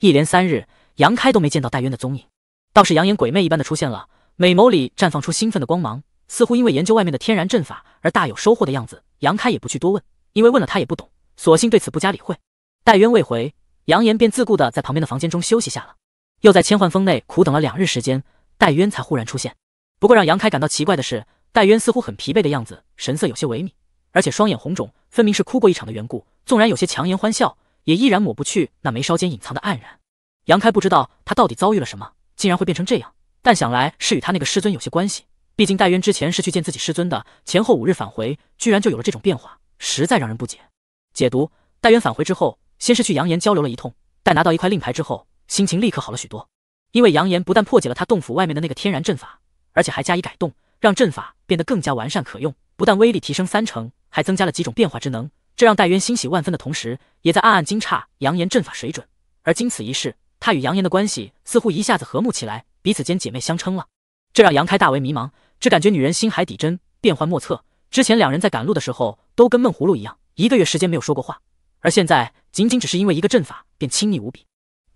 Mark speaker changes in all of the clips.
Speaker 1: 一连三日，杨开都没见到戴渊的踪影，倒是杨言鬼魅一般的出现了，美眸里绽放出兴奋的光芒，似乎因为研究外面的天然阵法而大有收获的样子。杨开也不去多问，因为问了他也不懂，索性对此不加理会。戴渊未回，杨言便自顾的在旁边的房间中休息下了，又在千幻峰内苦等了两日时间，戴渊才忽然出现。不过让杨开感到奇怪的是，戴渊似乎很疲惫的样子，神色有些萎靡，而且双眼红肿，分明是哭过一场的缘故。纵然有些强颜欢笑。也依然抹不去那眉梢间隐藏的黯然。杨开不知道他到底遭遇了什么，竟然会变成这样。但想来是与他那个师尊有些关系。毕竟戴渊之前是去见自己师尊的，前后五日返回，居然就有了这种变化，实在让人不解。解读：戴渊返回之后，先是去杨岩交流了一通，待拿到一块令牌之后，心情立刻好了许多。因为杨岩不但破解了他洞府外面的那个天然阵法，而且还加以改动，让阵法变得更加完善可用，不但威力提升三成，还增加了几种变化之能。这让戴渊欣喜万分的同时，也在暗暗惊诧杨岩阵法水准。而经此一事，他与杨岩的关系似乎一下子和睦起来，彼此间姐妹相称了。这让杨开大为迷茫，只感觉女人心海底针，变幻莫测。之前两人在赶路的时候都跟闷葫芦一样，一个月时间没有说过话，而现在仅仅只是因为一个阵法便亲密无比，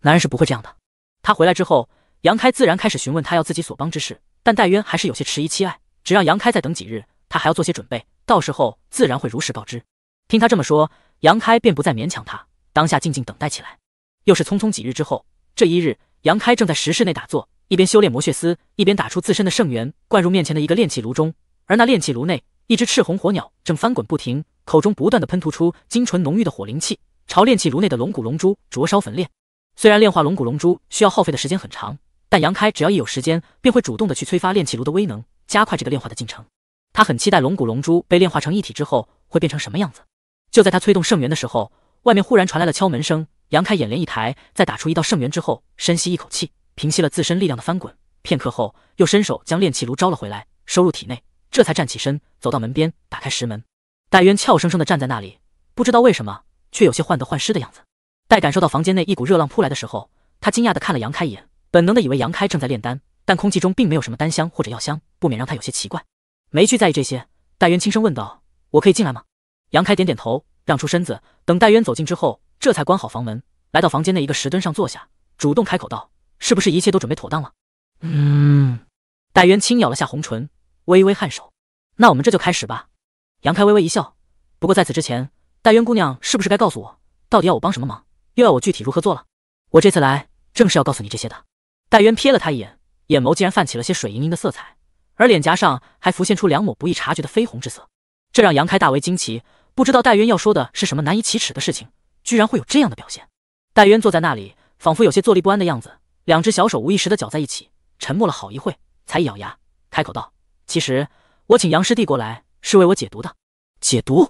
Speaker 1: 男人是不会这样的。他回来之后，杨开自然开始询问他要自己所帮之事，但戴渊还是有些迟疑期爱，只让杨开再等几日，他还要做些准备，到时候自然会如实告知。听他这么说，杨开便不再勉强他，当下静静等待起来。又是匆匆几日之后，这一日，杨开正在石室内打坐，一边修炼魔血丝，一边打出自身的圣元，灌入面前的一个炼器炉中。而那炼器炉内，一只赤红火鸟正翻滚不停，口中不断的喷吐出精纯浓郁的火灵气，朝炼器炉内的龙骨龙珠灼烧焚炼。虽然炼化龙骨龙珠需要耗费的时间很长，但杨开只要一有时间，便会主动的去催发炼器炉的威能，加快这个炼化的进程。他很期待龙骨龙珠被炼化成一体之后，会变成什么样子。就在他催动圣元的时候，外面忽然传来了敲门声。杨开眼帘一抬，在打出一道圣元之后，深吸一口气，平息了自身力量的翻滚。片刻后，又伸手将炼器炉招了回来，收入体内。这才站起身，走到门边，打开石门。戴渊俏生生的站在那里，不知道为什么，却有些患得患失的样子。待感受到房间内一股热浪扑来的时候，他惊讶的看了杨开一眼，本能的以为杨开正在炼丹，但空气中并没有什么丹香或者药香，不免让他有些奇怪。没去在意这些，戴渊轻声问道：“我可以进来吗？”杨开点点头。让出身子，等戴渊走近之后，这才关好房门，来到房间的一个石墩上坐下，主动开口道：“是不是一切都准备妥当了？”“
Speaker 2: 嗯。”
Speaker 1: 戴渊轻咬了下红唇，微微颔首。“那我们这就开始吧。”杨开微微一笑，不过在此之前，戴渊姑娘是不是该告诉我，到底要我帮什么忙，又要我具体如何做了？我这次来正是要告诉你这些的。戴渊瞥了他一眼，眼眸竟然泛起了些水盈盈的色彩，而脸颊上还浮现出两抹不易察觉的绯红之色，这让杨开大为惊奇。不知道戴渊要说的是什么难以启齿的事情，居然会有这样的表现。戴渊坐在那里，仿佛有些坐立不安的样子，两只小手无意识的搅在一起。沉默了好一会，才一咬牙，开口道：“其实我请杨师弟过来，是为我解毒的。”解毒？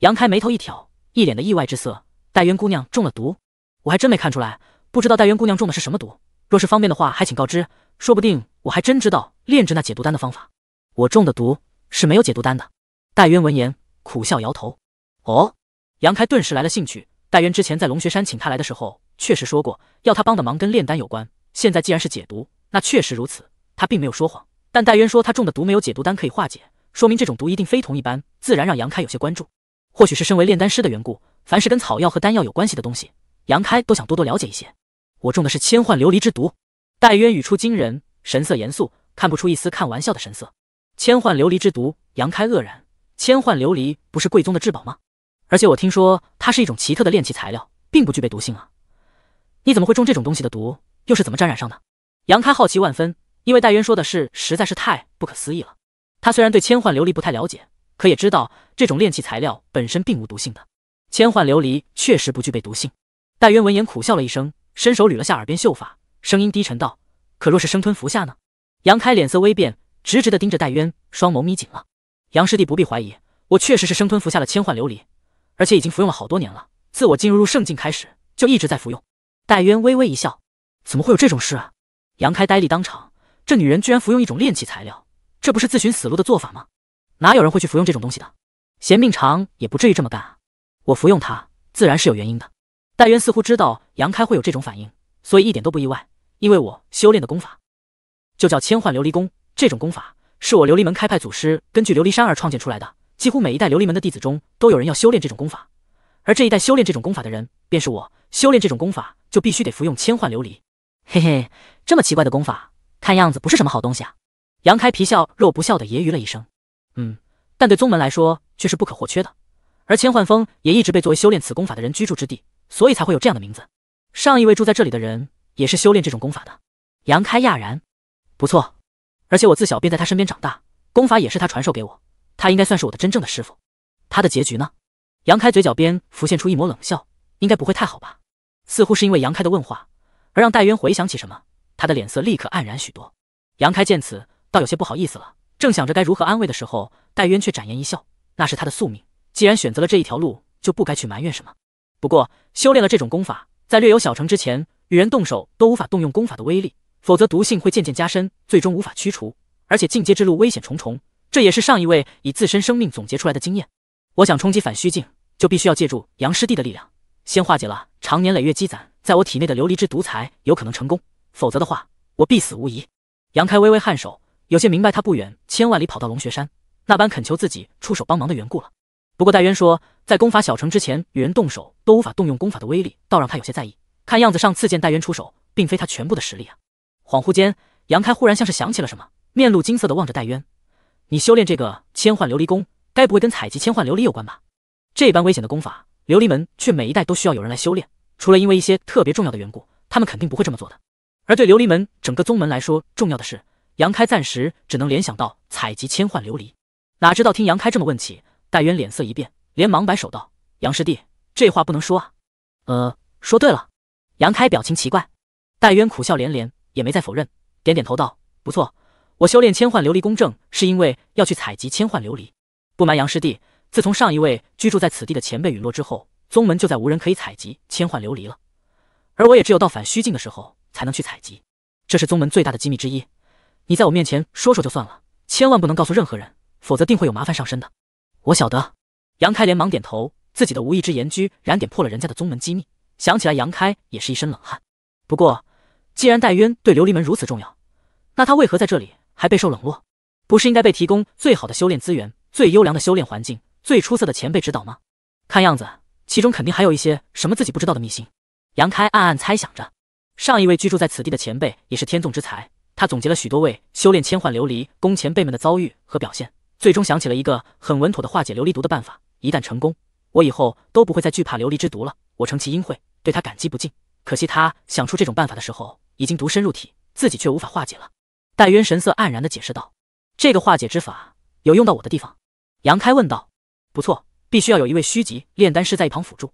Speaker 1: 杨开眉头一挑，一脸的意外之色。戴渊姑娘中了毒，我还真没看出来。不知道戴渊姑娘中的是什么毒？若是方便的话，还请告知，说不定我还真知道炼制那解毒丹的方法。我中的毒是没有解毒丹的。戴渊闻言苦笑，摇头。哦，杨开顿时来了兴趣。戴渊之前在龙穴山请他来的时候，确实说过要他帮的忙跟炼丹有关。现在既然是解毒，那确实如此，他并没有说谎。但戴渊说他中的毒没有解毒丹可以化解，说明这种毒一定非同一般，自然让杨开有些关注。或许是身为炼丹师的缘故，凡是跟草药和丹药有关系的东西，杨开都想多多了解一些。我中的是千幻琉璃之毒，戴渊语出惊人，神色严肃，看不出一丝开玩笑的神色。千幻琉璃之毒，杨开愕然，千幻琉璃不是贵宗的至宝吗？而且我听说它是一种奇特的炼器材料，并不具备毒性啊！你怎么会中这种东西的毒？又是怎么沾染上的？杨开好奇万分，因为戴渊说的是实在是太不可思议了。他虽然对千幻琉璃不太了解，可也知道这种炼器材料本身并无毒性的。千幻琉璃确实不具备毒性。戴渊闻言苦笑了一声，伸手捋了下耳边秀发，声音低沉道：“可若是生吞服下呢？”杨开脸色微变，直直的盯着戴渊，双眸眯紧了。杨师弟不必怀疑，我确实是生吞服下了千幻琉璃。而且已经服用了好多年了。自我进入入圣境开始，就一直在服用。戴渊微微一笑，怎么会有这种事啊？杨开呆立当场，这女人居然服用一种炼器材料，这不是自寻死路的做法吗？哪有人会去服用这种东西的？嫌命长也不至于这么干啊！我服用它，自然是有原因的。戴渊似乎知道杨开会有这种反应，所以一点都不意外，因为我修炼的功法就叫千幻琉璃功，这种功法是我琉璃门开派祖师根据琉璃山而创建出来的。几乎每一代琉璃门的弟子中，都有人要修炼这种功法，而这一代修炼这种功法的人便是我。修炼这种功法就必须得服用千幻琉璃。嘿嘿，这么奇怪的功法，看样子不是什么好东西啊！杨开皮笑肉不笑的揶揄了一声：“嗯，但对宗门来说却是不可或缺的。而千幻峰也一直被作为修炼此功法的人居住之地，所以才会有这样的名字。上一位住在这里的人也是修炼这种功法的。”杨开讶然：“不错，而且我自小便在他身边长大，功法也是他传授给我。”他应该算是我的真正的师傅，他的结局呢？杨开嘴角边浮现出一抹冷笑，应该不会太好吧？似乎是因为杨开的问话而让戴渊回想起什么，他的脸色立刻黯然许多。杨开见此，倒有些不好意思了，正想着该如何安慰的时候，戴渊却展颜一笑，那是他的宿命，既然选择了这一条路，就不该去埋怨什么。不过修炼了这种功法，在略有小成之前，与人动手都无法动用功法的威力，否则毒性会渐渐加深，最终无法驱除，而且进阶之路危险重重。这也是上一位以自身生命总结出来的经验。我想冲击反虚境，就必须要借助杨师弟的力量，先化解了常年累月积攒在我体内的琉璃之毒才有可能成功，否则的话，我必死无疑。杨开微微颔首，有些明白他不远千万里跑到龙穴山，那般恳求自己出手帮忙的缘故了。不过戴渊说，在功法小成之前与人动手都无法动用功法的威力，倒让他有些在意。看样子上次见戴渊出手，并非他全部的实力啊。恍惚间，杨开忽然像是想起了什么，面露金色的望着戴渊。你修炼这个千幻琉璃功，该不会跟采集千幻琉璃有关吧？这般危险的功法，琉璃门却每一代都需要有人来修炼，除了因为一些特别重要的缘故，他们肯定不会这么做的。而对琉璃门整个宗门来说，重要的是，杨开暂时只能联想到采集千幻琉璃。哪知道听杨开这么问起，戴渊脸色一变，连忙摆手道：“杨师弟，这话不能说啊。”“呃，说对了。”杨开表情奇怪，戴渊苦笑连连，也没再否认，点点头道：“不错。”我修炼千幻琉璃功，正是因为要去采集千幻琉璃。不瞒杨师弟，自从上一位居住在此地的前辈陨落之后，宗门就在无人可以采集千幻琉璃了。而我也只有到返虚境的时候才能去采集，这是宗门最大的机密之一。你在我面前说说就算了，千万不能告诉任何人，否则定会有麻烦上身的。我晓得。杨开连忙点头，自己的无意之言居然点破了人家的宗门机密。想起来，杨开也是一身冷汗。不过，既然戴渊对琉璃门如此重要，那他为何在这里？还备受冷落，不是应该被提供最好的修炼资源、最优良的修炼环境、最出色的前辈指导吗？看样子，其中肯定还有一些什么自己不知道的秘辛。杨开暗暗猜想着，上一位居住在此地的前辈也是天纵之才，他总结了许多位修炼千幻琉璃宫前辈们的遭遇和表现，最终想起了一个很稳妥的化解琉璃毒的办法。一旦成功，我以后都不会再惧怕琉璃之毒了。我承其阴晦，对他感激不尽。可惜他想出这种办法的时候，已经毒深入体，自己却无法化解了。戴渊神色黯然地解释道：“这个化解之法有用到我的地方。”杨开问道：“不错，必须要有一位虚级炼丹师在一旁辅助，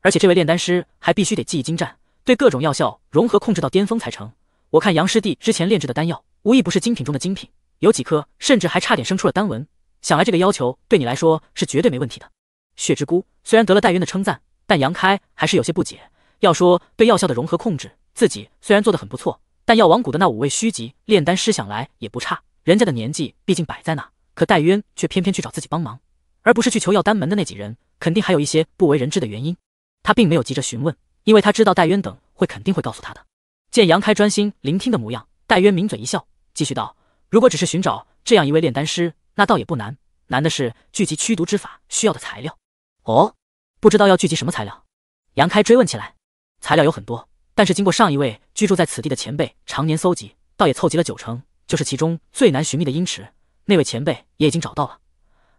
Speaker 1: 而且这位炼丹师还必须得技艺精湛，对各种药效融合控制到巅峰才成。我看杨师弟之前炼制的丹药，无一不是精品中的精品，有几颗甚至还差点生出了丹纹。想来这个要求对你来说是绝对没问题的。”血之菇虽然得了戴渊的称赞，但杨开还是有些不解。要说对药效的融合控制，自己虽然做得很不错。但药王谷的那五位虚级炼丹师想来也不差，人家的年纪毕竟摆在那。可戴渊却偏偏去找自己帮忙，而不是去求药丹门的那几人，肯定还有一些不为人知的原因。他并没有急着询问，因为他知道戴渊等会肯定会告诉他的。见杨开专心聆听的模样，戴渊抿嘴一笑，继续道：“如果只是寻找这样一位炼丹师，那倒也不难。难的是聚集驱毒之法需要的材料。”哦，不知道要聚集什么材料？杨开追问起来。材料有很多。但是经过上一位居住在此地的前辈常年搜集，倒也凑齐了九成，就是其中最难寻觅的阴池。那位前辈也已经找到了，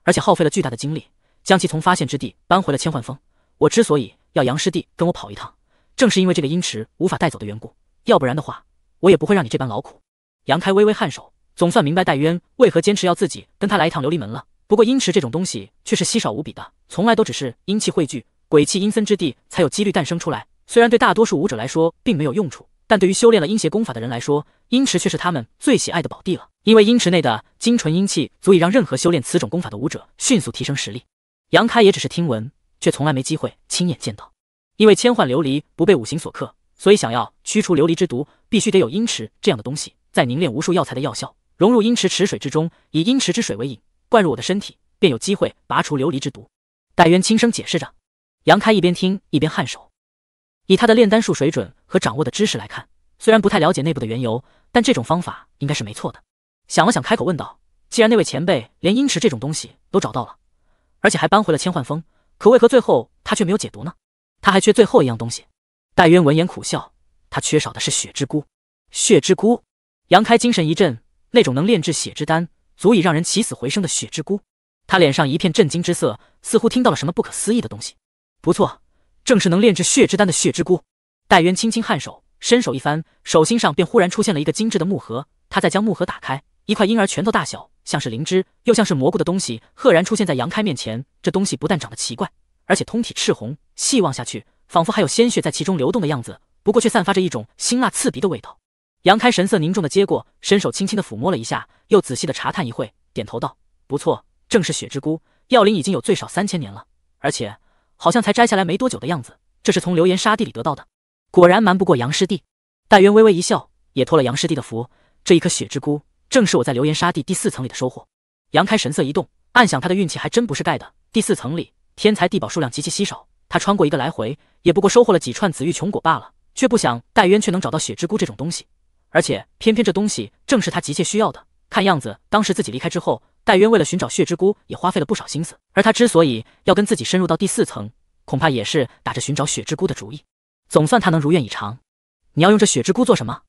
Speaker 1: 而且耗费了巨大的精力，将其从发现之地搬回了千幻峰。我之所以要杨师弟跟我跑一趟，正是因为这个阴池无法带走的缘故。要不然的话，我也不会让你这般劳苦。杨开微微颔首，总算明白戴渊为何坚持要自己跟他来一趟琉璃门了。不过阴池这种东西却是稀少无比的，从来都只是阴气汇聚、鬼气阴森之地才有几率诞生出来。虽然对大多数武者来说并没有用处，但对于修炼了阴邪功法的人来说，阴池却是他们最喜爱的宝地了。因为阴池内的精纯阴气足以让任何修炼此种功法的武者迅速提升实力。杨开也只是听闻，却从来没机会亲眼见到。因为千幻琉璃不被五行所克，所以想要驱除琉璃之毒，必须得有阴池这样的东西，再凝练无数药材的药效，融入阴池池水之中，以阴池之水为引，灌入我的身体，便有机会拔除琉璃之毒。戴渊轻声解释着，杨开一边听一边颔首。以他的炼丹术水准和掌握的知识来看，虽然不太了解内部的缘由，但这种方法应该是没错的。想了想，开口问道：“既然那位前辈连阴池这种东西都找到了，而且还搬回了千幻峰，可为何最后他却没有解毒呢？他还缺最后一样东西。”戴渊闻言苦笑，他缺少的是血之菇。血之菇！杨开精神一振，那种能炼制血之丹，足以让人起死回生的血之菇。他脸上一片震惊之色，似乎听到了什么不可思议的东西。不错。正是能炼制血之丹的血之菇。戴渊轻轻颔首，伸手一翻，手心上便忽然出现了一个精致的木盒。他再将木盒打开，一块婴儿拳头大小，像是灵芝又像是蘑菇的东西，赫然出现在杨开面前。这东西不但长得奇怪，而且通体赤红，细望下去，仿佛还有鲜血在其中流动的样子。不过却散发着一种辛辣刺鼻的味道。杨开神色凝重的接过，伸手轻轻的抚摸了一下，又仔细的查探一会，点头道：“不错，正是血之菇。药龄已经有最少三千年了，而且……”好像才摘下来没多久的样子，这是从流岩沙地里得到的。果然瞒不过杨师弟，戴渊微微一笑，也托了杨师弟的福。这一颗雪之菇，正是我在流岩沙地第四层里的收获。杨开神色一动，暗想他的运气还真不是盖的。第四层里天才地宝数量极其稀少，他穿过一个来回，也不过收获了几串紫玉琼果罢了。却不想戴渊却能找到雪之菇这种东西，而且偏偏这东西正是他急切需要的。看样子，当时自己离开之后，戴渊为了寻找血之菇，也花费了不少心思。而他之所以要跟自己深入到第四层，恐怕也是打着寻找血之菇的主意。总算他能如愿以偿。你要用这血之菇做什么？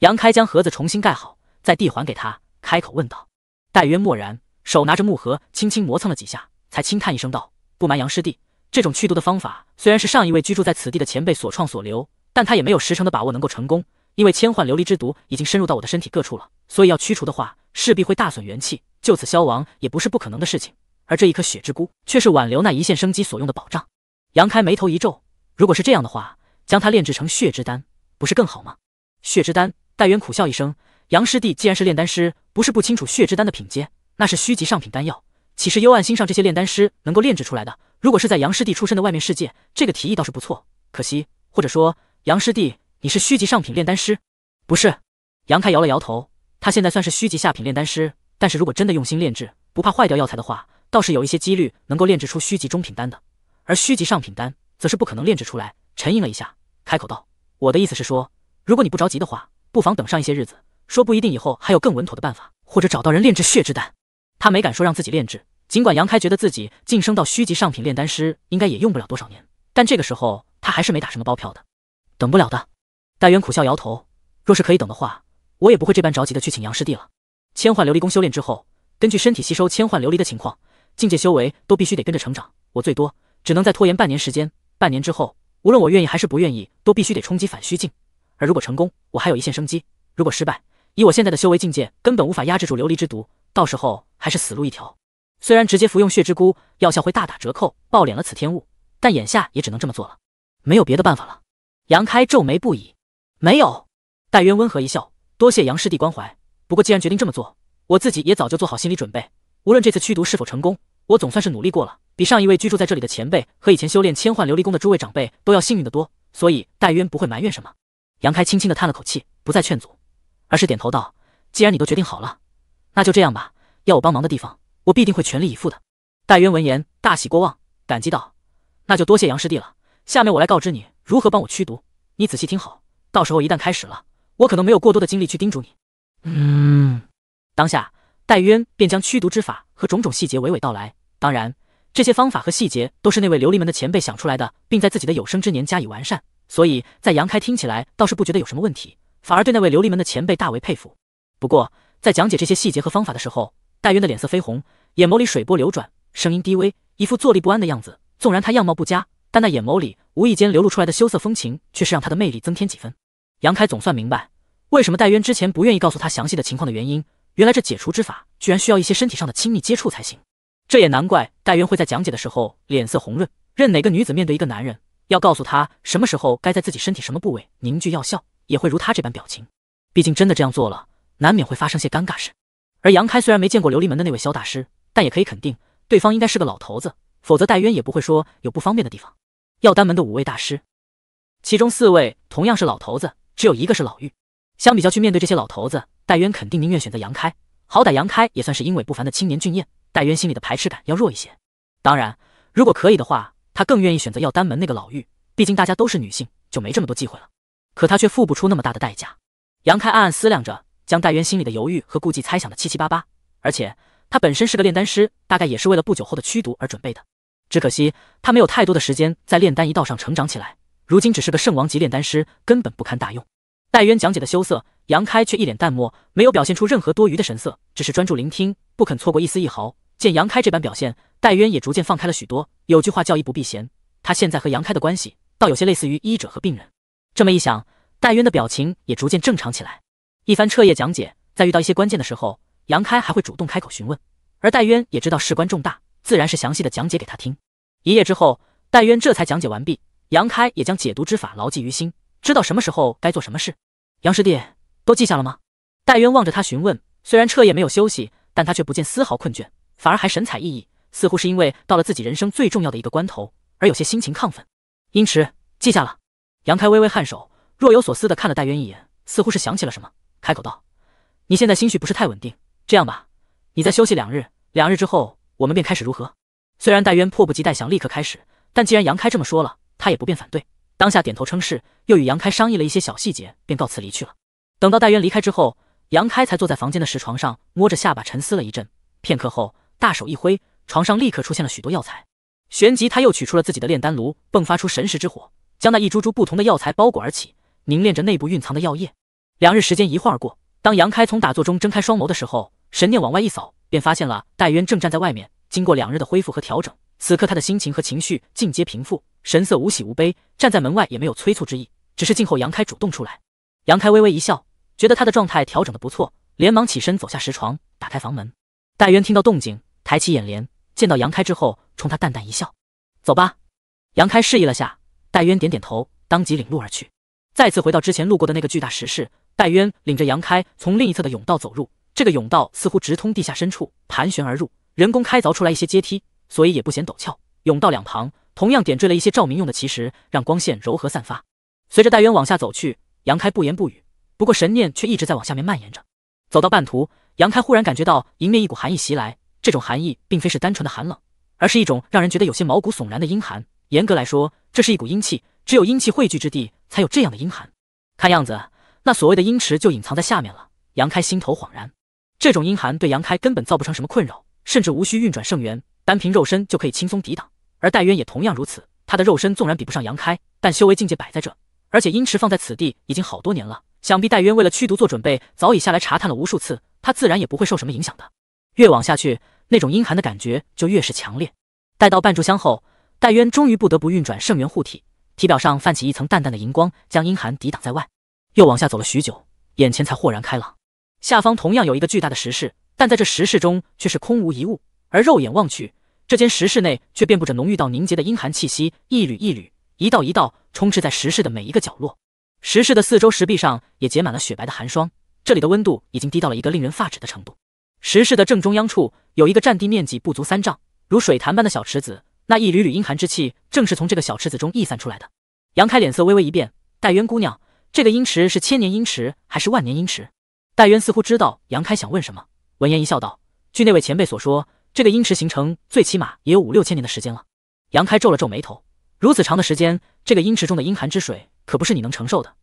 Speaker 1: 杨开将盒子重新盖好，再递还给他，开口问道。戴渊默然，手拿着木盒，轻轻磨蹭了几下，才轻叹一声道：“不瞒杨师弟，这种祛毒的方法虽然是上一位居住在此地的前辈所创所留，但他也没有十成的把握能够成功，因为千幻琉璃之毒已经深入到我的身体各处了，所以要驱除的话。”势必会大损元气，就此消亡也不是不可能的事情。而这一颗血之菇却是挽留那一线生机所用的保障。杨开眉头一皱，如果是这样的话，将它炼制成血之丹，不是更好吗？血之丹，戴渊苦笑一声：“杨师弟既然是炼丹师，不是不清楚血之丹的品阶，那是虚级上品丹药，岂是幽暗星上这些炼丹师能够炼制出来的？如果是在杨师弟出身的外面世界，这个提议倒是不错。可惜，或者说，杨师弟你是虚级上品炼丹师，不是？”杨开摇了摇头。他现在算是虚级下品炼丹师，但是如果真的用心炼制，不怕坏掉药材的话，倒是有一些几率能够炼制出虚级中品丹的。而虚级上品丹，则是不可能炼制出来。沉吟了一下，开口道：“我的意思是说，如果你不着急的话，不妨等上一些日子。说不一定以后还有更稳妥的办法，或者找到人炼制血之丹。”他没敢说让自己炼制，尽管杨开觉得自己晋升到虚级上品炼丹师应该也用不了多少年，但这个时候他还是没打什么包票的。等不了的。戴渊苦笑摇头：“若是可以等的话。”我也不会这般着急的去请杨师弟了。千幻琉璃功修炼之后，根据身体吸收千幻琉璃的情况，境界修为都必须得跟着成长。我最多只能再拖延半年时间，半年之后，无论我愿意还是不愿意，都必须得冲击反虚境。而如果成功，我还有一线生机；如果失败，以我现在的修为境界，根本无法压制住琉璃之毒，到时候还是死路一条。虽然直接服用血之菇，药效会大打折扣，暴敛了此天物，但眼下也只能这么做了，没有别的办法了。杨开皱眉不已，没有。戴渊温和一笑。多谢杨师弟关怀，不过既然决定这么做，我自己也早就做好心理准备。无论这次驱毒是否成功，我总算是努力过了，比上一位居住在这里的前辈和以前修炼千幻琉璃宫的诸位长辈都要幸运得多，所以戴渊不会埋怨什么。杨开轻轻地叹了口气，不再劝阻，而是点头道：“既然你都决定好了，那就这样吧。要我帮忙的地方，我必定会全力以赴的。”戴渊闻言大喜过望，感激道：“那就多谢杨师弟了。下面我来告知你如何帮我驱毒，你仔细听好。到时候一旦开始了。”我可能没有过多的精力去叮嘱你，
Speaker 2: 嗯。
Speaker 1: 当下，戴渊便将驱毒之法和种种细节娓娓道来。当然，这些方法和细节都是那位琉璃门的前辈想出来的，并在自己的有生之年加以完善。所以，在杨开听起来倒是不觉得有什么问题，反而对那位琉璃门的前辈大为佩服。不过，在讲解这些细节和方法的时候，戴渊的脸色绯红，眼眸里水波流转，声音低微，一副坐立不安的样子。纵然他样貌不佳，但那眼眸里无意间流露出来的羞涩风情，却是让他的魅力增添几分。杨开总算明白，为什么戴渊之前不愿意告诉他详细的情况的原因。原来这解除之法居然需要一些身体上的亲密接触才行。这也难怪戴渊会在讲解的时候脸色红润。任哪个女子面对一个男人，要告诉他什么时候该在自己身体什么部位凝聚药效，也会如他这般表情。毕竟真的这样做了，难免会发生些尴尬事。而杨开虽然没见过琉璃门的那位萧大师，但也可以肯定，对方应该是个老头子，否则戴渊也不会说有不方便的地方。药丹门的五位大师，其中四位同样是老头子。只有一个是老妪，相比较去面对这些老头子，戴渊肯定宁愿选择杨开，好歹杨开也算是英伟不凡的青年俊彦，戴渊心里的排斥感要弱一些。当然，如果可以的话，他更愿意选择要丹门那个老妪，毕竟大家都是女性，就没这么多忌讳了。可他却付不出那么大的代价。杨开暗暗思量着，将戴渊心里的犹豫和顾忌猜想的七七八八，而且他本身是个炼丹师，大概也是为了不久后的驱毒而准备的。只可惜他没有太多的时间在炼丹一道上成长起来。如今只是个圣王级炼丹师，根本不堪大用。戴渊讲解的羞涩，杨开却一脸淡漠，没有表现出任何多余的神色，只是专注聆听，不肯错过一丝一毫。见杨开这般表现，戴渊也逐渐放开了许多。有句话叫“以不避嫌”，他现在和杨开的关系，倒有些类似于医者和病人。这么一想，戴渊的表情也逐渐正常起来。一番彻夜讲解，在遇到一些关键的时候，杨开还会主动开口询问，而戴渊也知道事关重大，自然是详细的讲解给他听。一夜之后，戴渊这才讲解完毕。杨开也将解毒之法牢记于心，知道什么时候该做什么事。杨师弟都记下了吗？戴渊望着他询问。虽然彻夜没有休息，但他却不见丝毫困倦，反而还神采奕奕，似乎是因为到了自己人生最重要的一个关头而有些心情亢奋。因此，记下了。杨开微微颔首，若有所思的看了戴渊一眼，似乎是想起了什么，开口道：“你现在心绪不是太稳定，这样吧，你再休息两日，两日之后我们便开始如何？”虽然戴渊迫不及待想立刻开始，但既然杨开这么说了。他也不便反对，当下点头称是，又与杨开商议了一些小细节，便告辞离去了。等到戴渊离开之后，杨开才坐在房间的石床上，摸着下巴沉思了一阵。片刻后，大手一挥，床上立刻出现了许多药材。旋即，他又取出了自己的炼丹炉，迸发出神石之火，将那一株株不同的药材包裹而起，凝炼着内部蕴藏的药液。两日时间一晃而过，当杨开从打坐中睁开双眸的时候，神念往外一扫，便发现了戴渊正站在外面。经过两日的恢复和调整。此刻他的心情和情绪尽皆平复，神色无喜无悲，站在门外也没有催促之意，只是静候杨开主动出来。杨开微微一笑，觉得他的状态调整的不错，连忙起身走下石床，打开房门。戴渊听到动静，抬起眼帘，见到杨开之后，冲他淡淡一笑：“走吧。”杨开示意了下，戴渊点点头，当即领路而去。再次回到之前路过的那个巨大石室，戴渊领着杨开从另一侧的甬道走入。这个甬道似乎直通地下深处，盘旋而入，人工开凿出来一些阶梯。所以也不显陡峭，甬道两旁同样点缀了一些照明用的奇石，让光线柔和散发。随着戴渊往下走去，杨开不言不语，不过神念却一直在往下面蔓延着。走到半途，杨开忽然感觉到迎面一股寒意袭来，这种寒意并非是单纯的寒冷，而是一种让人觉得有些毛骨悚然的阴寒。严格来说，这是一股阴气，只有阴气汇聚之地才有这样的阴寒。看样子，那所谓的阴池就隐藏在下面了。杨开心头恍然，这种阴寒对杨开根本造不成什么困扰，甚至无需运转圣元。单凭肉身就可以轻松抵挡，而戴渊也同样如此。他的肉身纵然比不上杨开，但修为境界摆在这。而且阴池放在此地已经好多年了，想必戴渊为了驱毒做准备，早已下来查探了无数次，他自然也不会受什么影响的。越往下去，那种阴寒的感觉就越是强烈。待到半炷香后，戴渊终于不得不运转圣元护体，体表上泛起一层淡淡的荧光，将阴寒抵挡在外。又往下走了许久，眼前才豁然开朗。下方同样有一个巨大的石室，但在这石室中却是空无一物。而肉眼望去，这间石室内却遍布着浓郁到凝结的阴寒气息，一缕一缕，一道一道，充斥在石室的每一个角落。石室的四周石壁上也结满了雪白的寒霜，这里的温度已经低到了一个令人发指的程度。石室的正中央处有一个占地面积不足三丈、如水潭般的小池子，那一缕缕阴寒之气正是从这个小池子中溢散出来的。杨开脸色微微一变：“戴渊姑娘，这个阴池是千年阴池还是万年阴池？”戴渊似乎知道杨开想问什么，闻言一笑，道：“据那位前辈所说。”这个阴池形成最起码也有五六千年的时间了，杨开皱了皱眉头，如此长的时间，这个阴池中的阴寒之水可不是你能承受的，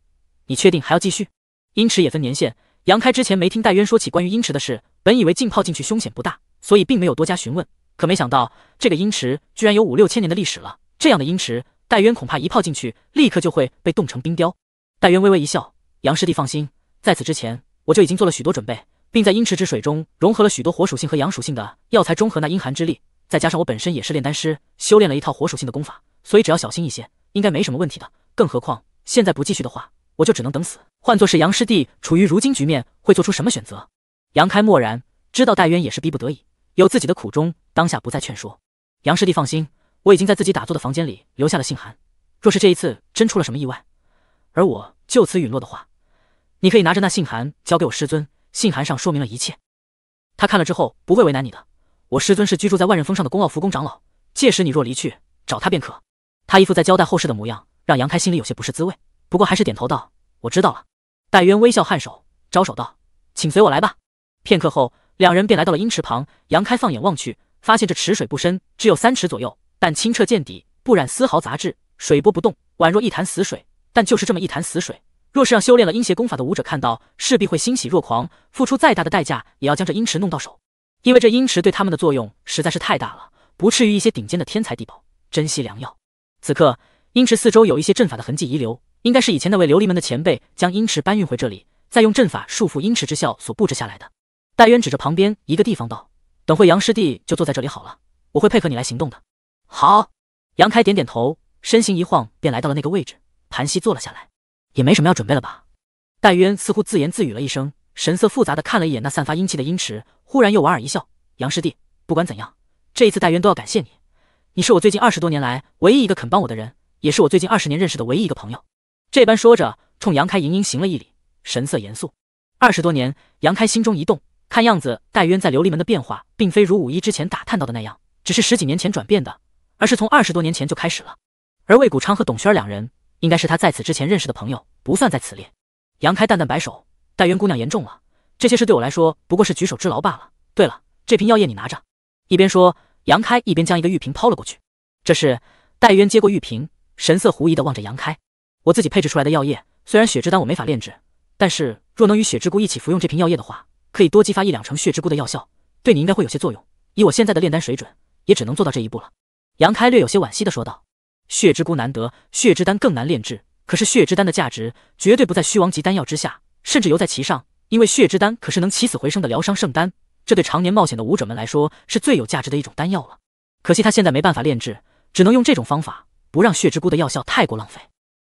Speaker 1: 你确定还要继续？阴池也分年限，杨开之前没听戴渊说起关于阴池的事，本以为浸泡进去凶险不大，所以并没有多加询问，可没想到这个阴池居然有五六千年的历史了，这样的阴池，戴渊恐怕一泡进去立刻就会被冻成冰雕。戴渊微微一笑，杨师弟放心，在此之前我就已经做了许多准备。并在阴池之水中融合了许多火属性和阳属性的药材，中和那阴寒之力。再加上我本身也是炼丹师，修炼了一套火属性的功法，所以只要小心一些，应该没什么问题的。更何况现在不继续的话，我就只能等死。换作是杨师弟处于如今局面，会做出什么选择？杨开默然，知道戴渊也是逼不得已，有自己的苦衷，当下不再劝说。杨师弟放心，我已经在自己打坐的房间里留下了信函。若是这一次真出了什么意外，而我就此陨落的话，你可以拿着那信函交给我师尊。信函上说明了一切，他看了之后不会为难你的。我师尊是居住在万仞峰上的公奥福宫长老，届时你若离去，找他便可。他一副在交代后事的模样，让杨开心里有些不是滋味。不过还是点头道：“我知道了。”戴渊微笑颔首，招手道：“请随我来吧。”片刻后，两人便来到了阴池旁。杨开放眼望去，发现这池水不深，只有三尺左右，但清澈见底，不染丝毫杂质，水波不动，宛若一潭死水。但就是这么一潭死水。若是让修炼了阴邪功法的武者看到，势必会欣喜若狂，付出再大的代价也要将这阴池弄到手，因为这阴池对他们的作用实在是太大了，不次于一些顶尖的天才地宝、珍惜良药。此刻，阴池四周有一些阵法的痕迹遗留，应该是以前那位琉璃门的前辈将阴池搬运回这里，再用阵法束缚阴池之效所布置下来的。戴渊指着旁边一个地方道：“等会杨师弟就坐在这里好了，我会配合你来行动的。”好，杨开点点头，身形一晃便来到了那个位置，盘膝坐了下来。也没什么要准备了吧？戴渊似乎自言自语了一声，神色复杂的看了一眼那散发阴气的阴池，忽然又莞尔一笑。杨师弟，不管怎样，这一次戴渊都要感谢你，你是我最近二十多年来唯一一个肯帮我的人，也是我最近二十年认识的唯一一个朋友。这般说着，冲杨开盈盈行了一礼，神色严肃。二十多年，杨开心中一动，看样子戴渊在琉璃门的变化，并非如五一之前打探到的那样，只是十几年前转变的，而是从二十多年前就开始了。而魏谷昌和董轩两人。应该是他在此之前认识的朋友，不算在此列。杨开淡淡摆手，戴渊姑娘言重了，这些事对我来说不过是举手之劳罢了。对了，这瓶药液你拿着。一边说，杨开一边将一个玉瓶抛了过去。这是戴渊接过玉瓶，神色狐疑的望着杨开。我自己配置出来的药液，虽然血之丹我没法炼制，但是若能与血之菇一起服用这瓶药液的话，可以多激发一两成血之菇的药效，对你应该会有些作用。以我现在的炼丹水准，也只能做到这一步了。杨开略有些惋惜的说道。血之菇难得，血之丹更难炼制。可是血之丹的价值绝对不在虚王级丹药之下，甚至犹在其上。因为血之丹可是能起死回生的疗伤圣丹，这对常年冒险的武者们来说是最有价值的一种丹药了。可惜他现在没办法炼制，只能用这种方法，不让血之菇的药效太过浪费。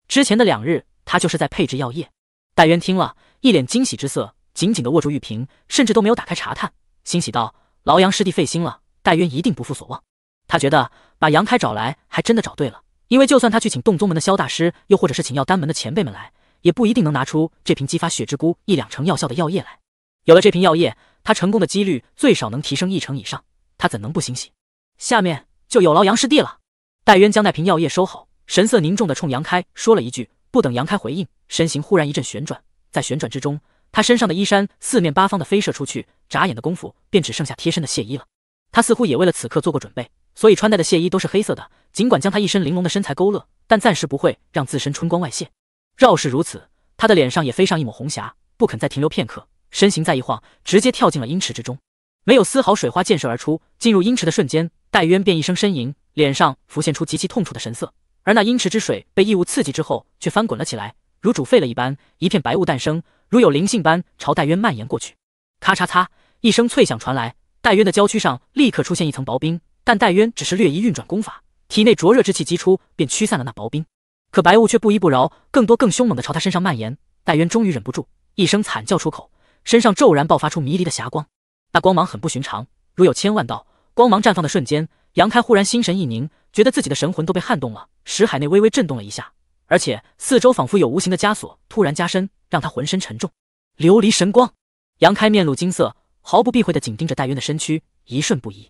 Speaker 1: 之前的两日，他就是在配制药液。戴渊听了一脸惊喜之色，紧紧的握住玉瓶，甚至都没有打开查探，欣喜道：“劳杨师弟费心了，戴渊一定不负所望。”他觉得把杨开找来，还真的找对了。因为就算他去请洞宗门的萧大师，又或者是请药丹门的前辈们来，也不一定能拿出这瓶激发雪之菇一两成药效的药液来。有了这瓶药液，他成功的几率最少能提升一成以上，他怎能不欣喜？下面就有劳杨师弟了。戴渊将那瓶药液收好，神色凝重的冲杨开说了一句，不等杨开回应，身形忽然一阵旋转，在旋转之中，他身上的衣衫四面八方的飞射出去，眨眼的功夫便只剩下贴身的亵衣了。他似乎也为了此刻做过准备，所以穿戴的亵衣都是黑色的。尽管将他一身玲珑的身材勾勒，但暂时不会让自身春光外泄。饶是如此，他的脸上也飞上一抹红霞，不肯再停留片刻，身形再一晃，直接跳进了阴池之中，没有丝毫水花溅射而出。进入阴池的瞬间，戴渊便一声呻吟，脸上浮现出极其痛楚的神色。而那阴池之水被异物刺激之后，却翻滚了起来，如煮沸了一般，一片白雾诞生，如有灵性般朝戴渊蔓延过去。咔嚓嚓，一声脆响传来，戴渊的娇躯上立刻出现一层薄冰，但戴渊只是略一运转功法。体内灼热之气激出，便驱散了那薄冰。可白雾却不依不饶，更多更凶猛的朝他身上蔓延。戴渊终于忍不住，一声惨叫出口，身上骤然爆发出迷离的霞光。那光芒很不寻常，如有千万道光芒绽放的瞬间，杨开忽然心神一凝，觉得自己的神魂都被撼动了，石海内微微震动了一下，而且四周仿佛有无形的枷锁突然加深，让他浑身沉重。琉璃神光，杨开面露惊色，毫不避讳的紧盯着戴渊的身躯，一瞬不移。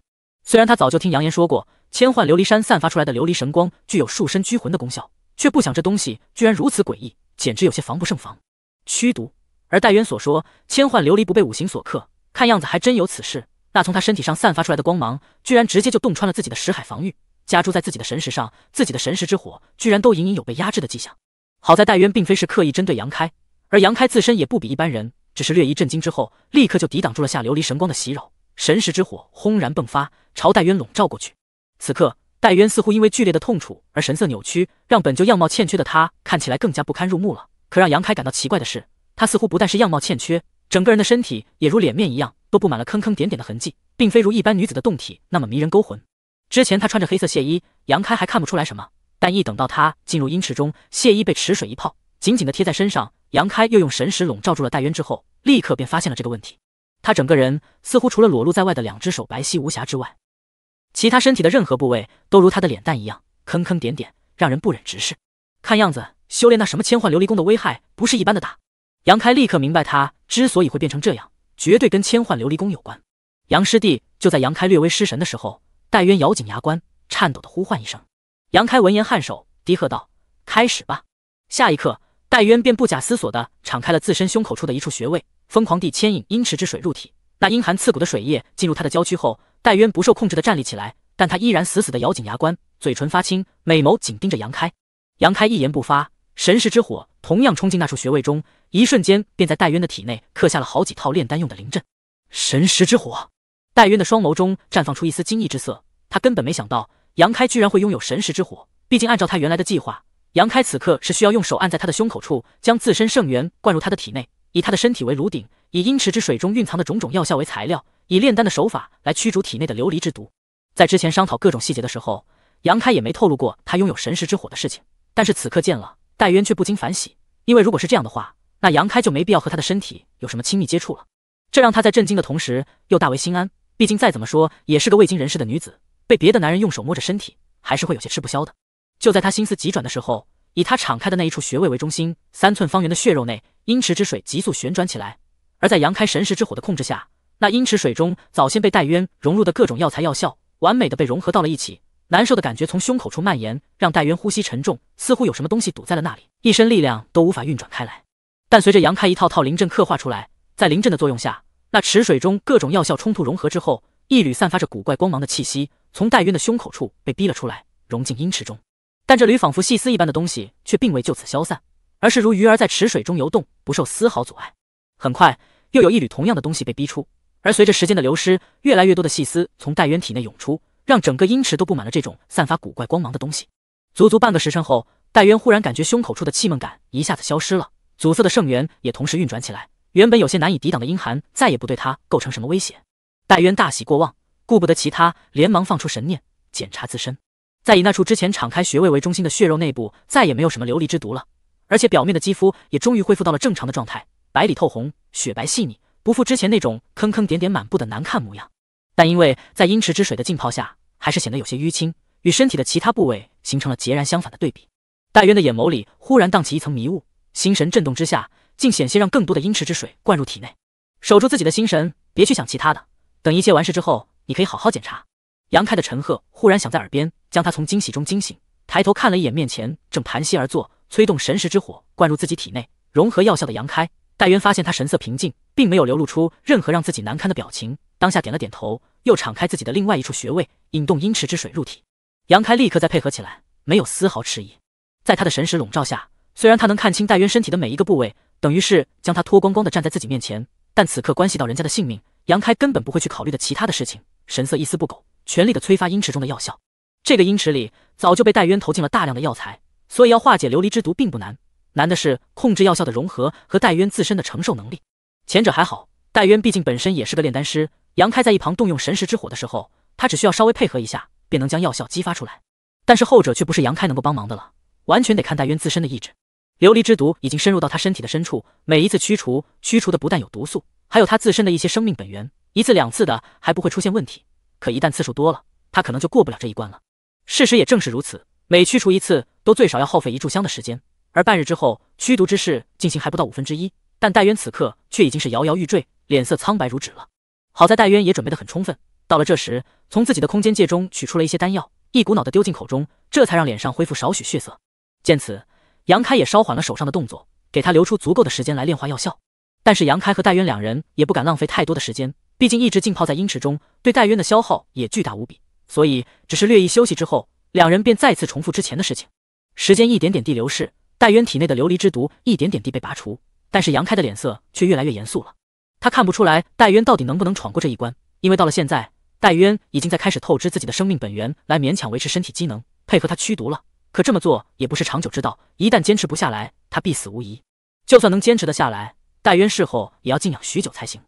Speaker 1: 虽然他早就听杨言说过，千幻琉璃山散发出来的琉璃神光具有束身拘魂的功效，却不想这东西居然如此诡异，简直有些防不胜防。驱毒，而戴渊所说千幻琉璃不被五行所克，看样子还真有此事。那从他身体上散发出来的光芒，居然直接就洞穿了自己的识海防御，加诸在自己的神识上，自己的神识之火居然都隐隐有被压制的迹象。好在戴渊并非是刻意针对杨开，而杨开自身也不比一般人，只是略一震惊之后，立刻就抵挡住了下琉璃神光的袭扰。神石之火轰然迸发，朝戴渊笼罩过去。此刻，戴渊似乎因为剧烈的痛楚而神色扭曲，让本就样貌欠缺的他看起来更加不堪入目了。可让杨开感到奇怪的是，他似乎不但是样貌欠缺，整个人的身体也如脸面一样，都布满了坑坑点点的痕迹，并非如一般女子的动体那么迷人勾魂。之前他穿着黑色亵衣，杨开还看不出来什么，但一等到他进入阴池中，亵衣被池水一泡，紧紧的贴在身上，杨开又用神石笼罩住了戴渊之后，立刻便发现了这个问题。他整个人似乎除了裸露在外的两只手白皙无瑕之外，其他身体的任何部位都如他的脸蛋一样坑坑点点，让人不忍直视。看样子修炼那什么千幻琉璃功的危害不是一般的大。杨开立刻明白，他之所以会变成这样，绝对跟千幻琉璃功有关。杨师弟，就在杨开略微失神的时候，戴渊咬紧牙关，颤抖的呼唤一声。杨开闻言颔首，低喝道：“开始吧。”下一刻，戴渊便不假思索的敞开了自身胸口处的一处穴位。疯狂地牵引阴池之水入体，那阴寒刺骨的水液进入他的娇躯后，戴渊不受控制地站立起来，但他依然死死地咬紧牙关，嘴唇发青，美眸紧盯着杨开。杨开一言不发，神识之火同样冲进那处穴位中，一瞬间便在戴渊的体内刻下了好几套炼丹用的灵阵。神识之火，戴渊的双眸中绽放出一丝惊异之色，他根本没想到杨开居然会拥有神识之火。毕竟按照他原来的计划，杨开此刻是需要用手按在他的胸口处，将自身圣元灌入他的体内。以他的身体为炉鼎，以阴池之水中蕴藏的种种药效为材料，以炼丹的手法来驱逐体内的琉璃之毒。在之前商讨各种细节的时候，杨开也没透露过他拥有神石之火的事情。但是此刻见了戴渊，却不禁反喜，因为如果是这样的话，那杨开就没必要和他的身体有什么亲密接触了。这让他在震惊的同时又大为心安，毕竟再怎么说也是个未经人事的女子，被别的男人用手摸着身体，还是会有些吃不消的。就在他心思急转的时候，以他敞开的那一处穴位为中心，三寸方圆的血肉内，阴池之水急速旋转起来。而在杨开神识之火的控制下，那阴池水中早先被戴渊融入的各种药材药效，完美的被融合到了一起。难受的感觉从胸口处蔓延，让戴渊呼吸沉重，似乎有什么东西堵在了那里，一身力量都无法运转开来。但随着杨开一套套灵阵刻画出来，在灵阵的作用下，那池水中各种药效冲突融合之后，一缕散发着古怪光芒的气息，从戴渊的胸口处被逼了出来，融进阴池中。但这缕仿佛细丝一般的东西却并未就此消散，而是如鱼儿在池水中游动，不受丝毫阻碍。很快，又有一缕同样的东西被逼出，而随着时间的流失，越来越多的细丝从戴渊体内涌出，让整个阴池都布满了这种散发古怪光芒的东西。足足半个时辰后，戴渊忽然感觉胸口处的气闷感一下子消失了，阻塞的圣元也同时运转起来。原本有些难以抵挡的阴寒再也不对他构成什么威胁，戴渊大喜过望，顾不得其他，连忙放出神念检查自身。在以那处之前敞开穴位为中心的血肉内部，再也没有什么琉璃之毒了，而且表面的肌肤也终于恢复到了正常的状态，白里透红，雪白细腻，不复之前那种坑坑点点满布的难看模样。但因为在阴池之水的浸泡下，还是显得有些淤青，与身体的其他部位形成了截然相反的对比。戴渊的眼眸里忽然荡起一层迷雾，心神震动之下，竟险些让更多的阴池之水灌入体内。守住自己的心神，别去想其他的。等一切完事之后，你可以好好检查。杨开的陈赫忽然想在耳边将他从惊喜中惊醒，抬头看了一眼面前正盘膝而坐、催动神识之火灌入自己体内、融合药效的杨开，戴渊发现他神色平静，并没有流露出任何让自己难堪的表情，当下点了点头，又敞开自己的另外一处穴位，引动阴池之水入体。杨开立刻再配合起来，没有丝毫迟疑。在他的神识笼罩下，虽然他能看清戴渊身体的每一个部位，等于是将他脱光光的站在自己面前，但此刻关系到人家的性命，杨开根本不会去考虑的其他的事情，神色一丝不苟。全力的催发阴池中的药效，这个阴池里早就被戴渊投进了大量的药材，所以要化解琉璃之毒并不难。难的是控制药效的融合和戴渊自身的承受能力。前者还好，戴渊毕竟本身也是个炼丹师。杨开在一旁动用神石之火的时候，他只需要稍微配合一下，便能将药效激发出来。但是后者却不是杨开能够帮忙的了，完全得看戴渊自身的意志。琉璃之毒已经深入到他身体的深处，每一次驱除，驱除的不但有毒素，还有他自身的一些生命本源。一次两次的还不会出现问题。可一旦次数多了，他可能就过不了这一关了。事实也正是如此，每驱除一次，都最少要耗费一炷香的时间。而半日之后，驱毒之事进行还不到五分之一，但戴渊此刻却已经是摇摇欲坠，脸色苍白如纸了。好在戴渊也准备得很充分，到了这时，从自己的空间戒中取出了一些丹药，一股脑的丢进口中，这才让脸上恢复少许血色。见此，杨开也稍缓了手上的动作，给他留出足够的时间来炼化药效。但是杨开和戴渊两人也不敢浪费太多的时间。毕竟一直浸泡在阴池中，对戴渊的消耗也巨大无比，所以只是略一休息之后，两人便再次重复之前的事情。时间一点点地流逝，戴渊体内的琉璃之毒一点点地被拔除，但是杨开的脸色却越来越严肃了。他看不出来戴渊到底能不能闯过这一关，因为到了现在，戴渊已经在开始透支自己的生命本源来勉强维持身体机能，配合他驱毒了。可这么做也不是长久之道，一旦坚持不下来，他必死无疑。就算能坚持得下来，戴渊事后也要静养许久才行。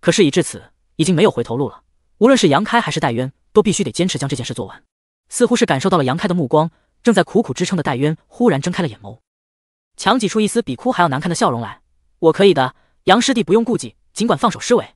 Speaker 1: 可事已至此。已经没有回头路了，无论是杨开还是戴渊，都必须得坚持将这件事做完。似乎是感受到了杨开的目光，正在苦苦支撑的戴渊忽然睁开了眼眸，强挤出一丝比哭还要难看的笑容来：“我可以的，杨师弟不用顾忌，尽管放手施为。”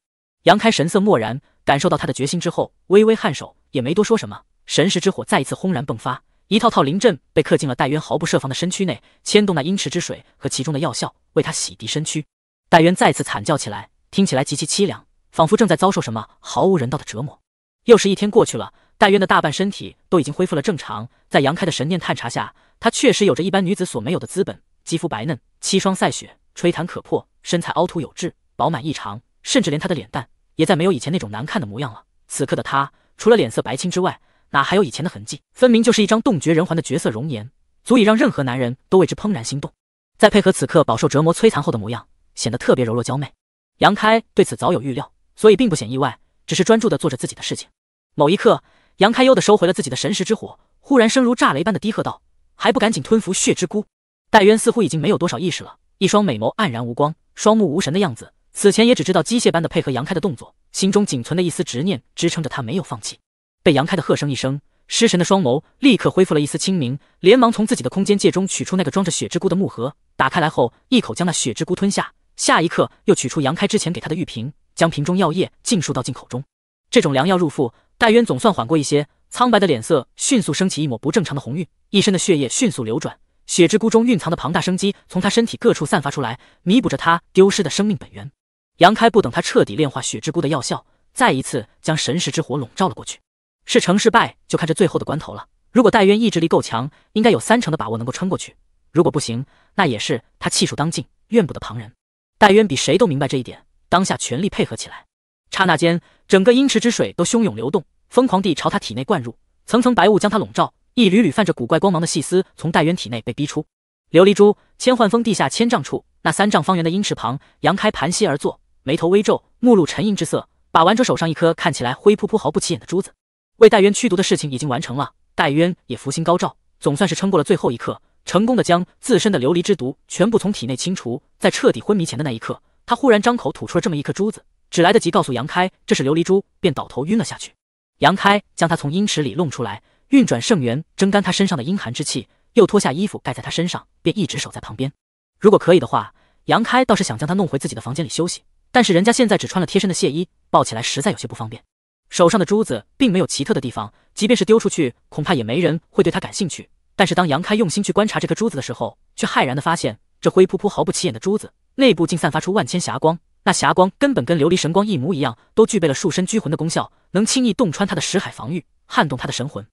Speaker 1: 杨开神色漠然，感受到他的决心之后，微微颔首，也没多说什么。神识之火再一次轰然迸发，一套套灵阵被刻进了戴渊毫不设防的身躯内，牵动那阴池之水和其中的药效，为他洗涤身躯。戴渊再次惨叫起来，听起来极其凄凉。仿佛正在遭受什么毫无人道的折磨。又是一天过去了，戴渊的大半身体都已经恢复了正常。在杨开的神念探查下，他确实有着一般女子所没有的资本：肌肤白嫩，七霜赛雪，吹弹可破，身材凹凸有致，饱满异常，甚至连他的脸蛋，也再没有以前那种难看的模样了。此刻的他，除了脸色白青之外，哪还有以前的痕迹？分明就是一张冻绝人寰的绝色容颜，足以让任何男人都为之怦然心动。再配合此刻饱受折磨摧残后的模样，显得特别柔弱娇媚。杨开对此早有预料。所以并不显意外，只是专注的做着自己的事情。某一刻，杨开悠的收回了自己的神识之火，忽然声如炸雷般的低喝道：“还不赶紧吞服血之菇！”戴渊似乎已经没有多少意识了，一双美眸黯然无光，双目无神的样子。此前也只知道机械般的配合杨开的动作，心中仅存的一丝执念支撑着他没有放弃。被杨开的喝声一声，失神的双眸立刻恢复了一丝清明，连忙从自己的空间戒中取出那个装着血之菇的木盒，打开来后，一口将那血之菇吞下。下一刻，又取出杨开之前给他的玉瓶。将瓶中药液尽数倒进口中，这种良药入腹，戴渊总算缓过一些，苍白的脸色迅速升起一抹不正常的红晕，一身的血液迅速流转，血之菇中蕴藏的庞大生机从他身体各处散发出来，弥补着他丢失的生命本源。杨开不等他彻底炼化血之菇的药效，再一次将神识之火笼罩了过去。是成是败，就看这最后的关头了。如果戴渊意志力够强，应该有三成的把握能够撑过去；如果不行，那也是他气数当尽，怨不得旁人。戴渊比谁都明白这一点。当下全力配合起来，刹那间，整个阴池之水都汹涌流动，疯狂地朝他体内灌入，层层白雾将他笼罩，一缕缕泛着古怪光芒的细丝从戴渊体内被逼出。琉璃珠，千幻峰地下千丈处，那三丈方圆的阴池旁，杨开盘膝而坐，眉头微皱，目露沉吟之色，把玩着手上一颗看起来灰扑扑毫不起眼的珠子。为戴渊驱毒的事情已经完成了，戴渊也福星高照，总算是撑过了最后一刻，成功的将自身的琉璃之毒全部从体内清除，在彻底昏迷前的那一刻。他忽然张口吐出了这么一颗珠子，只来得及告诉杨开这是琉璃珠，便倒头晕了下去。杨开将他从阴池里弄出来，运转圣元蒸干他身上的阴寒之气，又脱下衣服盖在他身上，便一直守在旁边。如果可以的话，杨开倒是想将他弄回自己的房间里休息，但是人家现在只穿了贴身的亵衣，抱起来实在有些不方便。手上的珠子并没有奇特的地方，即便是丢出去，恐怕也没人会对他感兴趣。但是当杨开用心去观察这颗珠子的时候，却骇然的发现，这灰扑扑毫不起眼的珠子。内部竟散发出万千霞光，那霞光根本跟琉璃神光一模一样，都具备了束身拘魂的功效，能轻易洞穿他的识海防御，撼动他的神魂。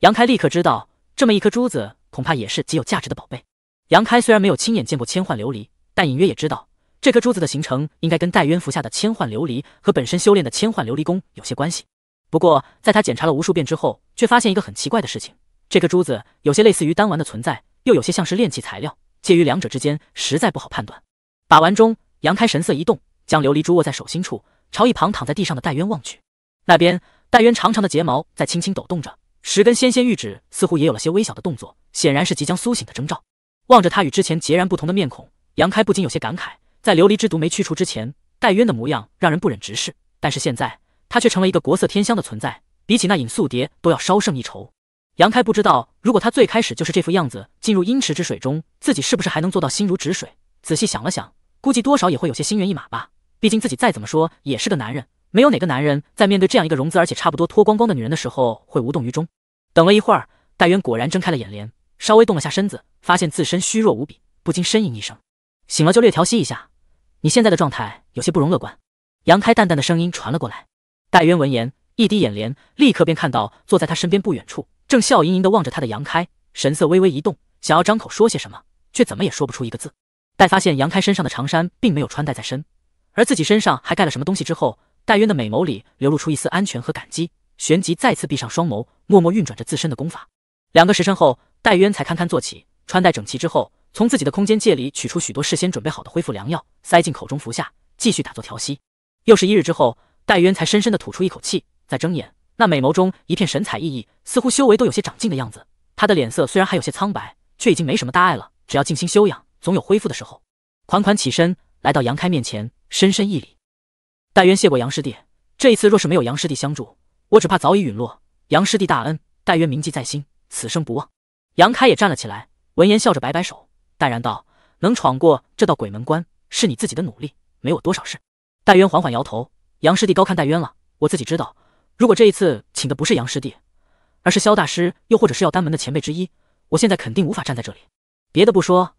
Speaker 1: 杨开立刻知道，这么一颗珠子恐怕也是极有价值的宝贝。杨开虽然没有亲眼见过千幻琉璃，但隐约也知道这颗珠子的形成应该跟戴渊服下的千幻琉璃和本身修炼的千幻琉璃功有些关系。不过，在他检查了无数遍之后，却发现一个很奇怪的事情：这颗珠子有些类似于丹丸的存在，又有些像是炼器材料，介于两者之间，实在不好判断。把玩中，杨开神色一动，将琉璃珠握在手心处，朝一旁躺在地上的戴渊望去。那边，戴渊长长的睫毛在轻轻抖动着，十根纤纤玉指似乎也有了些微小的动作，显然是即将苏醒的征兆。望着他与之前截然不同的面孔，杨开不禁有些感慨：在琉璃之毒没去除之前，戴渊的模样让人不忍直视；但是现在，他却成了一个国色天香的存在，比起那尹素蝶都要稍胜一筹。杨开不知道，如果他最开始就是这副样子进入阴池之水中，自己是不是还能做到心如止水？仔细想了想。估计多少也会有些心猿意马吧，毕竟自己再怎么说也是个男人，没有哪个男人在面对这样一个融资而且差不多脱光光的女人的时候会无动于衷。等了一会儿，戴渊果然睁开了眼帘，稍微动了下身子，发现自身虚弱无比，不禁呻吟一声。醒了就略调息一下，你现在的状态有些不容乐观。杨开淡淡的声音传了过来。戴渊闻言，一低眼帘，立刻便看到坐在他身边不远处，正笑盈盈的望着他的杨开，神色微微一动，想要张口说些什么，却怎么也说不出一个字。待发现杨开身上的长衫并没有穿戴在身，而自己身上还盖了什么东西之后，戴渊的美眸里流露出一丝安全和感激，旋即再次闭上双眸，默默运转着自身的功法。两个时辰后，戴渊才堪堪坐起，穿戴整齐之后，从自己的空间界里取出许多事先准备好的恢复良药，塞进口中服下，继续打坐调息。又是一日之后，戴渊才深深的吐出一口气，再睁眼，那美眸中一片神采奕奕，似乎修为都有些长进的样子。他的脸色虽然还有些苍白，却已经没什么大碍了，只要静心修养。总有恢复的时候。款款起身，来到杨开面前，深深一礼：“戴渊谢过杨师弟，这一次若是没有杨师弟相助，我只怕早已陨落。杨师弟大恩，戴渊铭记在心，此生不忘。”杨开也站了起来，闻言笑着摆摆手，淡然道：“能闯过这道鬼门关，是你自己的努力，没我多少事。”戴渊缓缓摇头：“杨师弟高看戴渊了，我自己知道。如果这一次请的不是杨师弟，而是萧大师，又或者是药丹门的前辈之一，我现在肯定无法站在这里。别的不说。”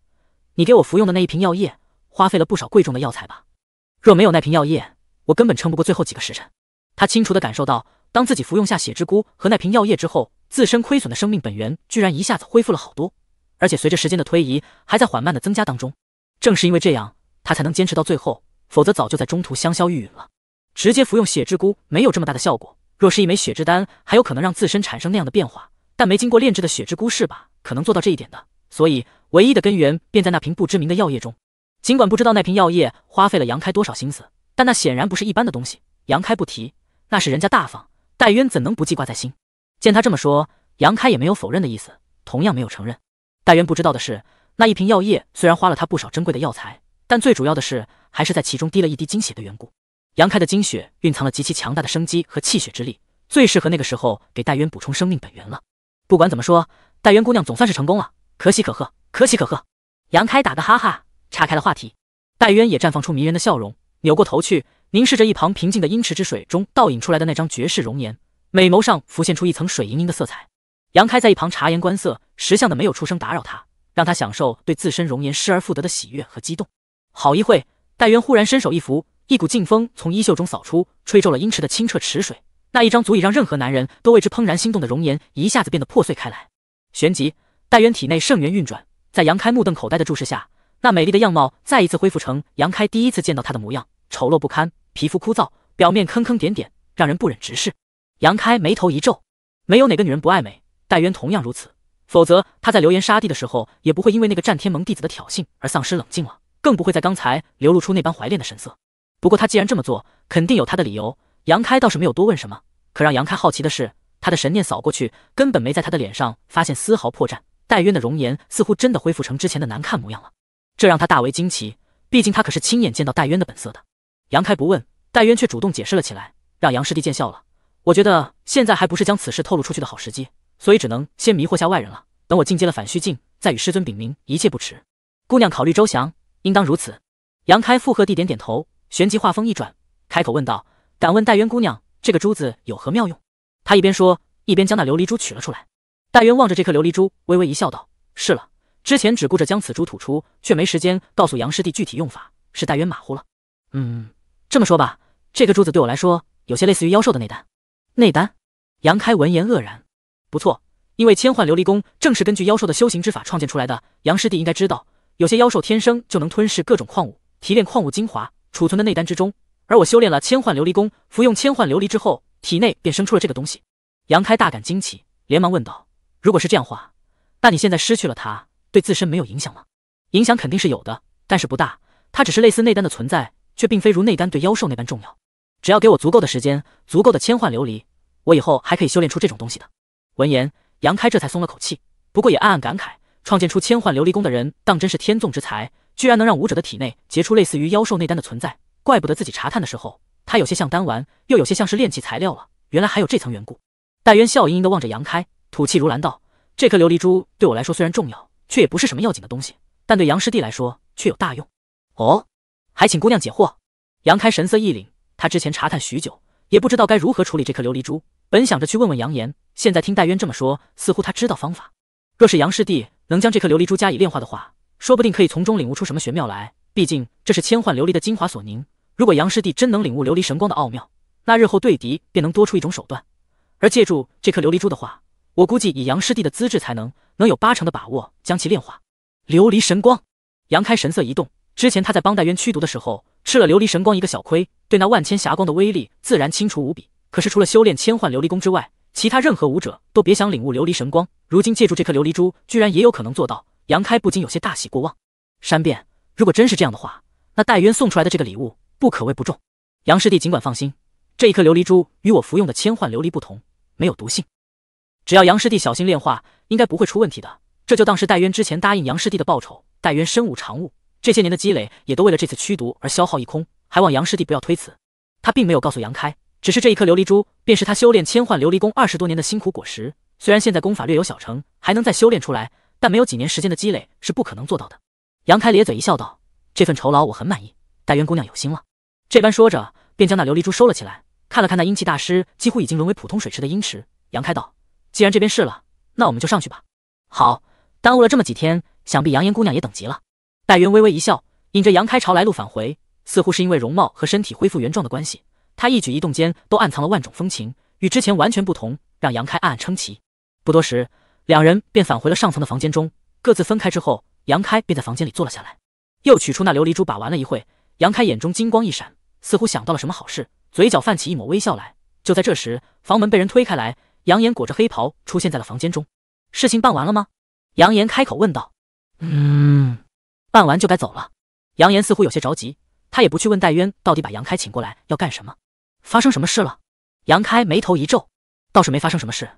Speaker 1: 你给我服用的那一瓶药液，花费了不少贵重的药材吧？若没有那瓶药液，我根本撑不过最后几个时辰。他清楚的感受到，当自己服用下血之菇和那瓶药液之后，自身亏损的生命本源居然一下子恢复了好多，而且随着时间的推移，还在缓慢的增加当中。正是因为这样，他才能坚持到最后，否则早就在中途香消玉殒了。直接服用血之菇没有这么大的效果，若是一枚血之丹，还有可能让自身产生那样的变化，但没经过炼制的血之菇是吧？可能做到这一点的，所以。唯一的根源便在那瓶不知名的药液中，尽管不知道那瓶药液花费了杨开多少心思，但那显然不是一般的东西。杨开不提，那是人家大方，戴渊怎能不记挂在心？见他这么说，杨开也没有否认的意思，同样没有承认。戴渊不知道的是，那一瓶药液虽然花了他不少珍贵的药材，但最主要的是还是在其中滴了一滴精血的缘故。杨开的精血蕴藏了极其强大的生机和气血之力，最适合那个时候给戴渊补充生命本源了。不管怎么说，戴渊姑娘总算是成功了。可喜可贺，可喜可贺！杨开打个哈哈，岔开了话题。戴渊也绽放出迷人的笑容，扭过头去，凝视着一旁平静的阴池之水中倒影出来的那张绝世容颜，美眸上浮现出一层水盈盈的色彩。杨开在一旁察言观色，识相的没有出声打扰他，让他享受对自身容颜失而复得的喜悦和激动。好一会，戴渊忽然伸手一拂，一股劲风从衣袖中扫出，吹皱了阴池的清澈池水，那一张足以让任何男人都为之怦然心动的容颜一下子变得破碎开来，旋即。戴渊体内圣元运转，在杨开目瞪口呆的注视下，那美丽的样貌再一次恢复成杨开第一次见到她的模样，丑陋不堪，皮肤枯燥，表面坑坑点点，让人不忍直视。杨开眉头一皱，没有哪个女人不爱美，戴渊同样如此，否则她在流言沙地的时候也不会因为那个战天盟弟子的挑衅而丧失冷静了，更不会在刚才流露出那般怀恋的神色。不过他既然这么做，肯定有他的理由。杨开倒是没有多问什么，可让杨开好奇的是，他的神念扫过去，根本没在他的脸上发现丝毫破绽。戴渊的容颜似乎真的恢复成之前的难看模样了，这让他大为惊奇。毕竟他可是亲眼见到戴渊的本色的。杨开不问，戴渊却主动解释了起来，让杨师弟见笑了。我觉得现在还不是将此事透露出去的好时机，所以只能先迷惑下外人了。等我进阶了反虚境，再与师尊禀明，一切不迟。姑娘考虑周详，应当如此。杨开附和地点点头，旋即话锋一转，开口问道：“敢问戴渊姑娘，这个珠子有何妙用？”他一边说，一边将那琉璃珠取了出来。戴渊望着这颗琉璃珠，微微一笑，道：“是了，之前只顾着将此珠吐出，却没时间告诉杨师弟具体用法，是戴渊马虎了。嗯，这么说吧，这颗珠子对我来说，有些类似于妖兽的内丹。”内丹。杨开闻言愕然。不错，因为千幻琉璃宫正是根据妖兽的修行之法创建出来的。杨师弟应该知道，有些妖兽天生就能吞噬各种矿物，提炼矿物精华，储存的内丹之中。而我修炼了千幻琉璃宫，服用千幻琉璃之后，体内便生出了这个东西。杨开大感惊奇，连忙问道。如果是这样话，那你现在失去了他，对自身没有影响吗？影响肯定是有的，但是不大。它只是类似内丹的存在，却并非如内丹对妖兽那般重要。只要给我足够的时间，足够的千幻琉璃，我以后还可以修炼出这种东西的。闻言，杨开这才松了口气，不过也暗暗感慨，创建出千幻琉璃宫的人当真是天纵之才，居然能让武者的体内结出类似于妖兽内丹的存在。怪不得自己查探的时候，他有些像丹丸，又有些像是炼器材料了。原来还有这层缘故。戴渊笑盈盈的望着杨开。吐气如兰道：“这颗琉璃珠对我来说虽然重要，却也不是什么要紧的东西。但对杨师弟来说却有大用。哦，还请姑娘解惑。”杨开神色一凛，他之前查探许久，也不知道该如何处理这颗琉璃珠。本想着去问问杨岩，现在听戴渊这么说，似乎他知道方法。若是杨师弟能将这颗琉璃珠加以炼化的话，说不定可以从中领悟出什么玄妙来。毕竟这是千幻琉璃的精华所凝。如果杨师弟真能领悟琉璃神光的奥妙，那日后对敌便能多出一种手段。而借助这颗琉璃珠的话，我估计以杨师弟的资质才能，能有八成的把握将其炼化。琉璃神光，杨开神色一动。之前他在帮戴渊驱毒的时候吃了琉璃神光一个小亏，对那万千霞光的威力自然清楚无比。可是除了修炼千幻琉璃功之外，其他任何武者都别想领悟琉璃神光。如今借助这颗琉璃珠，居然也有可能做到。杨开不禁有些大喜过望。山变，如果真是这样的话，那戴渊送出来的这个礼物不可谓不重。杨师弟尽管放心，这一颗琉璃珠与我服用的千幻琉璃不同，没有毒性。只要杨师弟小心炼化，应该不会出问题的。这就当是戴渊之前答应杨师弟的报酬。戴渊身无长物，这些年的积累也都为了这次驱毒而消耗一空，还望杨师弟不要推辞。他并没有告诉杨开，只是这一颗琉璃珠，便是他修炼千幻琉璃功二十多年的辛苦果实。虽然现在功法略有小成，还能再修炼出来，但没有几年时间的积累是不可能做到的。杨开咧嘴一笑道：“这份酬劳我很满意，戴渊姑娘有心了。”这般说着，便将那琉璃珠收了起来，看了看那阴气大师几乎已经沦为普通水池的阴池，杨开道。既然这边是了，那我们就上去吧。好，耽误了这么几天，想必杨岩姑娘也等急了。戴云微微一笑，引着杨开朝来路返回。似乎是因为容貌和身体恢复原状的关系，他一举一动间都暗藏了万种风情，与之前完全不同，让杨开暗暗称奇。不多时，两人便返回了上层的房间中，各自分开之后，杨开便在房间里坐了下来，又取出那琉璃珠把玩了一会。杨开眼中金光一闪，似乎想到了什么好事，嘴角泛起一抹微笑来。就在这时，房门被人推开来。杨岩裹着黑袍出现在了房间中。事情办完了吗？杨岩开口问道。
Speaker 2: 嗯，
Speaker 1: 办完就该走了。杨岩似乎有些着急，他也不去问戴渊到底把杨开请过来要干什么。发生什么事了？杨开眉头一皱，倒是没发生什么事，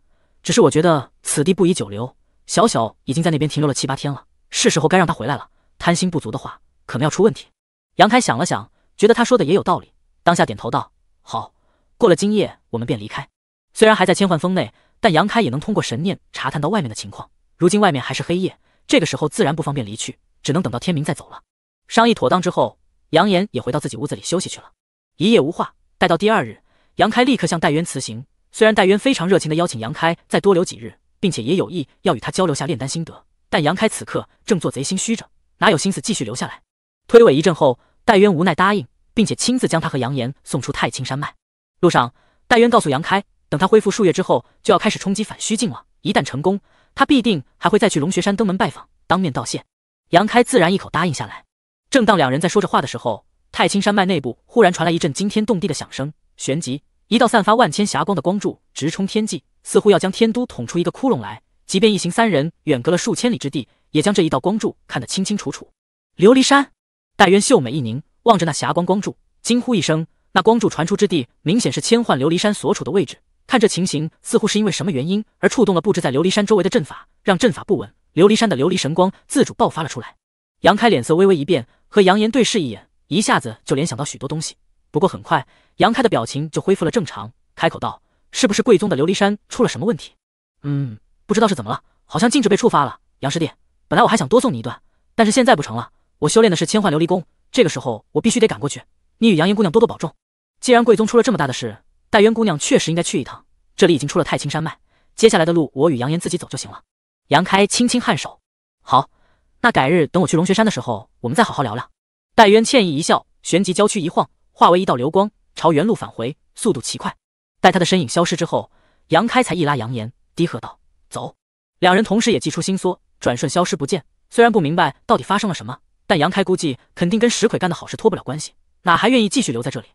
Speaker 1: 只是我觉得此地不宜久留。小小已经在那边停留了七八天了，是时候该让他回来了。贪心不足的话，可能要出问题。杨开想了想，觉得他说的也有道理，当下点头道：“好，过了今夜，我们便离开。”虽然还在千幻峰内，但杨开也能通过神念查探到外面的情况。如今外面还是黑夜，这个时候自然不方便离去，只能等到天明再走了。商议妥当之后，杨岩也回到自己屋子里休息去了。一夜无话，待到第二日，杨开立刻向戴渊辞行。虽然戴渊非常热情地邀请杨开再多留几日，并且也有意要与他交流下炼丹心得，但杨开此刻正做贼心虚着，哪有心思继续留下来？推诿一阵后，戴渊无奈答应，并且亲自将他和杨岩送出太清山脉。路上，戴渊告诉杨开。等他恢复数月之后，就要开始冲击反虚境了。一旦成功，他必定还会再去龙穴山登门拜访，当面道谢。杨开自然一口答应下来。正当两人在说着话的时候，太清山脉内部忽然传来一阵惊天动地的响声，旋即一道散发万千霞光的光柱直冲天际，似乎要将天都捅出一个窟窿来。即便一行三人远隔了数千里之地，也将这一道光柱看得清清楚楚。琉璃山，戴渊秀美一凝，望着那霞光光柱，惊呼一声：“那光柱传出之地，明显是千幻琉璃山所处的位置。”看这情形，似乎是因为什么原因而触动了布置在琉璃山周围的阵法，让阵法不稳，琉璃山的琉璃神光自主爆发了出来。杨开脸色微微一变，和杨岩对视一眼，一下子就联想到许多东西。不过很快，杨开的表情就恢复了正常，开口道：“是不是贵宗的琉璃山出了什么问题？”“嗯，不知道是怎么了，好像禁制被触发了。”杨师弟，本来我还想多送你一段，但是现在不成了。我修炼的是千幻琉璃功，这个时候我必须得赶过去。你与杨岩姑娘多多保重。既然贵宗出了这么大的事，戴渊姑娘确实应该去一趟，这里已经出了太清山脉，接下来的路我与杨岩自己走就行了。杨开轻轻颔首，好，那改日等我去龙穴山的时候，我们再好好聊聊。戴渊歉意一笑，旋即娇躯一晃，化为一道流光朝原路返回，速度奇快。待他的身影消失之后，杨开才一拉杨岩，低喝道：“走！”两人同时也祭出心缩，转瞬消失不见。虽然不明白到底发生了什么，但杨开估计肯定跟石奎干的好事脱不了关系，哪还愿意继续留在这里？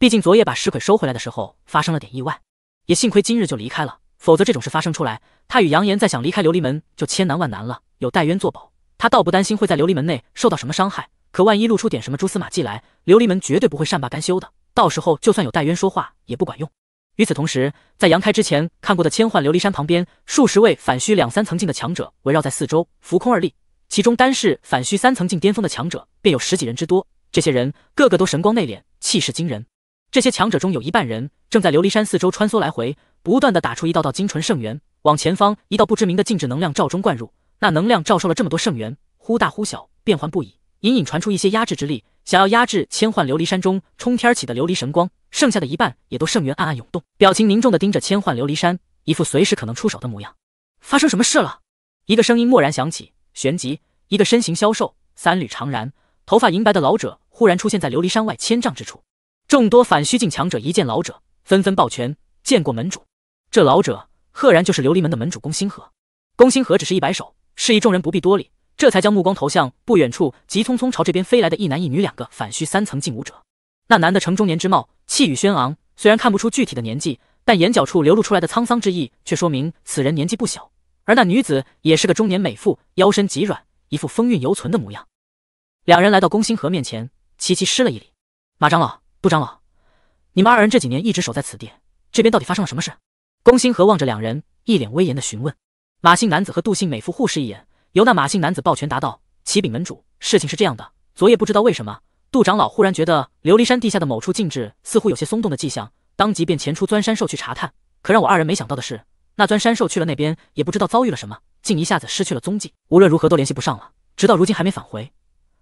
Speaker 1: 毕竟昨夜把石魁收回来的时候发生了点意外，也幸亏今日就离开了，否则这种事发生出来，他与扬言再想离开琉璃门就千难万难了。有戴渊作保，他倒不担心会在琉璃门内受到什么伤害，可万一露出点什么蛛丝马迹来，琉璃门绝对不会善罢甘休的。到时候就算有戴渊说话也不管用。与此同时，在杨开之前看过的千幻琉璃山旁边，数十位反虚两三层境的强者围绕在四周，浮空而立，其中单是反虚三层境巅峰的强者便有十几人之多。这些人个个都神光内敛，气势惊人。这些强者中有一半人正在琉璃山四周穿梭来回，不断的打出一道道精纯圣元，往前方一道不知名的静止能量罩中灌入。那能量罩受了这么多圣元，忽大忽小，变幻不已，隐隐传出一些压制之力，想要压制千幻琉璃山中冲天而起的琉璃神光。剩下的一半也都圣元暗暗涌动，表情凝重的盯着千幻琉璃山，一副随时可能出手的模样。发生什么事了？一个声音蓦然响起，旋即一个身形消瘦、三缕长髯、头发银白的老者忽然出现在琉璃山外千丈之处。众多反虚境强者一见老者，纷纷抱拳见过门主。这老者赫然就是琉璃门的门主宫星河。宫星河只是一摆手，示意众人不必多礼，这才将目光投向不远处急匆匆朝这边飞来的一男一女两个反虚三层境武者。那男的呈中年之貌，气宇轩昂，虽然看不出具体的年纪，但眼角处流露出来的沧桑之意，却说明此人年纪不小。而那女子也是个中年美妇，腰身极软，一副风韵犹存的模样。两人来到宫星河面前，齐齐施了一礼，马长老。杜长老，你们二人这几年一直守在此地，这边到底发生了什么事？宫星河望着两人，一脸威严的询问。马姓男子和杜姓美妇互视一眼，由那马姓男子抱拳答道：“启禀门主，事情是这样的，昨夜不知道为什么，杜长老忽然觉得琉璃山地下的某处禁制似乎有些松动的迹象，当即便前出钻山兽去查探。可让我二人没想到的是，那钻山兽去了那边也不知道遭遇了什么，竟一下子失去了踪迹，无论如何都联系不上了，直到如今还没返回。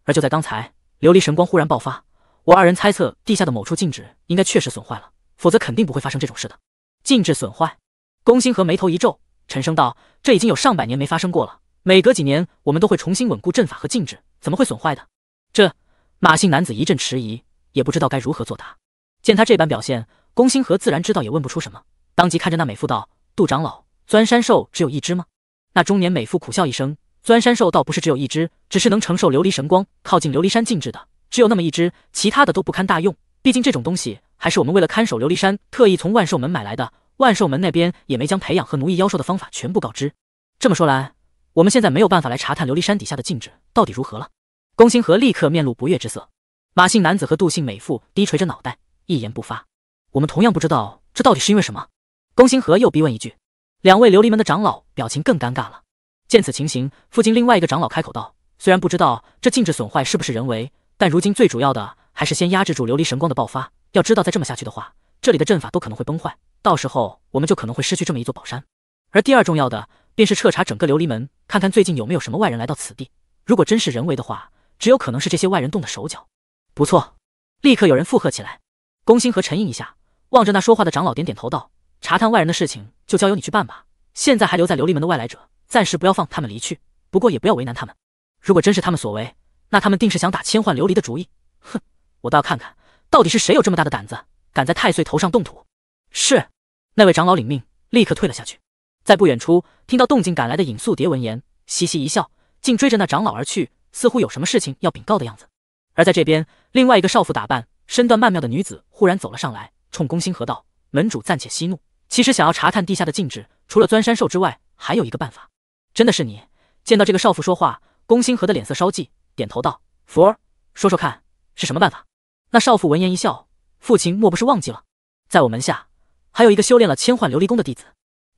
Speaker 1: 而就在刚才，琉璃神光忽然爆发。”我二人猜测地下的某处禁制应该确实损坏了，否则肯定不会发生这种事的。禁制损坏，宫星河眉头一皱，沉声道：“这已经有上百年没发生过了，每隔几年我们都会重新稳固阵法和禁制，怎么会损坏的？”这马姓男子一阵迟疑，也不知道该如何作答。见他这般表现，宫星河自然知道也问不出什么，当即看着那美妇道：“杜长老，钻山兽只有一只吗？”那中年美妇苦笑一声：“钻山兽倒不是只有一只，只是能承受琉璃神光，靠近琉璃山禁制的。”只有那么一只，其他的都不堪大用。毕竟这种东西还是我们为了看守琉璃山特意从万寿门买来的。万寿门那边也没将培养和奴役妖兽的方法全部告知。这么说来，我们现在没有办法来查探琉璃山底下的禁制到底如何了。宫星河立刻面露不悦之色，马姓男子和杜姓美妇低垂着脑袋，一言不发。我们同样不知道这到底是因为什么。宫星河又逼问一句，两位琉璃门的长老表情更尴尬了。见此情形，附近另外一个长老开口道：“虽然不知道这禁制损坏是不是人为。”但如今最主要的还是先压制住琉璃神光的爆发。要知道，再这么下去的话，这里的阵法都可能会崩坏，到时候我们就可能会失去这么一座宝山。而第二重要的便是彻查整个琉璃门，看看最近有没有什么外人来到此地。如果真是人为的话，只有可能是这些外人动的手脚。不错，立刻有人附和起来。宫心河沉吟一下，望着那说话的长老，点点头道：“查探外人的事情就交由你去办吧。现在还留在琉璃门的外来者，暂时不要放他们离去。不过也不要为难他们，如果真是他们所为。”那他们定是想打千幻琉璃的主意，哼！我倒要看看，到底是谁有这么大的胆子，敢在太岁头上动土。是那位长老领命，立刻退了下去。在不远处听到动静赶来的尹素蝶闻言，嘻嘻一笑，竟追着那长老而去，似乎有什么事情要禀告的样子。而在这边，另外一个少妇打扮、身段曼妙的女子忽然走了上来，冲宫心河道：“门主暂且息怒，其实想要查探地下的禁制，除了钻山兽之外，还有一个办法。”真的是你！见到这个少妇说话，宫心河的脸色稍霁。点头道：“福儿，说说看是什么办法。”那少妇闻言一笑：“父亲莫不是忘记了，在我门下还有一个修炼了千幻琉璃功的弟子。”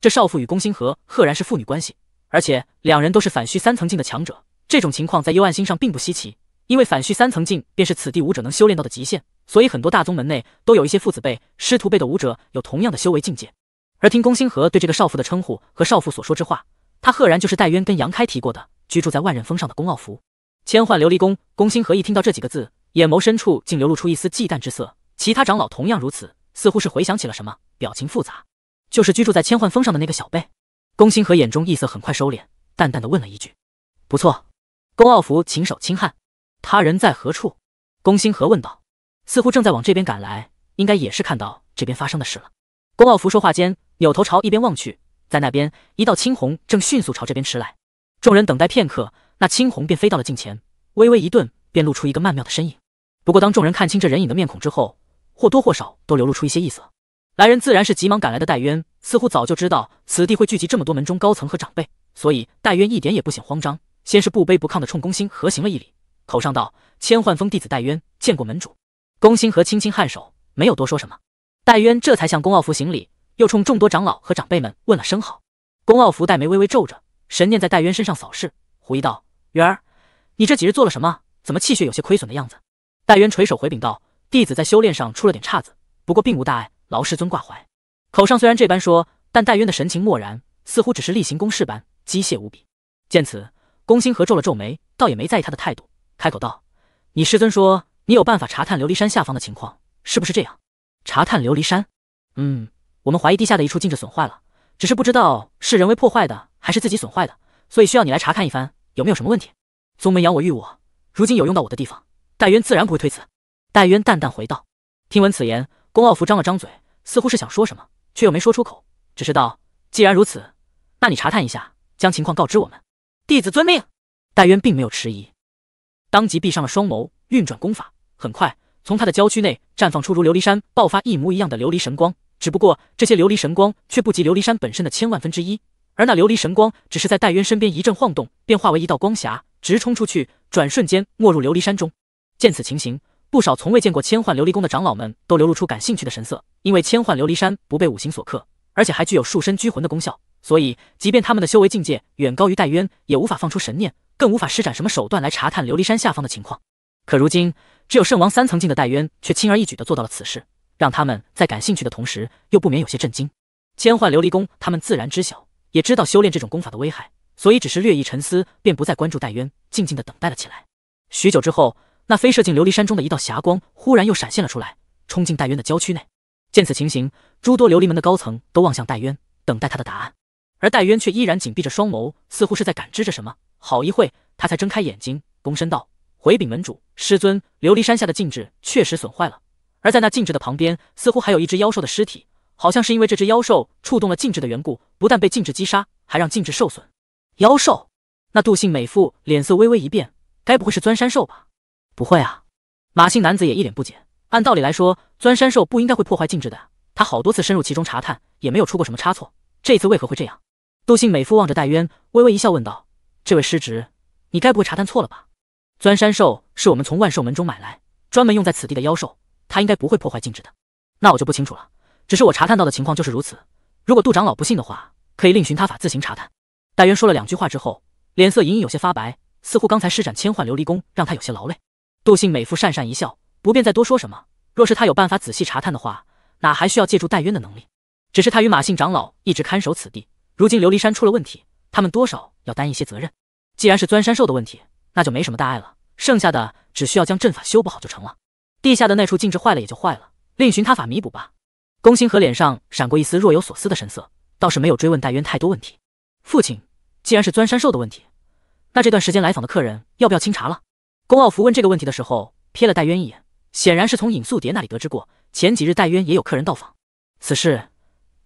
Speaker 1: 这少妇与宫星河赫然是父女关系，而且两人都是反虚三层境的强者。这种情况在幽暗星上并不稀奇，因为反虚三层境便是此地武者能修炼到的极限，所以很多大宗门内都有一些父子辈、师徒辈的武者有同样的修为境界。而听宫星河对这个少妇的称呼和少妇所说之话，他赫然就是戴渊跟杨开提过的居住在万仞峰上的宫傲福。千幻琉璃宫，宫心河一听到这几个字，眼眸深处竟流露出一丝忌惮之色。其他长老同样如此，似乎是回想起了什么，表情复杂。就是居住在千幻峰上的那个小辈。宫心河眼中异色很快收敛，淡淡的问了一句：“不错。”宫傲福轻手轻汗：“他人在何处？”宫心河问道，似乎正在往这边赶来，应该也是看到这边发生的事了。宫傲福说话间，扭头朝一边望去，在那边一道青红正迅速朝这边驰来。众人等待片刻。那青红便飞到了近前，微微一顿，便露出一个曼妙的身影。不过，当众人看清这人影的面孔之后，或多或少都流露出一些异色。来人自然是急忙赶来的戴渊，似乎早就知道此地会聚集这么多门中高层和长辈，所以戴渊一点也不显慌张。先是不卑不亢的冲宫心合行了一礼，口上道：“千幻峰弟子戴渊见过门主。”宫心河轻轻颔首，没有多说什么。戴渊这才向宫傲福行礼，又冲众多长老和长辈们问了声好。宫傲福黛眉微微皱着，神念在戴渊身上扫视，狐疑道。元儿，你这几日做了什么？怎么气血有些亏损的样子？戴渊垂首回禀道：“弟子在修炼上出了点岔子，不过并无大碍，劳师尊挂怀。”口上虽然这般说，但戴渊的神情漠然，似乎只是例行公事般机械无比。见此，宫星河皱了皱眉，倒也没在意他的态度，开口道：“你师尊说你有办法查探琉璃山下方的情况，是不是这样？”查探琉璃山？嗯，我们怀疑地下的一处禁制损坏了，只是不知道是人为破坏的还是自己损坏的，所以需要你来查看一番。有没有什么问题？宗门养我育我，如今有用到我的地方，戴渊自然不会推辞。戴渊淡淡回道。听闻此言，宫傲福张了张嘴，似乎是想说什么，却又没说出口，只是道：“既然如此，那你查探一下，将情况告知我们。”弟子遵命。戴渊并没有迟疑，当即闭上了双眸，运转功法。很快，从他的娇躯内绽放出如琉璃山爆发一模一样的琉璃神光，只不过这些琉璃神光却不及琉璃山本身的千万分之一。而那琉璃神光只是在戴渊身边一阵晃动，便化为一道光霞，直冲出去，转瞬间没入琉璃山中。见此情形，不少从未见过千幻琉璃宫的长老们都流露出感兴趣的神色，因为千幻琉璃山不被五行所克，而且还具有束身拘魂的功效，所以即便他们的修为境界远高于戴渊，也无法放出神念，更无法施展什么手段来查探琉璃山下方的情况。可如今，只有圣王三层境的戴渊却轻而易举地做到了此事，让他们在感兴趣的同时，又不免有些震惊。千幻琉璃宫，他们自然知晓。也知道修炼这种功法的危害，所以只是略一沉思，便不再关注戴渊，静静的等待了起来。许久之后，那飞射进琉璃山中的一道霞光忽然又闪现了出来，冲进戴渊的郊区内。见此情形，诸多琉璃门的高层都望向戴渊，等待他的答案。而戴渊却依然紧闭着双眸，似乎是在感知着什么。好一会，他才睁开眼睛，躬身道：“回禀门主、师尊，琉璃山下的禁制确实损坏了，而在那禁制的旁边，似乎还有一只妖兽的尸体。”好像是因为这只妖兽触动了禁制的缘故，不但被禁制击杀，还让禁制受损。妖兽？那杜姓美妇脸色微微一变，该不会是钻山兽吧？不会啊！马姓男子也一脸不解。按道理来说，钻山兽不应该会破坏禁制的。他好多次深入其中查探，也没有出过什么差错。这次为何会这样？杜姓美妇望着戴渊，微微一笑，问道：“这位师侄，你该不会查探错了吧？”钻山兽是我们从万兽门中买来，专门用在此地的妖兽，它应该不会破坏禁制的。那我就不清楚了。只是我查探到的情况就是如此，如果杜长老不信的话，可以另寻他法自行查探。戴渊说了两句话之后，脸色隐隐有些发白，似乎刚才施展千幻琉璃功让他有些劳累。杜信美妇讪讪一笑，不便再多说什么。若是他有办法仔细查探的话，哪还需要借助戴渊的能力？只是他与马姓长老一直看守此地，如今琉璃山出了问题，他们多少要担一些责任。既然是钻山兽的问题，那就没什么大碍了，剩下的只需要将阵法修补好就成了。地下的那处禁制坏了也就坏了，另寻他法弥补吧。宫心河脸上闪过一丝若有所思的神色，倒是没有追问戴渊太多问题。父亲，既然是钻山兽的问题，那这段时间来访的客人要不要清查了？宫傲福问这个问题的时候，瞥了戴渊一眼，显然是从尹素蝶那里得知过，前几日戴渊也有客人到访。此事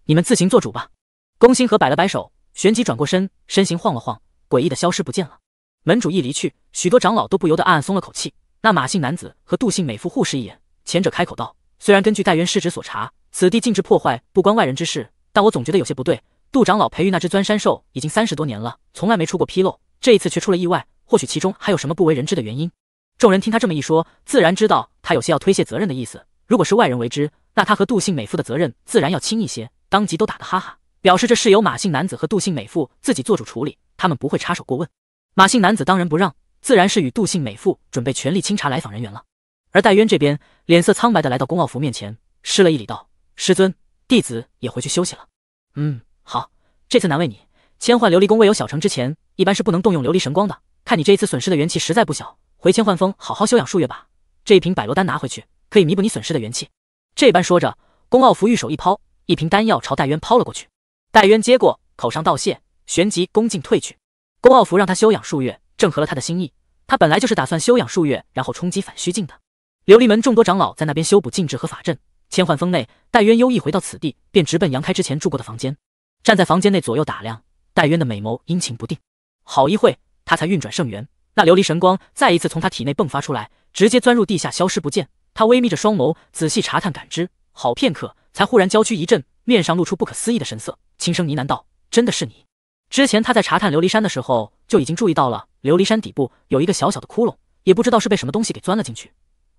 Speaker 1: 你们自行做主吧。宫心河摆了摆手，旋即转过身，身形晃了晃，诡异的消失不见了。门主一离去，许多长老都不由得暗暗松了口气。那马姓男子和杜姓美妇互视一眼，前者开口道：“虽然根据戴渊师侄所查。”此地禁止破坏，不关外人之事。但我总觉得有些不对。杜长老培育那只钻山兽已经三十多年了，从来没出过纰漏，这一次却出了意外，或许其中还有什么不为人知的原因。众人听他这么一说，自然知道他有些要推卸责任的意思。如果是外人为之，那他和杜姓美妇的责任自然要轻一些。当即都打得哈哈，表示这事由马姓男子和杜姓美妇自己做主处理，他们不会插手过问。马姓男子当仁不让，自然是与杜姓美妇准备全力清查来访人员了。而戴渊这边脸色苍白的来到宫奥福面前，施了一礼道。师尊，弟子也回去休息了。嗯，好，这次难为你。千幻琉璃宫未有小成之前，一般是不能动用琉璃神光的。看你这一次损失的元气实在不小，回千幻峰好好休养数月吧。这一瓶百罗丹拿回去，可以弥补你损失的元气。这般说着，宫傲福玉手一抛，一瓶丹药朝戴渊抛了过去。戴渊接过，口上道谢，旋即恭敬退去。宫傲福让他休养数月，正合了他的心意。他本来就是打算休养数月，然后冲击反虚境的。琉璃门众多长老在那边修补禁制和法阵。千幻峰内，戴渊忧一回到此地，便直奔杨开之前住过的房间。站在房间内左右打量，戴渊的美眸阴晴不定。好一会，他才运转圣元，那琉璃神光再一次从他体内迸发出来，直接钻入地下消失不见。他微眯着双眸，仔细查探感知，好片刻，才忽然娇躯一震，面上露出不可思议的神色，轻声呢喃道：“真的是你！之前他在查探琉璃山的时候，就已经注意到了，琉璃山底部有一个小小的窟窿，也不知道是被什么东西给钻了进去。”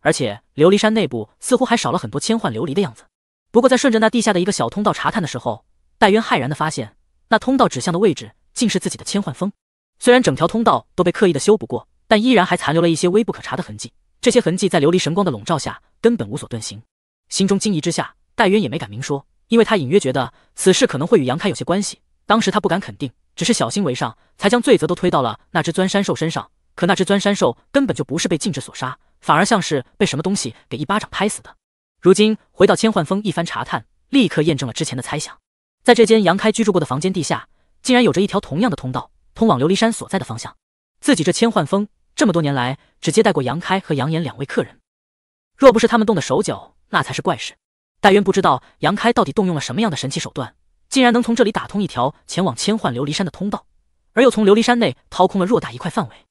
Speaker 1: 而且琉璃山内部似乎还少了很多千幻琉璃的样子。不过在顺着那地下的一个小通道查探的时候，戴渊骇然的发现，那通道指向的位置竟是自己的千幻峰。虽然整条通道都被刻意的修补过，但依然还残留了一些微不可察的痕迹。这些痕迹在琉璃神光的笼罩下，根本无所遁形。心中惊疑之下，戴渊也没敢明说，因为他隐约觉得此事可能会与杨开有些关系。当时他不敢肯定，只是小心为上，才将罪责都推到了那只钻山兽身上。可那只钻山兽根本就不是被禁制所杀，反而像是被什么东西给一巴掌拍死的。如今回到千幻峰，一番查探，立刻验证了之前的猜想。在这间杨开居住过的房间地下，竟然有着一条同样的通道，通往琉璃山所在的方向。自己这千幻峰这么多年来只接待过杨开和杨岩两位客人，若不是他们动的手脚，那才是怪事。但渊不知道杨开到底动用了什么样的神奇手段，竟然能从这里打通一条前往千幻琉璃山的通道，而又从琉璃山内掏空了偌大一块范围。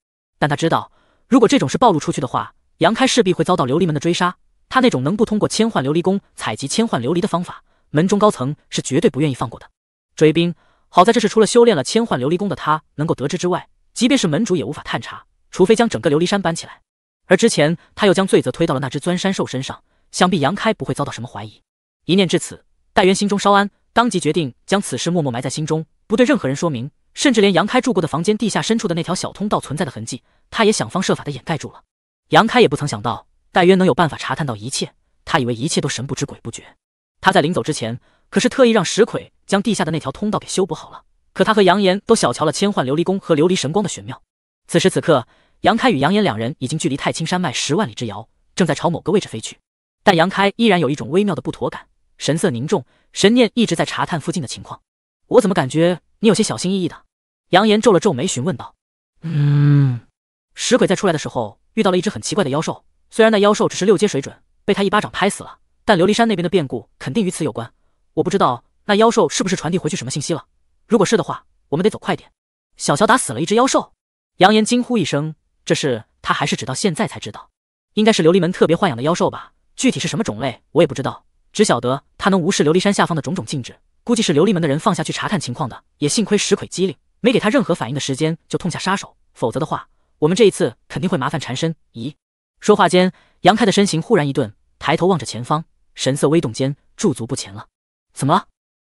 Speaker 1: 但他知道，如果这种事暴露出去的话，杨开势必会遭到琉璃门的追杀。他那种能不通过千幻琉璃宫采集千幻琉璃的方法，门中高层是绝对不愿意放过的。追兵，好在这是除了修炼了千幻琉璃宫的他能够得知之外，即便是门主也无法探查，除非将整个琉璃山搬起来。而之前他又将罪责推到了那只钻山兽身上，想必杨开不会遭到什么怀疑。一念至此，戴元心中稍安，当即决定将此事默默埋在心中，不对任何人说明。甚至连杨开住过的房间地下深处的那条小通道存在的痕迹，他也想方设法的掩盖住了。杨开也不曾想到戴渊能有办法查探到一切，他以为一切都神不知鬼不觉。他在临走之前可是特意让石魁将地下的那条通道给修补好了。可他和杨岩都小瞧了千幻琉璃宫和琉璃神光的玄妙。此时此刻，杨开与杨岩两人已经距离太清山脉十万里之遥，正在朝某个位置飞去。但杨开依然有一种微妙的不妥感，神色凝重，神念一直在查探附近的情况。我怎么感觉？你有些小心翼翼的，扬言皱了皱眉询问道：“
Speaker 2: 嗯，
Speaker 1: 石鬼在出来的时候遇到了一只很奇怪的妖兽，虽然那妖兽只是六阶水准，被他一巴掌拍死了，但琉璃山那边的变故肯定与此有关。我不知道那妖兽是不是传递回去什么信息了，如果是的话，我们得走快点。”小乔打死了一只妖兽，扬言惊呼一声，这事他还是直到现在才知道，应该是琉璃门特别豢养的妖兽吧？具体是什么种类我也不知道，只晓得它能无视琉璃山下方的种种禁制。估计是琉璃门的人放下去查看情况的，也幸亏石魁机灵，没给他任何反应的时间就痛下杀手，否则的话，我们这一次肯定会麻烦缠身。咦，说话间，杨开的身形忽然一顿，抬头望着前方，神色微动间驻足不前了。怎么了？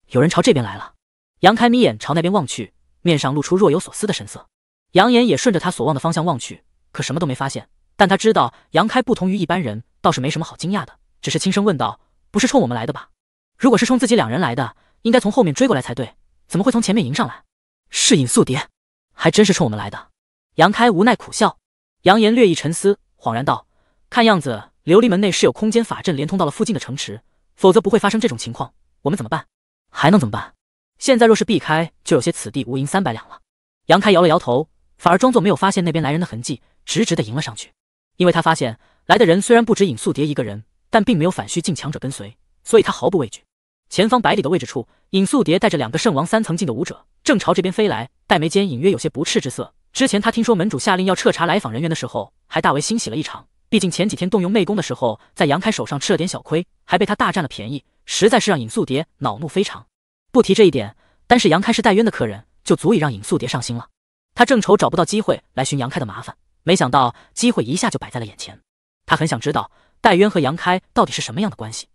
Speaker 1: 有人朝这边来了。杨开眯眼朝那边望去，面上露出若有所思的神色。杨岩也顺着他所望的方向望去，可什么都没发现。但他知道杨开不同于一般人，倒是没什么好惊讶的，只是轻声问道：“不是冲我们来的吧？如果是冲自己两人来的。”应该从后面追过来才对，怎么会从前面迎上来？是尹素蝶，还真是冲我们来的。杨开无奈苦笑，杨言略一沉思，恍然道：“看样子琉璃门内是有空间法阵连通到了附近的城池，否则不会发生这种情况。我们怎么办？还能怎么办？现在若是避开，就有些此地无银三百两了。”杨开摇了摇头，反而装作没有发现那边来人的痕迹，直直的迎了上去。因为他发现来的人虽然不止尹素蝶一个人，但并没有反虚境强者跟随，所以他毫不畏惧。前方百里的位置处，尹素蝶带着两个圣王三层境的武者正朝这边飞来，黛眉间隐约有些不赤之色。之前他听说门主下令要彻查来访人员的时候，还大为欣喜了一场。毕竟前几天动用内功的时候，在杨开手上吃了点小亏，还被他大占了便宜，实在是让尹素蝶恼怒非常。不提这一点，单是杨开是戴渊的客人，就足以让尹素蝶上心了。他正愁找不到机会来寻杨开的麻烦，没想到机会一下就摆在了眼前。他很想知道戴渊和杨开到底是什么样的关系。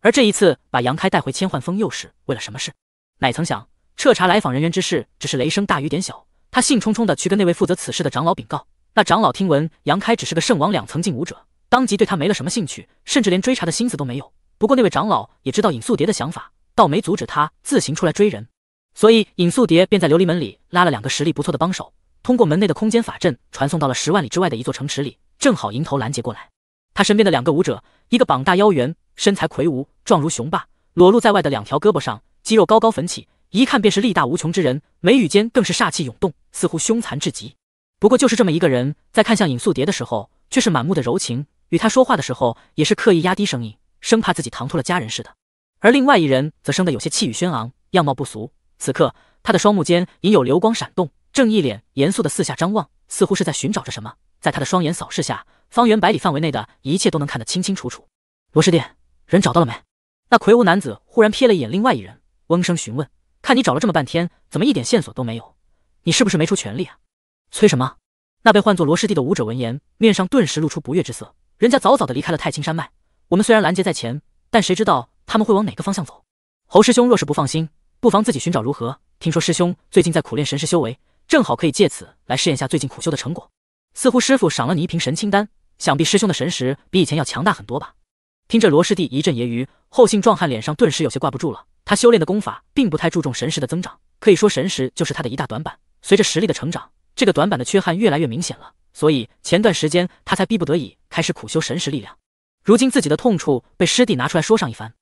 Speaker 1: 而这一次把杨开带回千幻峰，又是为了什么事？哪曾想彻查来访人员之事，只是雷声大雨点小。他兴冲冲地去跟那位负责此事的长老禀告，那长老听闻杨开只是个圣王两层境武者，当即对他没了什么兴趣，甚至连追查的心思都没有。不过那位长老也知道尹素蝶的想法，倒没阻止他自行出来追人。所以尹素蝶便在琉璃门里拉了两个实力不错的帮手，通过门内的空间法阵传送到了十万里之外的一座城池里，正好迎头拦截过来。他身边的两个武者，一个膀大腰圆。身材魁梧，壮如雄霸，裸露在外的两条胳膊上肌肉高高粉起，一看便是力大无穷之人。眉宇间更是煞气涌动，似乎凶残至极。不过就是这么一个人，在看向尹素蝶的时候，却是满目的柔情；与他说话的时候，也是刻意压低声音，生怕自己唐突了家人似的。而另外一人则生得有些气宇轩昂，样貌不俗。此刻他的双目间隐有流光闪动，正一脸严肃的四下张望，似乎是在寻找着什么。在他的双眼扫视下，方圆百里范围内的一切都能看得清清楚楚。罗师弟。人找到了没？那魁梧男子忽然瞥了一眼另外一人，嗡声询问：“看你找了这么半天，怎么一点线索都没有？你是不是没出全力啊？”催什么？那被唤作罗师弟的武者闻言，面上顿时露出不悦之色。人家早早的离开了太清山脉，我们虽然拦截在前，但谁知道他们会往哪个方向走？侯师兄若是不放心，不妨自己寻找如何？听说师兄最近在苦练神识修为，正好可以借此来试验下最近苦修的成果。似乎师傅赏了你一瓶神清丹，想必师兄的神识比以前要强大很多吧？听着罗师弟一阵揶揄，后姓壮汉脸上顿时有些挂不住了。他修炼的功法并不太注重神识的增长，可以说神识就是他的一大短板。随着实力的成长，这个短板的缺憾越来越明显了，所以前段时间他才逼不得已开始苦修神识力量。如今自己的痛处被师弟拿出来说上一番，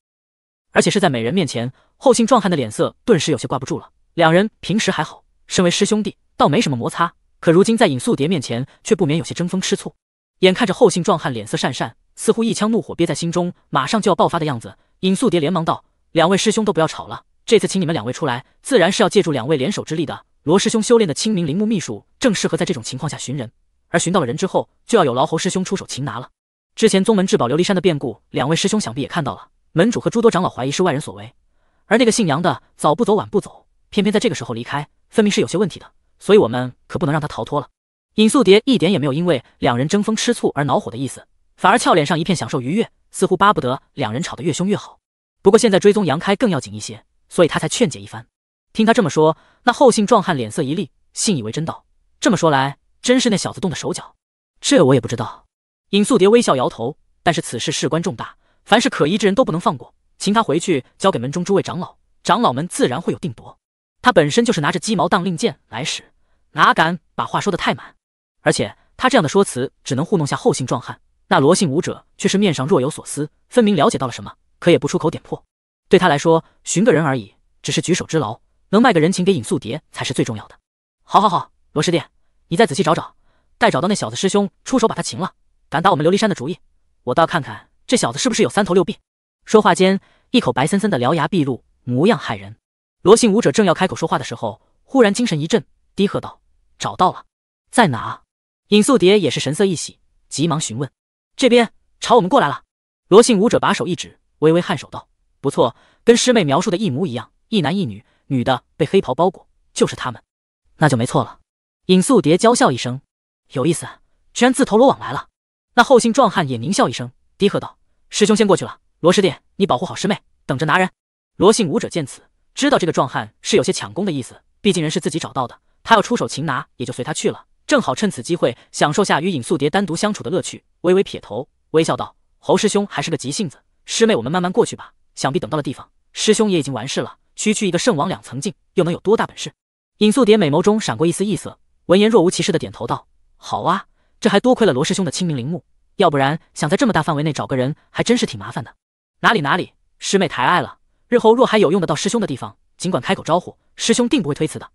Speaker 1: 而且是在美人面前，后姓壮汉的脸色顿时有些挂不住了。两人平时还好，身为师兄弟倒没什么摩擦，可如今在尹素蝶面前，却不免有些争风吃醋。眼看着后姓壮汉脸色讪讪。似乎一腔怒火憋在心中，马上就要爆发的样子。尹素蝶连忙道：“两位师兄都不要吵了，这次请你们两位出来，自然是要借助两位联手之力的。罗师兄修炼的清明陵木秘术，正适合在这种情况下寻人。而寻到了人之后，就要有劳侯师兄出手擒拿了。之前宗门至宝琉璃山的变故，两位师兄想必也看到了，门主和诸多长老怀疑是外人所为。而那个姓杨的早不走晚不走，偏偏在这个时候离开，分明是有些问题的。所以我们可不能让他逃脱了。”尹素蝶一点也没有因为两人争风吃醋而恼火的意思。反而俏脸上一片享受愉悦，似乎巴不得两人吵得越凶越好。不过现在追踪杨开更要紧一些，所以他才劝解一番。听他这么说，那后姓壮汉脸色一厉，信以为真道：“这么说来，真是那小子动的手脚。”这我也不知道。尹素蝶微笑摇头，但是此事事关重大，凡是可疑之人都不能放过，请他回去交给门中诸位长老，长老们自然会有定夺。他本身就是拿着鸡毛当令箭来使，哪敢把话说得太满？而且他这样的说辞，只能糊弄下后姓壮汉。那罗姓武者却是面上若有所思，分明了解到了什么，可也不出口点破。对他来说，寻个人而已，只是举手之劳，能卖个人情给尹素蝶才是最重要的。好，好，好，罗师弟，你再仔细找找，待找到那小子，师兄出手把他擒了。敢打我们琉璃山的主意，我倒看看这小子是不是有三头六臂。说话间，一口白森森的獠牙毕露，模样骇人。罗姓武者正要开口说话的时候，忽然精神一振，低喝道：“找到了，在哪？”尹素蝶也是神色一喜，急忙询问。这边朝我们过来了。罗姓武者把手一指，微微颔首道：“不错，跟师妹描述的一模一样，一男一女，女的被黑袍包裹，就是他们，那就没错了。”尹素蝶娇笑一声：“有意思，居然自投罗网来了。”那后姓壮汉也狞笑一声，低喝道：“师兄先过去了，罗师弟，你保护好师妹，等着拿人。”罗姓武者见此，知道这个壮汉是有些抢功的意思，毕竟人是自己找到的，他要出手擒拿，也就随他去了，正好趁此机会享受下与尹素蝶单独相处的乐趣。微微撇头，微笑道：“侯师兄还是个急性子，师妹，我们慢慢过去吧。想必等到了地方，师兄也已经完事了。区区一个圣王两层境，又能有多大本事？”尹素蝶美眸中闪过一丝异色，闻言若无其事的点头道：“好啊，这还多亏了罗师兄的清明陵墓，要不然想在这么大范围内找个人，还真是挺麻烦的。哪里哪里，师妹抬爱了。日后若还有用得到师兄的地方，尽管开口招呼，师兄定不会推辞的。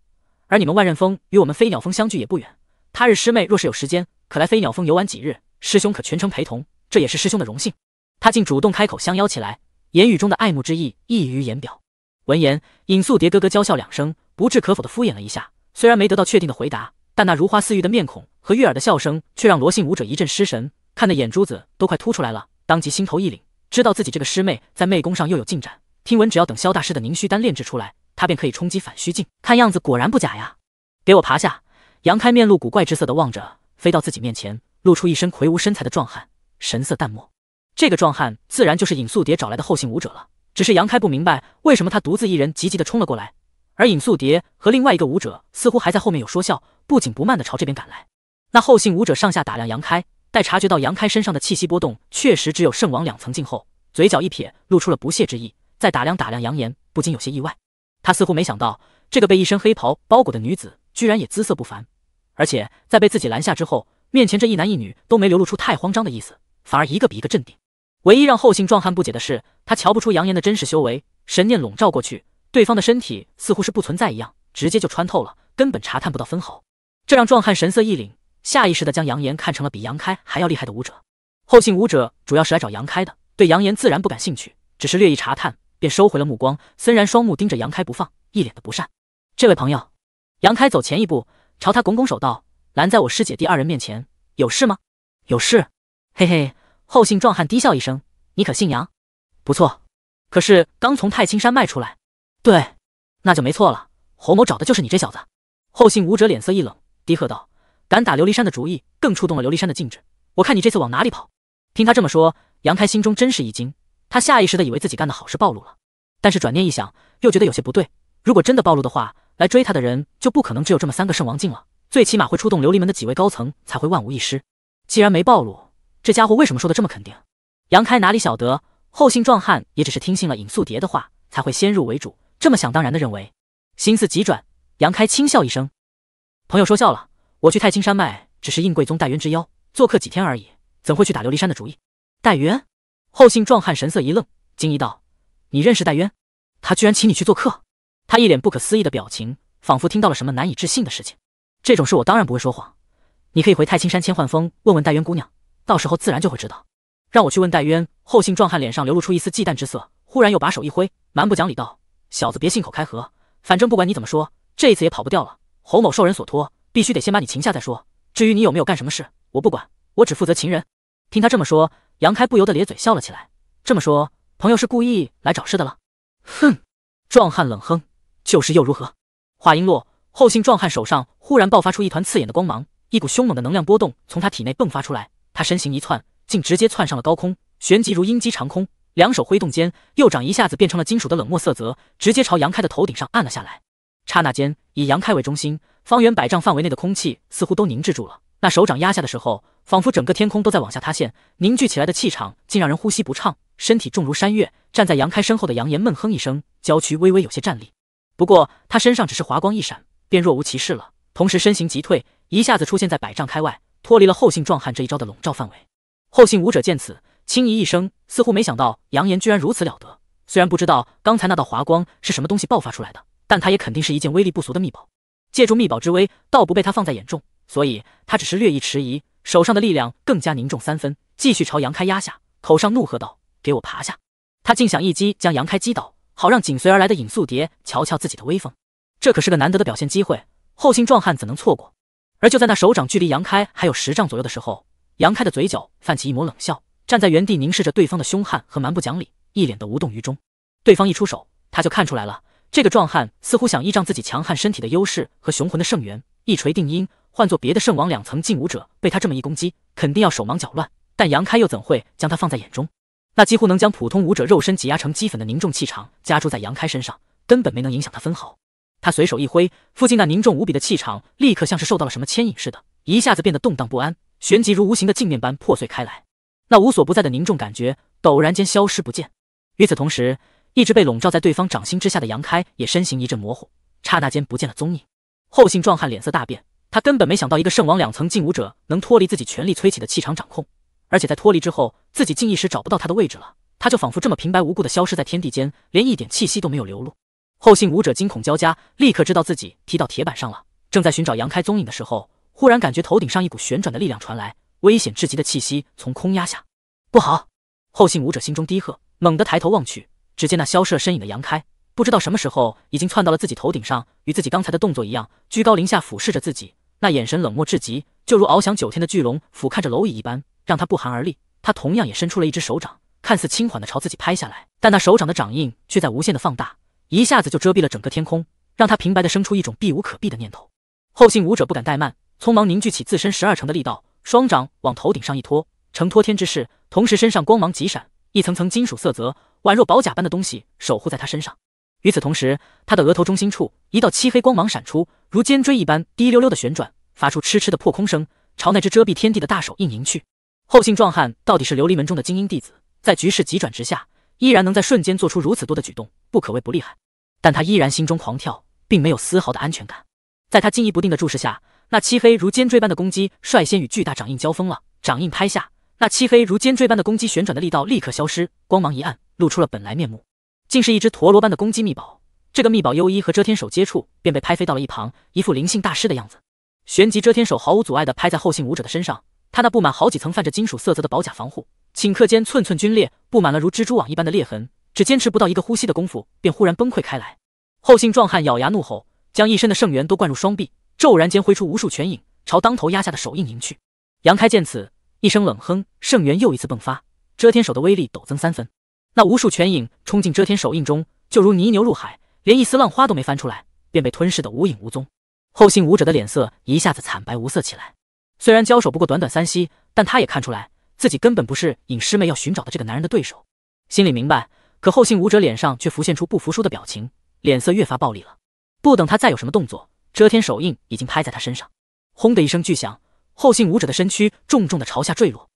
Speaker 1: 而你们万仞峰与我们飞鸟峰相距也不远，他日师妹若是有时间，可来飞鸟峰游玩几日。”师兄可全程陪同，这也是师兄的荣幸。他竟主动开口相邀起来，言语中的爱慕之意溢于言表。闻言，尹素蝶咯咯娇笑两声，不置可否的敷衍了一下。虽然没得到确定的回答，但那如花似玉的面孔和悦耳的笑声却让罗姓武者一阵失神，看得眼珠子都快凸出来了。当即心头一凛，知道自己这个师妹在媚功上又有进展。听闻只要等萧大师的凝虚丹炼制出来，他便可以冲击反虚境，看样子果然不假呀！给我爬下！杨开面露古怪之色的望着飞到自己面前。露出一身魁梧身材的壮汉，神色淡漠。这个壮汉自然就是尹素蝶找来的后姓武者了。只是杨开不明白，为什么他独自一人急急地冲了过来，而尹素蝶和另外一个武者似乎还在后面有说笑，不紧不慢地朝这边赶来。那后姓武者上下打量杨开，待察觉到杨开身上的气息波动确实只有圣王两层境后，嘴角一撇，露出了不屑之意。再打量打量杨岩，不禁有些意外。他似乎没想到，这个被一身黑袍包裹的女子居然也姿色不凡，而且在被自己拦下之后。面前这一男一女都没流露出太慌张的意思，反而一个比一个镇定。唯一让后姓壮汉不解的是，他瞧不出杨岩的真实修为，神念笼罩过去，对方的身体似乎是不存在一样，直接就穿透了，根本查探不到分毫。这让壮汉神色一凛，下意识的将杨岩看成了比杨开还要厉害的武者。后姓武者主要是来找杨开的，对杨岩自然不感兴趣，只是略一查探，便收回了目光，森然双目盯着杨开不放，一脸的不善。这位朋友，杨开走前一步，朝他拱拱手道。拦在我师姐弟二人面前，有事吗？有事。嘿嘿，后姓壮汉低笑一声：“你可姓杨？不错，可是刚从太青山脉出来。”对，那就没错了。侯某找的就是你这小子。后姓武者脸色一冷，低喝道：“敢打琉璃山的主意，更触动了琉璃山的禁制。我看你这次往哪里跑？”听他这么说，杨开心中真是一惊。他下意识的以为自己干的好事暴露了，但是转念一想，又觉得有些不对。如果真的暴露的话，来追他的人就不可能只有这么三个圣王境了。最起码会出动琉璃门的几位高层，才会万无一失。既然没暴露，这家伙为什么说的这么肯定？杨开哪里晓得，后姓壮汉也只是听信了尹素蝶的话，才会先入为主，这么想当然的认为。心思急转，杨开轻笑一声：“朋友说笑了，我去太清山脉只是应贵宗戴渊之邀做客几天而已，怎会去打琉璃山的主意？”戴渊，后姓壮汉神色一愣，惊疑道：“你认识戴渊？他居然请你去做客？”他一脸不可思议的表情，仿佛听到了什么难以置信的事情。这种事我当然不会说谎，你可以回太青山千幻峰问问戴渊姑娘，到时候自然就会知道。让我去问戴渊。后姓壮汉脸上流露出一丝忌惮之色，忽然又把手一挥，蛮不讲理道：“小子别信口开河，反正不管你怎么说，这一次也跑不掉了。侯某受人所托，必须得先把你擒下再说。至于你有没有干什么事，我不管，我只负责擒人。”听他这么说，杨开不由得咧嘴笑了起来。这么说，朋友是故意来找事的了？哼！壮汉冷哼：“就是又如何？”话音落。后姓壮汉手上忽然爆发出一团刺眼的光芒，一股凶猛的能量波动从他体内迸发出来。他身形一窜，竟直接窜上了高空，旋即如鹰击长空，两手挥动间，右掌一下子变成了金属的冷漠色泽，直接朝杨开的头顶上按了下来。刹那间，以杨开为中心，方圆百丈范围内的空气似乎都凝滞住了。那手掌压下的时候，仿佛整个天空都在往下塌陷，凝聚起来的气场竟让人呼吸不畅，身体重如山岳。站在杨开身后的杨岩闷哼一声，娇躯微微有些站立，不过他身上只是华光一闪。便若无其事了，同时身形急退，一下子出现在百丈开外，脱离了后姓壮汉这一招的笼罩范围。后姓武者见此，轻咦一声，似乎没想到杨言居然如此了得。虽然不知道刚才那道华光是什么东西爆发出来的，但他也肯定是一件威力不俗的秘宝。借助秘宝之威，倒不被他放在眼中，所以他只是略一迟疑，手上的力量更加凝重三分，继续朝杨开压下，口上怒喝道：“给我爬下！”他竟想一击将杨开击倒，好让紧随而来的尹素蝶瞧瞧自己的威风。这可是个难得的表现机会，后姓壮汉怎能错过？而就在那手掌距离杨开还有十丈左右的时候，杨开的嘴角泛起一抹冷笑，站在原地凝视着对方的凶悍和蛮不讲理，一脸的无动于衷。对方一出手，他就看出来了，这个壮汉似乎想依仗自己强悍身体的优势和雄浑的圣元一锤定音。换做别的圣王两层近武者，被他这么一攻击，肯定要手忙脚乱。但杨开又怎会将他放在眼中？那几乎能将普通武者肉身挤压成齑粉的凝重气场加注在杨开身上，根本没能影响他分毫。他随手一挥，附近那凝重无比的气场，立刻像是受到了什么牵引似的，一下子变得动荡不安，旋即如无形的镜面般破碎开来，那无所不在的凝重感觉陡然间消失不见。与此同时，一直被笼罩在对方掌心之下的杨开，也身形一阵模糊，刹那间不见了踪影。后姓壮汉脸色大变，他根本没想到一个圣王两层近武者能脱离自己全力催起的气场掌控，而且在脱离之后，自己竟一时找不到他的位置了。他就仿佛这么平白无故的消失在天地间，连一点气息都没有流露。后信武者惊恐交加，立刻知道自己踢到铁板上了。正在寻找杨开踪影的时候，忽然感觉头顶上一股旋转的力量传来，危险至极的气息从空压下。不好！后信武者心中低喝，猛地抬头望去，只见那消了身影的杨开，不知道什么时候已经窜到了自己头顶上，与自己刚才的动作一样，居高临下俯视着自己。那眼神冷漠至极，就如翱翔九天的巨龙俯瞰着蝼蚁一般，让他不寒而栗。他同样也伸出了一只手掌，看似轻缓的朝自己拍下来，但那手掌的掌印却在无限的放大。一下子就遮蔽了整个天空，让他平白的生出一种避无可避的念头。后姓武者不敢怠慢，匆忙凝聚起自身十二成的力道，双掌往头顶上一托，承托天之势，同时身上光芒急闪，一层层金属色泽，宛若宝甲般的东西守护在他身上。与此同时，他的额头中心处一道漆黑光芒闪出，如尖锥一般滴溜溜的旋转，发出嗤嗤的破空声，朝那只遮蔽天地的大手印迎去。后姓壮汉到底是琉璃门中的精英弟子，在局势急转直下。依然能在瞬间做出如此多的举动，不可谓不厉害。但他依然心中狂跳，并没有丝毫的安全感。在他惊疑不定的注视下，那漆黑如尖锥般的攻击率先与巨大掌印交锋了。掌印拍下，那漆黑如尖锥般的攻击旋转的力道立刻消失，光芒一暗，露出了本来面目，竟是一只陀螺般的攻击秘宝。这个秘宝优一和遮天手接触，便被拍飞到了一旁，一副灵性大师的样子。旋即遮天手毫无阻碍的拍在后姓武者的身上，他那布满好几层泛着金属色泽的宝甲防护。顷刻间，寸寸皲裂，布满了如蜘蛛网一般的裂痕，只坚持不到一个呼吸的功夫，便忽然崩溃开来。后姓壮汉咬牙怒吼，将一身的圣元都灌入双臂，骤然间挥出无数拳影，朝当头压下的手印迎去。杨开见此，一声冷哼，圣元又一次迸发，遮天手的威力陡增三分。那无数拳影冲进遮天手印中，就如泥牛入海，连一丝浪花都没翻出来，便被吞噬得无影无踪。后姓武者的脸色一下子惨白无色起来。虽然交手不过短短三息，但他也看出来。自己根本不是尹师妹要寻找的这个男人的对手，心里明白，可后姓武者脸上却浮现出不服输的表情，脸色越发暴力了。不等他再有什么动作，遮天手印已经拍在他身上，轰的一声巨响，后姓武者的身躯重重的朝下坠落，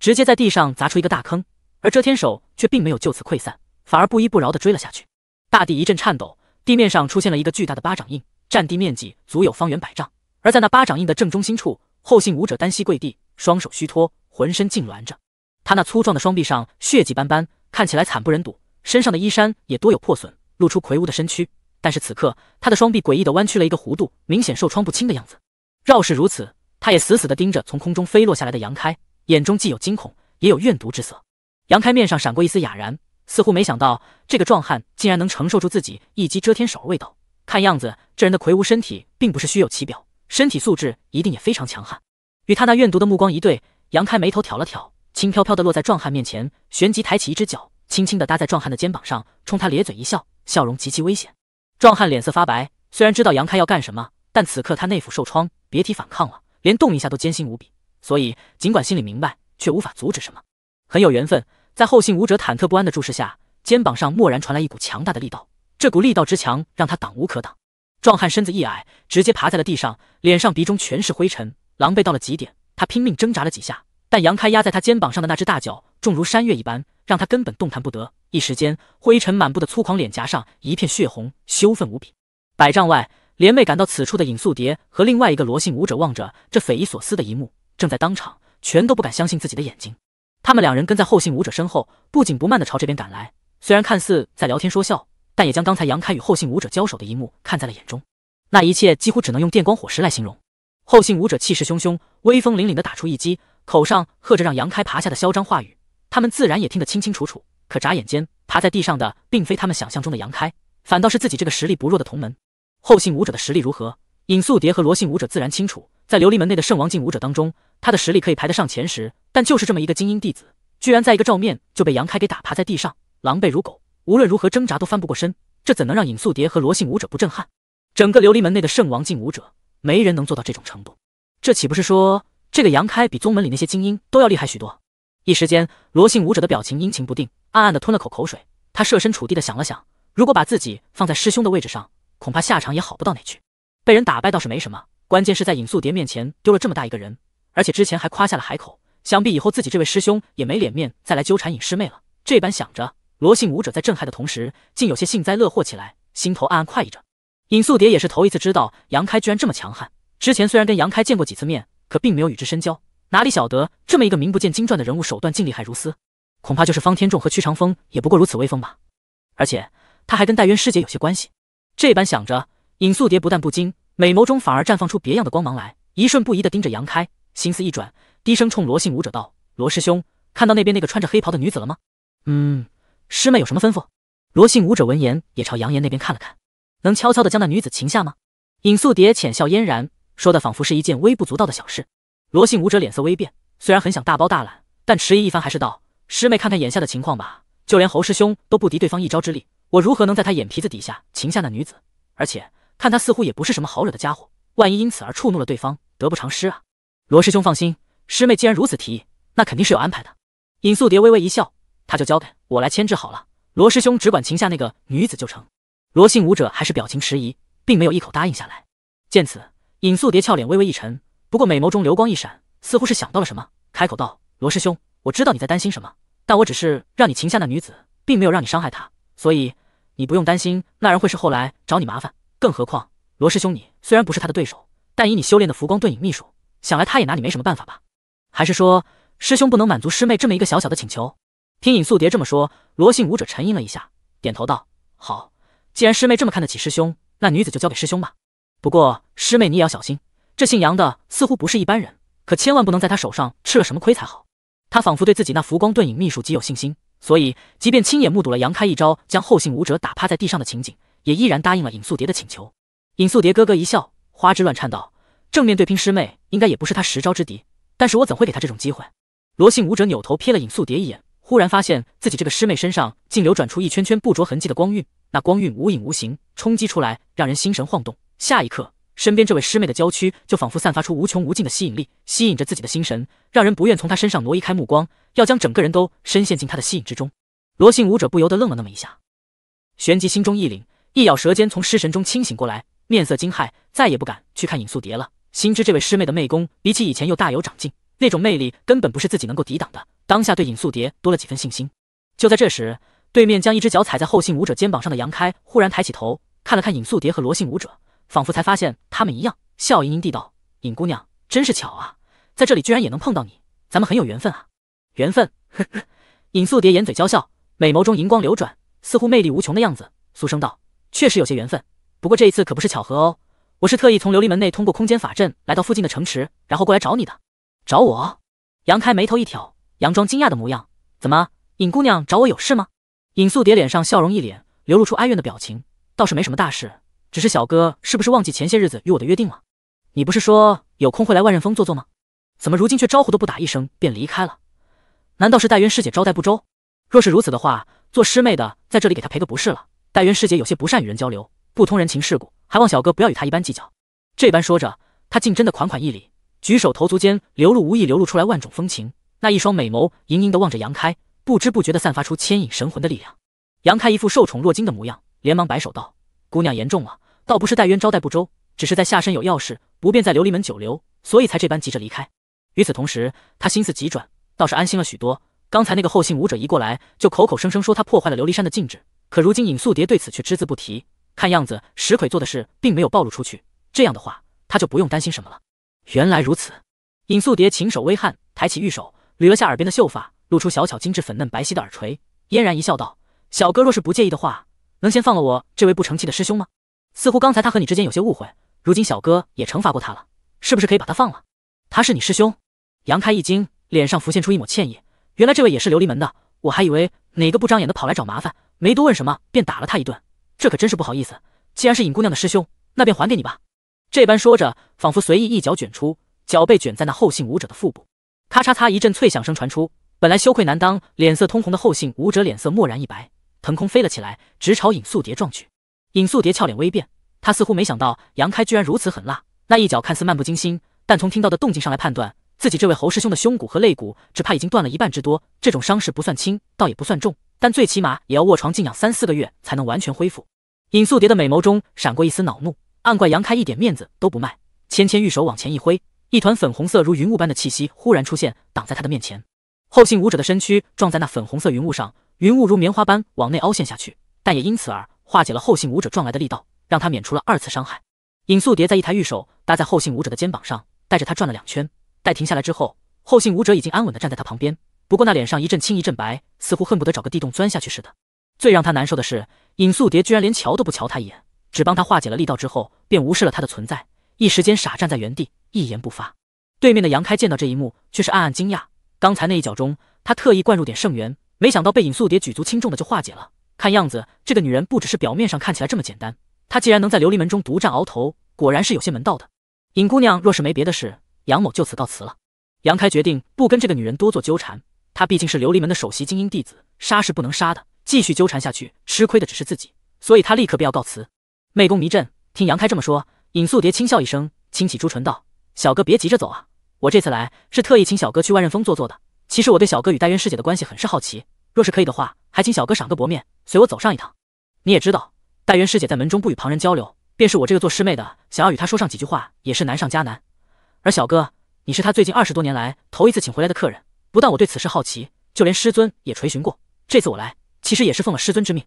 Speaker 1: 直接在地上砸出一个大坑。而遮天手却并没有就此溃散，反而不依不饶的追了下去。大地一阵颤抖，地面上出现了一个巨大的巴掌印，占地面积足有方圆百丈。而在那巴掌印的正中心处，后姓武者单膝跪地。双手虚脱，浑身痉挛着。他那粗壮的双臂上血迹斑斑，看起来惨不忍睹。身上的衣衫也多有破损，露出魁梧的身躯。但是此刻，他的双臂诡异的弯曲了一个弧度，明显受创不轻的样子。饶是如此，他也死死地盯着从空中飞落下来的杨开，眼中既有惊恐，也有怨毒之色。杨开面上闪过一丝哑然，似乎没想到这个壮汉竟然能承受住自己一击遮天手的味道。看样子，这人的魁梧身体并不是虚有其表，身体素质一定也非常强悍。与他那怨毒的目光一对，杨开眉头挑了挑，轻飘飘的落在壮汉面前，旋即抬起一只脚，轻轻的搭在壮汉的肩膀上，冲他咧嘴一笑，笑容极其危险。壮汉脸色发白，虽然知道杨开要干什么，但此刻他内腑受创，别提反抗了，连动一下都艰辛无比，所以尽管心里明白，却无法阻止什么。很有缘分，在后信武者忐忑不安的注视下，肩膀上蓦然传来一股强大的力道，这股力道之强，让他挡无可挡。壮汉身子一矮，直接爬在了地上，脸上鼻中全是灰尘。狼狈到了极点，他拼命挣扎了几下，但杨开压在他肩膀上的那只大脚重如山岳一般，让他根本动弹不得。一时间，灰尘满布的粗狂脸颊上一片血红，羞愤无比。百丈外，联袂赶到此处的尹素蝶和另外一个罗姓武者望着这匪夷所思的一幕，正在当场，全都不敢相信自己的眼睛。他们两人跟在后姓武者身后，不紧不慢地朝这边赶来。虽然看似在聊天说笑，但也将刚才杨开与后姓武者交手的一幕看在了眼中。那一切几乎只能用电光火石来形容。后姓武者气势汹汹、威风凛凛的打出一击，口上喝着让杨开爬下的嚣张话语。他们自然也听得清清楚楚。可眨眼间，爬在地上的并非他们想象中的杨开，反倒是自己这个实力不弱的同门。后姓武者的实力如何？尹素蝶和罗姓武者自然清楚。在琉璃门内的圣王境武者当中，他的实力可以排得上前十。但就是这么一个精英弟子，居然在一个照面就被杨开给打趴在地上，狼狈如狗，无论如何挣扎都翻不过身。这怎能让尹素蝶和罗姓武者不震撼？整个琉璃门内的圣王境武者。没人能做到这种程度，这岂不是说这个杨开比宗门里那些精英都要厉害许多？一时间，罗姓武者的表情阴晴不定，暗暗的吞了口口水。他设身处地的想了想，如果把自己放在师兄的位置上，恐怕下场也好不到哪去。被人打败倒是没什么，关键是在尹素蝶面前丢了这么大一个人，而且之前还夸下了海口，想必以后自己这位师兄也没脸面再来纠缠尹师妹了。这般想着，罗姓武者在震撼的同时，竟有些幸灾乐祸起来，心头暗暗快意着。尹素蝶也是头一次知道杨开居然这么强悍。之前虽然跟杨开见过几次面，可并没有与之深交，哪里晓得这么一个名不见经传的人物手段竟厉害如斯？恐怕就是方天众和屈长风也不过如此威风吧。而且他还跟戴渊师姐有些关系。这般想着，尹素蝶不但不惊，美眸中反而绽放出别样的光芒来，一瞬不移地盯着杨开，心思一转，低声冲罗姓武者道：“罗师兄，看到那边那个穿着黑袍的女子了吗？”“
Speaker 2: 嗯，
Speaker 1: 师妹有什么吩咐？”罗姓武者闻言也朝杨岩那边看了看。能悄悄的将那女子擒下吗？尹素蝶浅笑嫣然，说的仿佛是一件微不足道的小事。罗姓武者脸色微变，虽然很想大包大揽，但迟疑一番，还是道：“师妹，看看眼下的情况吧。就连侯师兄都不敌对方一招之力，我如何能在他眼皮子底下擒下那女子？而且看他似乎也不是什么好惹的家伙，万一因此而触怒了对方，得不偿失啊。”罗师兄放心，师妹既然如此提议，那肯定是有安排的。尹素蝶微微一笑，他就交给我来牵制好了，罗师兄只管擒下那个女子就成。罗姓武者还是表情迟疑，并没有一口答应下来。见此，尹素蝶俏脸微微一沉，不过美眸中流光一闪，似乎是想到了什么，开口道：“罗师兄，我知道你在担心什么，但我只是让你擒下那女子，并没有让你伤害她，所以你不用担心那人会是后来找你麻烦。更何况，罗师兄你虽然不是他的对手，但以你修炼的浮光遁影秘术，想来他也拿你没什么办法吧？还是说，师兄不能满足师妹这么一个小小的请求？”听尹素蝶这么说，罗姓武者沉吟了一下，点头道：“好。”既然师妹这么看得起师兄，那女子就交给师兄吧。不过师妹你也要小心，这姓杨的似乎不是一般人，可千万不能在他手上吃了什么亏才好。他仿佛对自己那浮光遁影秘术极有信心，所以即便亲眼目睹了杨开一招将后姓武者打趴在地上的情景，也依然答应了尹素蝶的请求。尹素蝶咯咯一笑，花枝乱颤道：“正面对拼，师妹应该也不是他十招之敌，但是我怎会给他这种机会？”罗姓武者扭头瞥了尹素蝶一眼，忽然发现自己这个师妹身上竟流转出一圈圈不着痕迹的光晕。那光晕无影无形，冲击出来，让人心神晃动。下一刻，身边这位师妹的娇躯就仿佛散发出无穷无尽的吸引力，吸引着自己的心神，让人不愿从她身上挪移开目光，要将整个人都深陷进她的吸引之中。罗姓武者不由得愣了那么一下，旋即心中一凛，一咬舌尖，从失神中清醒过来，面色惊骇，再也不敢去看尹素蝶了。心知这位师妹的媚功比起以前又大有长进，那种魅力根本不是自己能够抵挡的。当下对尹素蝶多了几分信心。就在这时。对面将一只脚踩在后姓武者肩膀上的杨开忽然抬起头，看了看尹素蝶和罗姓武者，仿佛才发现他们一样，笑盈盈地道：“尹姑娘，真是巧啊，在这里居然也能碰到你，咱们很有缘分啊！”缘分，呵呵。尹素蝶眼嘴娇笑，美眸中银光流转，似乎魅力无穷的样子。苏生道：“确实有些缘分，不过这一次可不是巧合哦，我是特意从琉璃门内通过空间法阵来到附近的城池，然后过来找你的。”找我？杨开眉头一挑，佯装惊讶的模样：“怎么，尹姑娘找我有事吗？”尹素蝶脸上笑容一脸，流露出哀怨的表情，倒是没什么大事，只是小哥是不是忘记前些日子与我的约定了？你不是说有空会来万仞峰坐坐吗？怎么如今却招呼都不打一声便离开了？难道是戴渊师姐招待不周？若是如此的话，做师妹的在这里给她赔个不是了。戴渊师姐有些不善与人交流，不通人情世故，还望小哥不要与她一般计较。这般说着，她竟真的款款一礼，举手投足间流露无意流露出来万种风情，那一双美眸盈盈的望着杨开。不知不觉地散发出牵引神魂的力量，杨开一副受宠若惊的模样，连忙摆手道：“姑娘严重了，倒不是戴渊招待不周，只是在下身有要事，不便在琉璃门久留，所以才这般急着离开。”与此同时，他心思急转，倒是安心了许多。刚才那个后姓武者一过来，就口口声声说他破坏了琉璃山的禁制，可如今尹素蝶对此却只字不提，看样子石魁做的事并没有暴露出去。这样的话，他就不用担心什么了。原来如此，尹素蝶轻手微汗，抬起玉手捋了下耳边的秀发。露出小巧精致粉嫩白皙的耳垂，嫣然一笑，道：“小哥若是不介意的话，能先放了我这位不成器的师兄吗？似乎刚才他和你之间有些误会，如今小哥也惩罚过他了，是不是可以把他放了？他是你师兄？”杨开一惊，脸上浮现出一抹歉意。原来这位也是琉璃门的，我还以为哪个不长眼的跑来找麻烦，没多问什么便打了他一顿，这可真是不好意思。既然是尹姑娘的师兄，那便还给你吧。这般说着，仿佛随意一脚卷出，脚被卷在那后姓武者的腹部，咔嚓嚓一阵脆响声传出。本来羞愧难当、脸色通红的后信武者脸色蓦然一白，腾空飞了起来，直朝尹素蝶撞去。尹素蝶俏脸微变，她似乎没想到杨开居然如此狠辣，那一脚看似漫不经心，但从听到的动静上来判断，自己这位侯师兄的胸骨和肋骨只怕已经断了一半之多。这种伤势不算轻，倒也不算重，但最起码也要卧床静养三四个月才能完全恢复。尹素蝶的美眸中闪过一丝恼怒，暗怪杨开一点面子都不卖，芊芊玉手往前一挥，一团粉红色如云雾般的气息忽然出现，挡在他的面前。后姓武者的身躯撞在那粉红色云雾上，云雾如棉花般往内凹陷下去，但也因此而化解了后姓武者撞来的力道，让他免除了二次伤害。尹素蝶在一台玉手搭在后姓武者的肩膀上，带着他转了两圈。待停下来之后，后姓武者已经安稳地站在他旁边，不过那脸上一阵青一阵白，似乎恨不得找个地洞钻下去似的。最让他难受的是，尹素蝶居然连瞧都不瞧他一眼，只帮他化解了力道之后，便无视了他的存在，一时间傻站在原地，一言不发。对面的杨开见到这一幕，却是暗暗惊讶。刚才那一脚中，他特意灌入点圣元，没想到被尹素蝶举足轻重的就化解了。看样子，这个女人不只是表面上看起来这么简单。她既然能在琉璃门中独占鳌头，果然是有些门道的。尹姑娘若是没别的事，杨某就此告辞了。杨开决定不跟这个女人多做纠缠，他毕竟是琉璃门的首席精英弟子，杀是不能杀的。继续纠缠下去，吃亏的只是自己，所以他立刻便要告辞。魅功迷阵，听杨开这么说，尹素蝶轻笑一声，轻启朱唇道：“小哥别急着走啊。”我这次来是特意请小哥去万仞峰坐坐的。其实我对小哥与戴渊师姐的关系很是好奇，若是可以的话，还请小哥赏个薄面，随我走上一趟。你也知道，戴渊师姐在门中不与旁人交流，便是我这个做师妹的，想要与她说上几句话也是难上加难。而小哥，你是他最近二十多年来头一次请回来的客人，不但我对此事好奇，就连师尊也垂询过。这次我来，其实也是奉了师尊之命。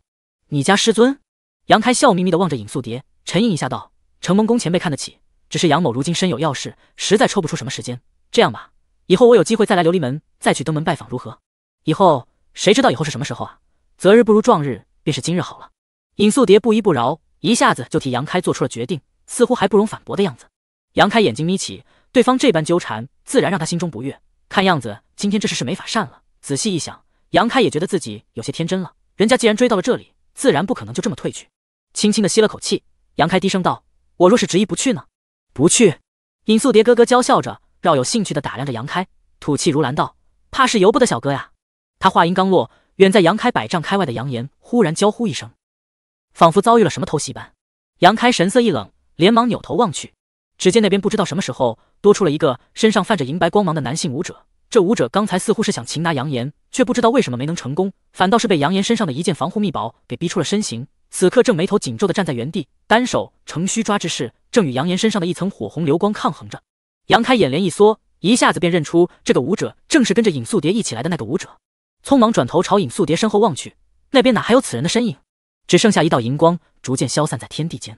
Speaker 1: 你家师尊？杨开笑眯眯地望着尹素蝶，沉吟一下道：“承蒙宫前辈看得起。”只是杨某如今身有要事，实在抽不出什么时间。这样吧，以后我有机会再来琉璃门，再去登门拜访，如何？以后谁知道以后是什么时候啊？择日不如撞日，便是今日好了。尹素蝶不依不饶，一下子就替杨开做出了决定，似乎还不容反驳的样子。杨开眼睛眯起，对方这般纠缠，自然让他心中不悦。看样子今天这事是没法善了。仔细一想，杨开也觉得自己有些天真了。人家既然追到了这里，自然不可能就这么退去。轻轻的吸了口气，杨开低声道：“我若是执意不去呢？”不去，尹素蝶咯咯娇笑着，饶有兴趣地打量着杨开，吐气如兰道：“怕是由不得小哥呀。”他话音刚落，远在杨开百丈开外的杨岩忽然娇呼一声，仿佛遭遇了什么偷袭般。杨开神色一冷，连忙扭头望去，只见那边不知道什么时候多出了一个身上泛着银白光芒的男性舞者。这舞者刚才似乎是想擒拿杨岩，却不知道为什么没能成功，反倒是被杨岩身上的一件防护密宝给逼出了身形。此刻正眉头紧皱地站在原地，单手呈虚抓之势。正与杨岩身上的一层火红流光抗衡着，杨开眼帘一缩，一下子便认出这个舞者正是跟着尹素蝶一起来的那个舞者。匆忙转头朝尹素蝶身后望去，那边哪还有此人的身影？只剩下一道银光逐渐消散在天地间。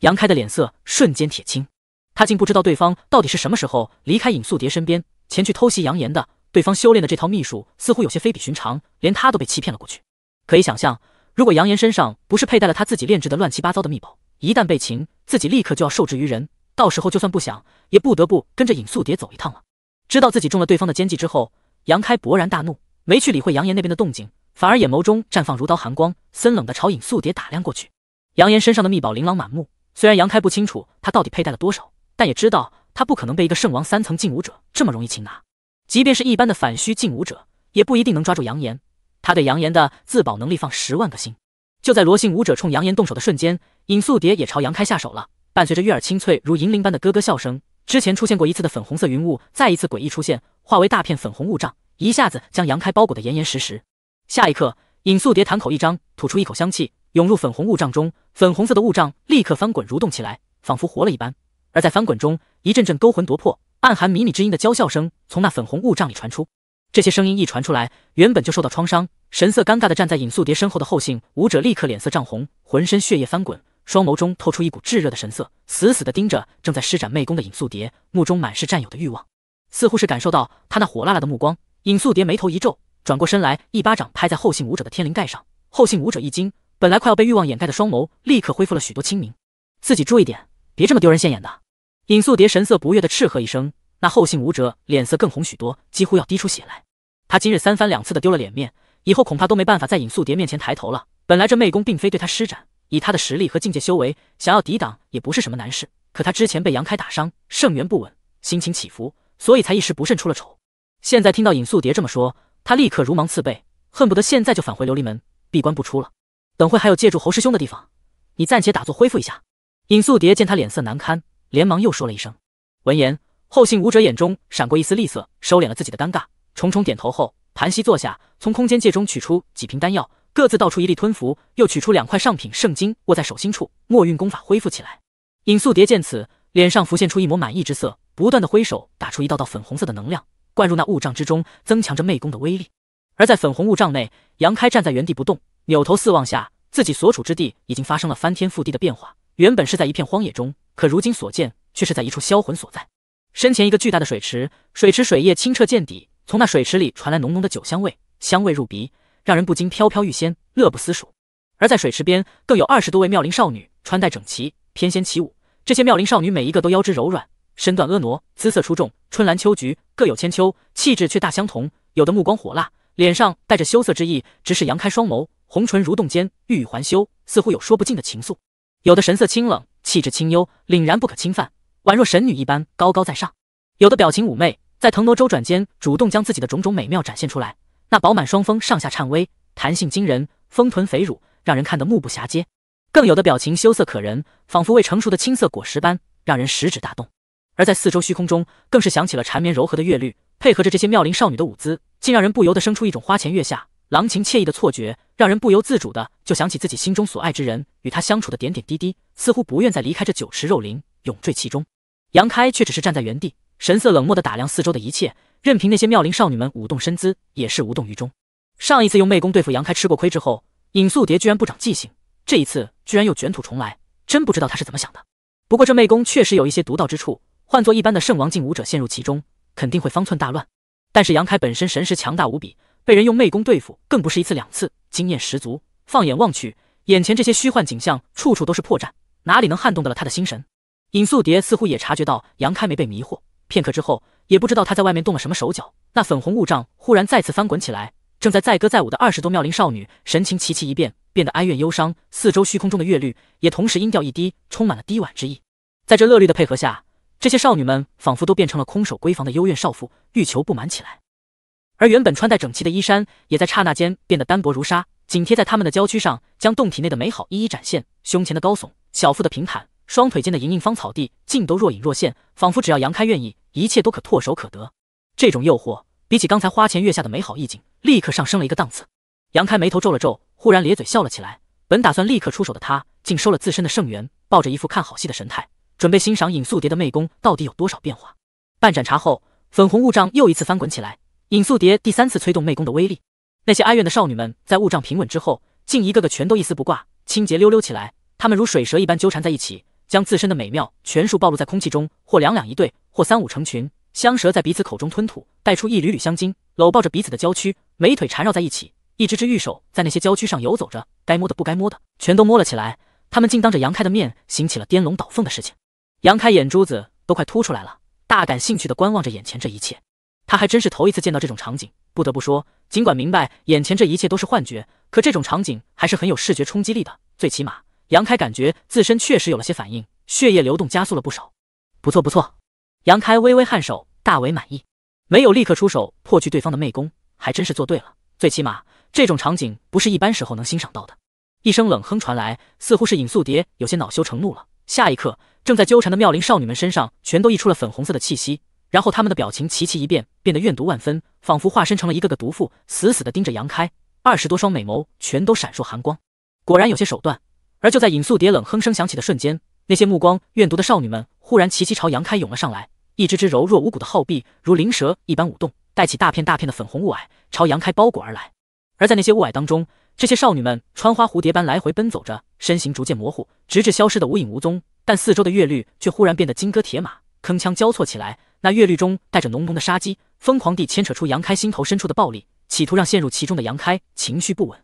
Speaker 1: 杨开的脸色瞬间铁青，他竟不知道对方到底是什么时候离开尹素蝶身边，前去偷袭杨岩的。对方修炼的这套秘术似乎有些非比寻常，连他都被欺骗了过去。可以想象，如果杨岩身上不是佩戴了他自己炼制的乱七八糟的秘宝，一旦被擒，自己立刻就要受制于人，到时候就算不想，也不得不跟着尹素蝶走一趟了。知道自己中了对方的奸计之后，杨开勃然大怒，没去理会杨岩那边的动静，反而眼眸中绽放如刀寒光，森冷的朝尹素蝶打量过去。杨岩身上的秘宝琳琅满目，虽然杨开不清楚他到底佩戴了多少，但也知道他不可能被一个圣王三层禁武者这么容易擒拿，即便是一般的反虚禁武者，也不一定能抓住杨岩。他对杨岩的自保能力放十万个心。就在罗姓武者冲杨岩动手的瞬间。尹素蝶也朝杨开下手了，伴随着悦耳清脆如银铃般的咯咯笑声，之前出现过一次的粉红色云雾再一次诡异出现，化为大片粉红雾障，一下子将杨开包裹得严严实实。下一刻，尹素蝶口一张，吐出一口香气，涌入粉红雾障中，粉红色的雾障立刻翻滚蠕动起来，仿佛活了一般。而在翻滚中，一阵阵勾魂夺魄、暗含靡靡之音的娇笑声从那粉红雾障里传出。这些声音一传出来，原本就受到创伤、神色尴尬的站在尹素蝶身后的后姓舞者立刻脸色涨红，浑身血液翻滚。双眸中透出一股炙热的神色，死死地盯着正在施展媚功的尹素蝶，目中满是占有的欲望。似乎是感受到他那火辣辣的目光，尹素蝶眉头一皱，转过身来，一巴掌拍在后姓武者的天灵盖上。后姓武者一惊，本来快要被欲望掩盖的双眸立刻恢复了许多清明。自己注意点，别这么丢人现眼的。尹素蝶神色不悦地斥喝一声，那后姓武者脸色更红许多，几乎要滴出血来。他今日三番两次的丢了脸面，以后恐怕都没办法在尹素蝶面前抬头了。本来这媚功并非对他施展。以他的实力和境界修为，想要抵挡也不是什么难事。可他之前被杨开打伤，圣元不稳，心情起伏，所以才一时不慎出了丑。现在听到尹素蝶这么说，他立刻如芒刺背，恨不得现在就返回琉璃门闭关不出了。等会还有借助侯师兄的地方，你暂且打坐恢复一下。尹素蝶见他脸色难堪，连忙又说了一声。闻言，后姓武者眼中闪过一丝厉色，收敛了自己的尴尬，重重点头后，盘膝坐下，从空间界中取出几瓶丹药。各自倒出一粒吞服，又取出两块上品圣经握在手心处，墨韵功法恢复起来。尹素蝶见此，脸上浮现出一抹满意之色，不断的挥手打出一道道粉红色的能量，灌入那雾障之中，增强着魅功的威力。而在粉红雾障内，杨开站在原地不动，扭头四望下，自己所处之地已经发生了翻天覆地的变化。原本是在一片荒野中，可如今所见却是在一处销魂所在。身前一个巨大的水池，水池水液清澈见底，从那水池里传来浓浓的酒香味，香味入鼻。让人不禁飘飘欲仙，乐不思蜀。而在水池边，更有二十多位妙龄少女，穿戴整齐，翩跹起舞。这些妙龄少女每一个都腰肢柔软，身段婀娜，姿色出众，春兰秋菊各有千秋，气质却大相同。有的目光火辣，脸上带着羞涩之意，直视扬开双眸，红唇蠕动间欲语还休，似乎有说不尽的情愫。有的神色清冷，气质清幽，凛然不可侵犯，宛若神女一般高高在上。有的表情妩媚，在腾挪周转间主动将自己的种种美妙展现出来。那饱满双峰上下颤巍，弹性惊人，丰臀肥乳，让人看得目不暇接。更有的表情羞涩可人，仿佛未成熟的青色果实般，让人食指大动。而在四周虚空中，更是响起了缠绵柔和的乐律，配合着这些妙龄少女的舞姿，竟让人不由得生出一种花前月下、郎情妾意的错觉，让人不由自主的就想起自己心中所爱之人与他相处的点点滴滴，似乎不愿再离开这酒池肉林，永坠其中。杨开却只是站在原地，神色冷漠的打量四周的一切。任凭那些妙龄少女们舞动身姿，也是无动于衷。上一次用媚功对付杨开吃过亏之后，尹素蝶居然不长记性，这一次居然又卷土重来，真不知道他是怎么想的。不过这媚功确实有一些独到之处，换做一般的圣王境武者陷入其中，肯定会方寸大乱。但是杨开本身神识强大无比，被人用媚功对付更不是一次两次，经验十足。放眼望去，眼前这些虚幻景象，处处都是破绽，哪里能撼动得了他的心神？尹素蝶似乎也察觉到杨开没被迷惑，片刻之后。也不知道他在外面动了什么手脚，那粉红雾障忽然再次翻滚起来，正在载歌载舞的二十多妙龄少女神情齐齐一变，变得哀怨忧伤。四周虚空中的乐律也同时音调一低，充满了低婉之意。在这乐律的配合下，这些少女们仿佛都变成了空守闺房的幽怨少妇，欲求不满起来。而原本穿戴整齐的衣衫，也在刹那间变得单薄如纱，紧贴在她们的娇躯上，将洞体内的美好一一展现：胸前的高耸，小腹的平坦。双腿间的盈盈芳草地竟都若隐若现，仿佛只要杨开愿意，一切都可唾手可得。这种诱惑比起刚才花前月下的美好意境，立刻上升了一个档次。杨开眉头皱了皱，忽然咧嘴笑了起来。本打算立刻出手的他，竟收了自身的圣元，抱着一副看好戏的神态，准备欣赏尹素蝶的媚功到底有多少变化。半盏茶后，粉红雾障又一次翻滚起来。尹素蝶第三次催动媚功的威力，那些哀怨的少女们在雾障平稳之后，竟一个个全都一丝不挂，清洁溜溜起来。她们如水蛇一般纠缠在一起。将自身的美妙全数暴露在空气中，或两两一对，或三五成群，香舌在彼此口中吞吐，带出一缕缕香精，搂抱着彼此的娇躯，美腿缠绕在一起，一只只玉手在那些娇躯上游走着，该摸的不该摸的全都摸了起来。他们竟当着杨开的面行起了颠龙倒凤的事情。杨开眼珠子都快凸出来了，大感兴趣的观望着眼前这一切。他还真是头一次见到这种场景。不得不说，尽管明白眼前这一切都是幻觉，可这种场景还是很有视觉冲击力的，最起码。杨开感觉自身确实有了些反应，血液流动加速了不少。不错不错，杨开微微颔首，大为满意，没有立刻出手破去对方的媚功，还真是做对了。最起码这种场景不是一般时候能欣赏到的。一声冷哼传来，似乎是尹素蝶有些恼羞成怒了。下一刻，正在纠缠的妙龄少女们身上全都溢出了粉红色的气息，然后她们的表情齐齐一变，变得怨毒万分，仿佛化身成了一个个毒妇，死死的盯着杨开。二十多双美眸全都闪烁寒光，果然有些手段。而就在尹素蝶冷哼声响起的瞬间，那些目光怨毒的少女们忽然齐齐朝杨开涌了上来，一只只柔弱无骨的后臂如灵蛇一般舞动，带起大片大片的粉红雾霭朝杨开包裹而来。而在那些雾霭当中，这些少女们穿花蝴蝶般来回奔走着，身形逐渐模糊，直至消失的无影无踪。但四周的月律却忽然变得金戈铁马，铿锵交错起来。那月律中带着浓浓的杀机，疯狂地牵扯出杨开心头深处的暴力，企图让陷入其中的杨开情绪不稳。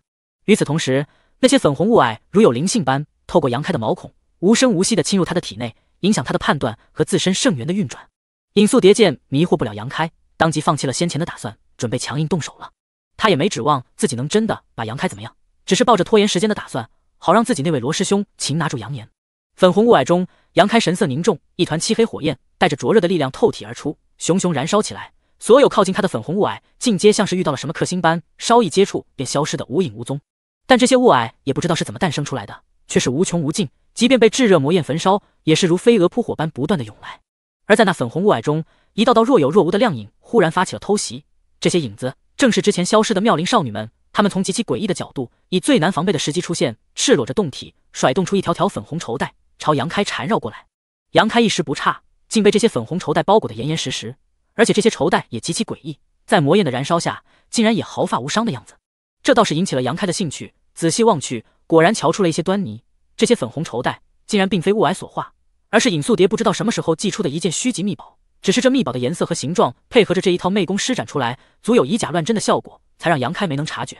Speaker 1: 与此同时，那些粉红雾霭如有灵性般，透过杨开的毛孔，无声无息地侵入他的体内，影响他的判断和自身圣元的运转。影宿蝶剑迷惑不了杨开，当即放弃了先前的打算，准备强硬动手了。他也没指望自己能真的把杨开怎么样，只是抱着拖延时间的打算，好让自己那位罗师兄擒拿住杨岩。粉红雾霭中，杨开神色凝重，一团漆黑火焰带着灼热的力量透体而出，熊熊燃烧起来。所有靠近他的粉红雾霭，尽皆像是遇到了什么克星般，稍一接触便消失得无影无踪。但这些雾霭也不知道是怎么诞生出来的，却是无穷无尽，即便被炙热魔焰焚烧，也是如飞蛾扑火般不断的涌来。而在那粉红雾霭中，一道道若有若无的亮影忽然发起了偷袭。这些影子正是之前消失的妙龄少女们，她们从极其诡异的角度，以最难防备的时机出现，赤裸着洞体，甩动出一条条粉红绸带，朝杨开缠绕过来。杨开一时不差，竟被这些粉红绸带包裹得严严实实，而且这些绸带也极其诡异，在魔焰的燃烧下，竟然也毫发无伤的样子。这倒是引起了杨开的兴趣，仔细望去，果然瞧出了一些端倪。这些粉红绸带竟然并非雾霭所化，而是尹素蝶不知道什么时候寄出的一件虚级秘宝。只是这秘宝的颜色和形状配合着这一套媚功施展出来，足有以假乱真的效果，才让杨开没能察觉。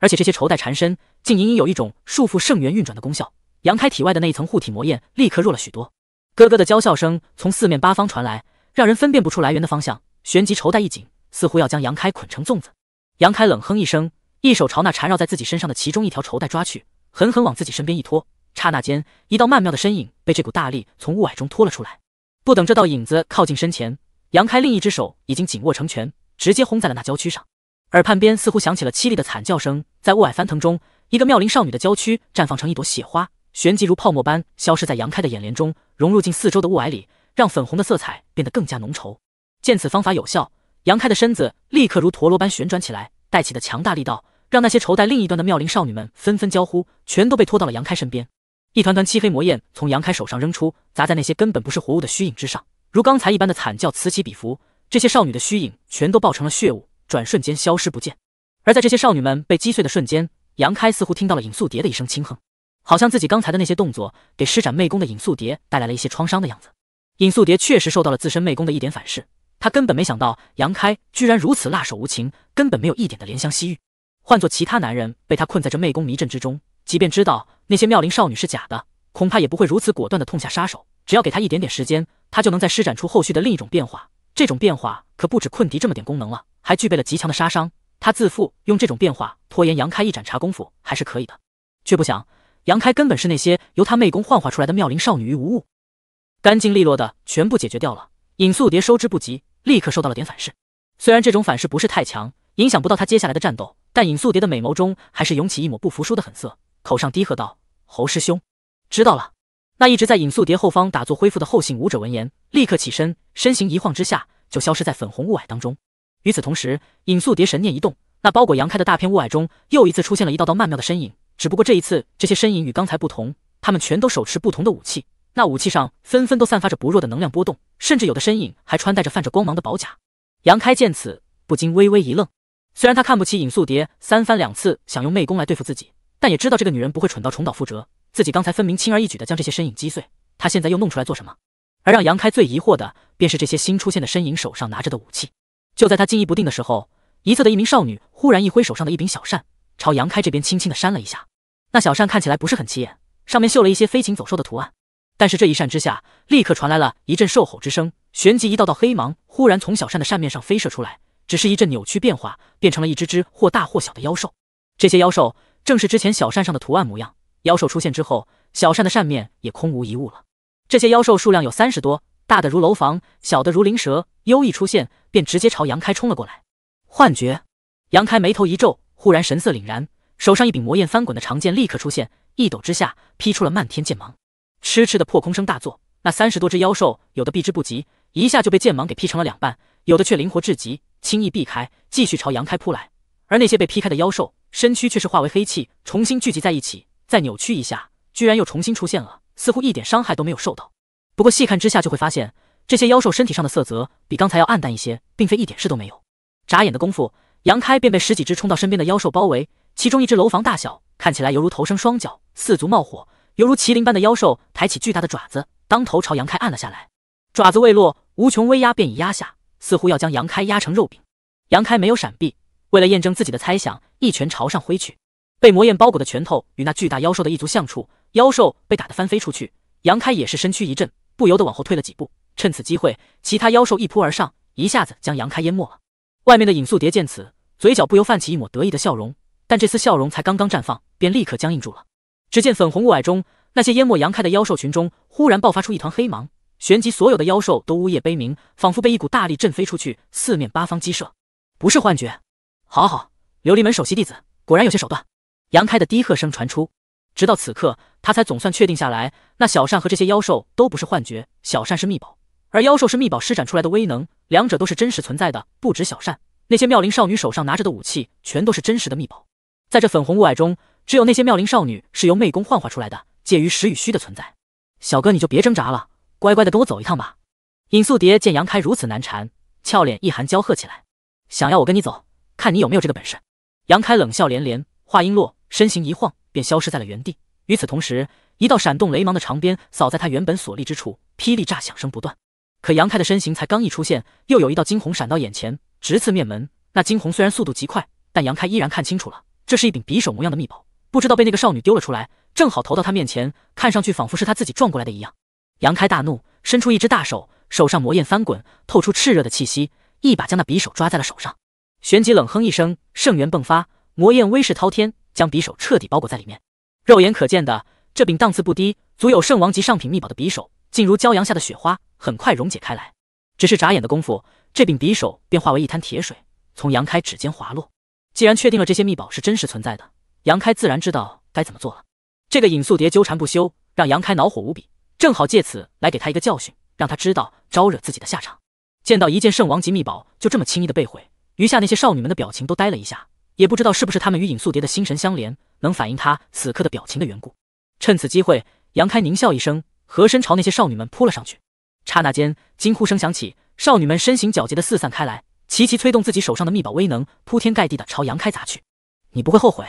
Speaker 1: 而且这些绸带缠身，竟隐隐有一种束缚圣元运转的功效。杨开体外的那一层护体魔焰立刻弱了许多。咯咯的娇笑声从四面八方传来，让人分辨不出来源的方向。旋即绸带一紧，似乎要将杨开捆成粽子。杨开冷哼一声。一手朝那缠绕在自己身上的其中一条绸带抓去，狠狠往自己身边一拖，刹那间，一道曼妙的身影被这股大力从雾霭中拖了出来。不等这道影子靠近身前，杨开另一只手已经紧握成拳，直接轰在了那娇躯上。耳畔边似乎响起了凄厉的惨叫声，在雾霭翻腾中，一个妙龄少女的娇躯绽放成一朵血花，旋即如泡沫般消失在杨开的眼帘中，融入进四周的雾霭里，让粉红的色彩变得更加浓稠。见此方法有效，杨开的身子立刻如陀螺般旋转起来，带起的强大力道。让那些绸带另一端的妙龄少女们纷纷交呼，全都被拖到了杨开身边。一团团漆黑魔焰从杨开手上扔出，砸在那些根本不是活物的虚影之上，如刚才一般的惨叫此起彼伏。这些少女的虚影全都爆成了血雾，转瞬间消失不见。而在这些少女们被击碎的瞬间，杨开似乎听到了尹素蝶的一声轻哼，好像自己刚才的那些动作给施展媚功的尹素蝶带来了一些创伤的样子。尹素蝶确实受到了自身媚功的一点反噬，她根本没想到杨开居然如此辣手无情，根本没有一点的怜香惜玉。换做其他男人，被他困在这媚宫迷阵之中，即便知道那些妙龄少女是假的，恐怕也不会如此果断的痛下杀手。只要给他一点点时间，他就能再施展出后续的另一种变化。这种变化可不止困敌这么点功能了，还具备了极强的杀伤。他自负用这种变化拖延杨开一盏茶功夫还是可以的，却不想杨开根本是那些由他媚宫幻化出来的妙龄少女于无物，干净利落的全部解决掉了。尹素蝶收之不及，立刻受到了点反噬。虽然这种反噬不是太强，影响不到他接下来的战斗。但尹素蝶的美眸中还是涌起一抹不服输的狠色，口上低喝道：“侯师兄，知道了。”那一直在尹素蝶后方打坐恢复的后姓武者闻言，立刻起身，身形一晃之下就消失在粉红雾霭当中。与此同时，尹素蝶神念一动，那包裹杨开的大片雾霭中，又一次出现了一道道曼妙的身影。只不过这一次，这些身影与刚才不同，他们全都手持不同的武器，那武器上纷纷都散发着不弱的能量波动，甚至有的身影还穿戴着泛着光芒的宝甲。杨开见此，不禁微微一愣。虽然他看不起尹素蝶，三番两次想用媚功来对付自己，但也知道这个女人不会蠢到重蹈覆辙。自己刚才分明轻而易举的将这些身影击碎，她现在又弄出来做什么？而让杨开最疑惑的，便是这些新出现的身影手上拿着的武器。就在他惊疑不定的时候，一侧的一名少女忽然一挥手上的一柄小扇，朝杨开这边轻轻的扇了一下。那小扇看起来不是很起眼，上面绣了一些飞禽走兽的图案。但是这一扇之下，立刻传来了一阵兽吼之声，旋即一道道黑芒忽然从小扇的扇面上飞射出来。只是一阵扭曲变化，变成了一只只或大或小的妖兽。这些妖兽正是之前小扇上的图案模样。妖兽出现之后，小扇的扇面也空无一物了。这些妖兽数量有三十多，大的如楼房，小的如灵蛇。幽一出现，便直接朝杨开冲了过来。幻觉，杨开眉头一皱，忽然神色凛然，手上一柄魔焰翻滚的长剑立刻出现，一抖之下劈出了漫天剑芒。痴痴的破空声大作，那三十多只妖兽有的避之不及，一下就被剑芒给劈成了两半；有的却灵活至极。轻易避开，继续朝杨开扑来。而那些被劈开的妖兽身躯却是化为黑气，重新聚集在一起，再扭曲一下，居然又重新出现了，似乎一点伤害都没有受到。不过细看之下就会发现，这些妖兽身体上的色泽比刚才要暗淡一些，并非一点事都没有。眨眼的功夫，杨开便被十几只冲到身边的妖兽包围。其中一只楼房大小，看起来犹如头生双脚、四足冒火，犹如麒麟般的妖兽抬起巨大的爪子，当头朝杨开按了下来。爪子未落，无穷威压便已压下。似乎要将杨开压成肉饼，杨开没有闪避，为了验证自己的猜想，一拳朝上挥去，被魔焰包裹的拳头与那巨大妖兽的一足相触，妖兽被打得翻飞出去，杨开也是身躯一震，不由得往后退了几步，趁此机会，其他妖兽一扑而上，一下子将杨开淹没了。外面的尹素蝶见此，嘴角不由泛起一抹得意的笑容，但这丝笑容才刚刚绽放，便立刻僵硬住了。只见粉红雾霭中，那些淹没杨开的妖兽群中忽然爆发出一团黑芒。旋即，所有的妖兽都呜咽悲鸣，仿佛被一股大力震飞出去，四面八方击射。不是幻觉。好好，琉璃门首席弟子果然有些手段。杨开的低喝声传出，直到此刻，他才总算确定下来，那小善和这些妖兽都不是幻觉，小善是秘宝，而妖兽是秘宝施展出来的威能，两者都是真实存在的。不止小善，那些妙龄少女手上拿着的武器，全都是真实的秘宝。在这粉红雾霭中，只有那些妙龄少女是由魅功幻化出来的，介于实与虚的存在。小哥，你就别挣扎了。乖乖的跟我走一趟吧！尹素蝶见杨开如此难缠，俏脸一寒，娇喝起来：“想要我跟你走，看你有没有这个本事！”杨开冷笑连连，话音落，身形一晃，便消失在了原地。与此同时，一道闪动雷芒的长鞭扫在他原本所立之处，霹雳炸响声不断。可杨开的身形才刚一出现，又有一道惊鸿闪到眼前，直刺面门。那惊鸿虽然速度极快，但杨开依然看清楚了，这是一柄匕首模样的秘宝，不知道被那个少女丢了出来，正好投到他面前，看上去仿佛是他自己撞过来的一样。杨开大怒，伸出一只大手，手上魔焰翻滚，透出炽热的气息，一把将那匕首抓在了手上。旋即冷哼一声，圣元迸发，魔焰威势滔天，将匕首彻底包裹在里面。肉眼可见的，这柄档次不低，足有圣王级上品秘宝的匕首，竟如骄阳下的雪花，很快溶解开来。只是眨眼的功夫，这柄匕首便化为一滩铁水，从杨开指尖滑落。既然确定了这些秘宝是真实存在的，杨开自然知道该怎么做了。这个尹素蝶纠缠不休，让杨开恼火无比。正好借此来给他一个教训，让他知道招惹自己的下场。见到一件圣王级秘宝就这么轻易的被毁，余下那些少女们的表情都呆了一下，也不知道是不是他们与尹素蝶的心神相连，能反映她此刻的表情的缘故。趁此机会，杨开狞笑一声，和身朝那些少女们扑了上去。刹那间，惊呼声响起，少女们身形矫捷的四散开来，齐齐催动自己手上的秘宝威能，铺天盖地的朝杨开砸去。你不会后悔。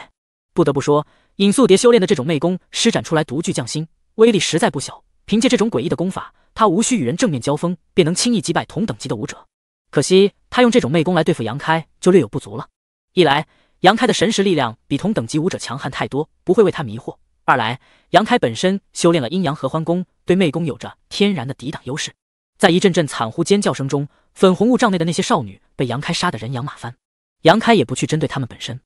Speaker 1: 不得不说，尹素蝶修炼的这种媚功施展出来独具匠心，威力实在不小。凭借这种诡异的功法，他无需与人正面交锋，便能轻易击败同等级的武者。可惜他用这种媚功来对付杨开，就略有不足了。一来，杨开的神识力量比同等级武者强悍太多，不会为他迷惑；二来，杨开本身修炼了阴阳合欢功，对媚功有着天然的抵挡优势。在一阵阵惨呼尖叫声中，粉红雾帐内的那些少女被杨开杀得人仰马翻。杨开也不去针对他们本身，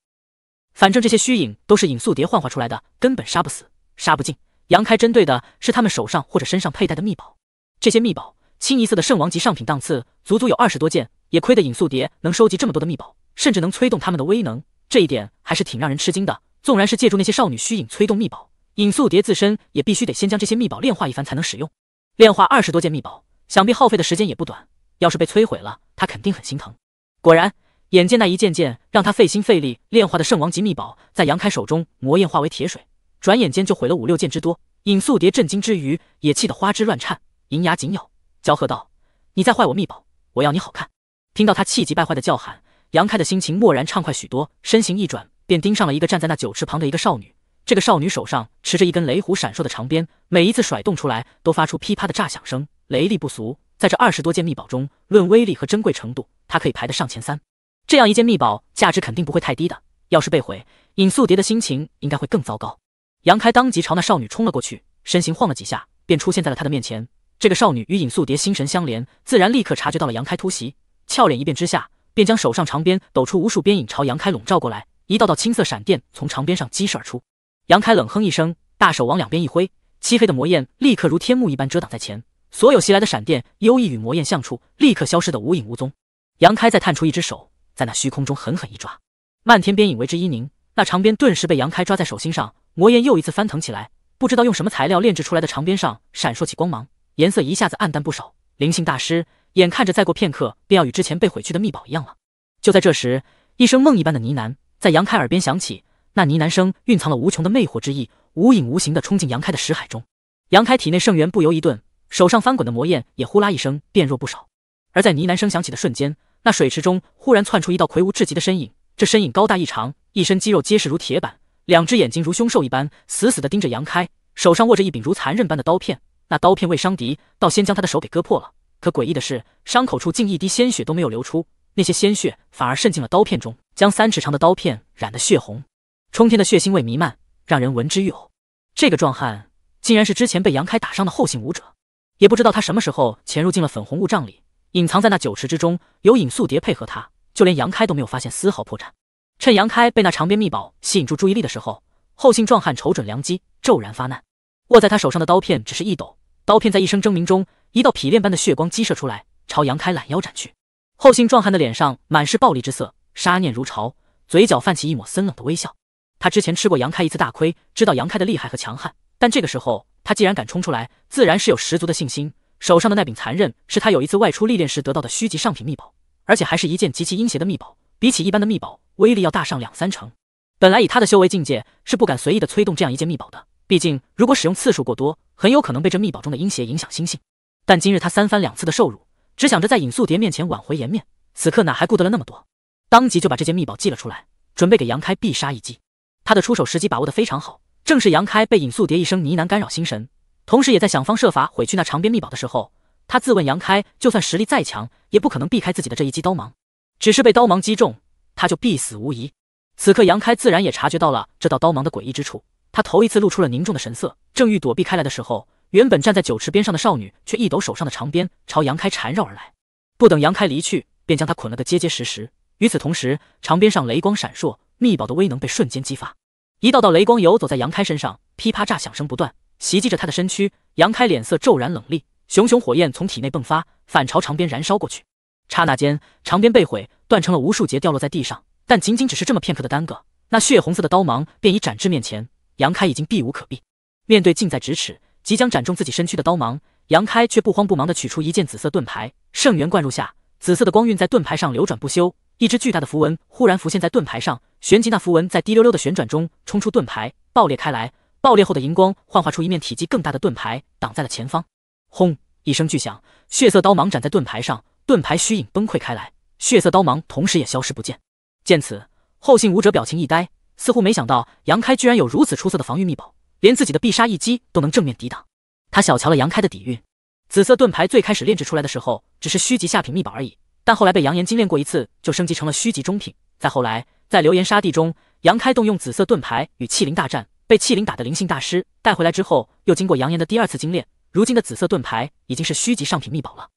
Speaker 1: 反正这些虚影都是影素蝶幻化出来的，根本杀不死，杀不尽，杨开针对的是他们手上或者身上佩戴的秘宝，这些秘宝清一色的圣王级上品档次，足足有二十多件。也亏得尹素蝶能收集这么多的秘宝，甚至能催动他们的威能，这一点还是挺让人吃惊的。纵然是借助那些少女虚影催动秘宝，尹素蝶自身也必须得先将这些秘宝炼化一番才能使用。炼化二十多件秘宝，想必耗费的时间也不短。要是被摧毁了，他肯定很心疼。果然，眼见那一件件让他费心费力炼化的圣王级秘宝，在杨开手中魔焰化为铁水。转眼间就毁了五六件之多，尹素蝶震惊之余也气得花枝乱颤，银牙紧咬，娇喝道：“你再坏我秘宝，我要你好看！”听到他气急败坏的叫喊，杨开的心情蓦然畅快许多，身形一转，便盯上了一个站在那酒池旁的一个少女。这个少女手上持着一根雷弧闪烁的长鞭，每一次甩动出来都发出噼啪的炸响声，雷力不俗。在这二十多件秘宝中，论威力和珍贵程度，它可以排得上前三。这样一件秘宝，价值肯定不会太低的。要是被毁，尹素蝶的心情应该会更糟糕。杨开当即朝那少女冲了过去，身形晃了几下，便出现在了她的面前。这个少女与尹素蝶心神相连，自然立刻察觉到了杨开突袭，俏脸一变之下，便将手上长鞭抖出无数鞭影朝杨开笼罩过来，一道道青色闪电从长鞭上激射而出。杨开冷哼一声，大手往两边一挥，漆黑的魔焰立刻如天幕一般遮挡在前，所有袭来的闪电、幽翼与魔焰相触，立刻消失的无影无踪。杨开再探出一只手，在那虚空中狠狠一抓，漫天鞭影为之一凝，那长鞭顿时被杨开抓在手心上。魔焰又一次翻腾起来，不知道用什么材料炼制出来的长鞭上闪烁起光芒，颜色一下子暗淡不少，灵性大师眼看着再过片刻，便要与之前被毁去的秘宝一样了。就在这时，一声梦一般的呢喃在杨开耳边响起，那呢喃声蕴藏了无穷的魅惑之意，无影无形的冲进杨开的识海中。杨开体内圣元不由一顿，手上翻滚的魔焰也呼啦一声变弱不少。而在呢喃声响起的瞬间，那水池中忽然窜出一道魁梧至极的身影，这身影高大异常，一身肌肉结实如铁板。两只眼睛如凶兽一般，死死地盯着杨开，手上握着一柄如残刃般的刀片。那刀片未伤敌，倒先将他的手给割破了。可诡异的是，伤口处竟一滴鲜血都没有流出，那些鲜血反而渗进了刀片中，将三尺长的刀片染得血红。冲天的血腥味弥漫，让人闻之欲呕。这个壮汉竟然是之前被杨开打伤的后姓武者，也不知道他什么时候潜入进了粉红雾帐里，隐藏在那酒池之中，有尹素蝶配合他，就连杨开都没有发现丝毫破绽。趁杨开被那长鞭秘宝吸引住注意力的时候，后姓壮汉瞅准良机，骤然发难。握在他手上的刀片只是一抖，刀片在一声狰鸣中，一道劈炼般的血光激射出来，朝杨开懒腰斩去。后姓壮汉的脸上满是暴戾之色，杀念如潮，嘴角泛起一抹森冷的微笑。他之前吃过杨开一次大亏，知道杨开的厉害和强悍，但这个时候他既然敢冲出来，自然是有十足的信心。手上的那柄残刃是他有一次外出历练时得到的虚级上品秘宝，而且还是一件极其阴邪的秘宝，比起一般的秘宝。威力要大上两三成。本来以他的修为境界，是不敢随意的催动这样一件秘宝的。毕竟如果使用次数过多，很有可能被这秘宝中的阴邪影响心性。但今日他三番两次的受辱，只想着在尹素蝶面前挽回颜面，此刻哪还顾得了那么多？当即就把这件秘宝寄了出来，准备给杨开必杀一击。他的出手时机把握得非常好，正是杨开被尹素蝶一声呢喃干扰心神，同时也在想方设法毁去那长鞭秘宝的时候。他自问杨开就算实力再强，也不可能避开自己的这一击刀芒，只是被刀芒击中。他就必死无疑。此刻杨开自然也察觉到了这道刀芒的诡异之处，他头一次露出了凝重的神色，正欲躲避开来的时候，原本站在酒池边上的少女却一抖手上的长鞭，朝杨开缠绕而来。不等杨开离去，便将他捆了个结结实实。与此同时，长鞭上雷光闪烁，秘宝的威能被瞬间激发，一道道雷光游走在杨开身上，噼啪炸响声不断，袭击着他的身躯。杨开脸色骤然冷厉，熊熊火焰从体内迸发，反朝长鞭燃烧过去。刹那间，长鞭被毁，断成了无数节，掉落在地上。但仅仅只是这么片刻的耽搁，那血红色的刀芒便已展至面前。杨开已经避无可避。面对近在咫尺、即将斩中自己身躯的刀芒，杨开却不慌不忙地取出一件紫色盾牌，圣元灌入下，紫色的光晕在盾牌上流转不休。一只巨大的符文忽然浮现在盾牌上，旋即那符文在滴溜溜的旋转中冲出盾牌，爆裂开来。爆裂后的荧光幻化出一面体积更大的盾牌，挡在了前方。轰！一声巨响，血色刀芒斩在盾牌上。盾牌虚影崩溃开来，血色刀芒同时也消失不见。见此，后姓武者表情一呆，似乎没想到杨开居然有如此出色的防御秘宝，连自己的必杀一击都能正面抵挡。他小瞧了杨开的底蕴。紫色盾牌最开始炼制出来的时候，只是虚级下品秘宝而已，但后来被杨岩精炼过一次，就升级成了虚级中品。再后来，在流岩沙地中，杨开动用紫色盾牌与气灵大战，被气灵打得灵性大师带回来之后，又经过杨岩的第二次精炼，如今的紫色盾牌已经是虚级上品秘宝了。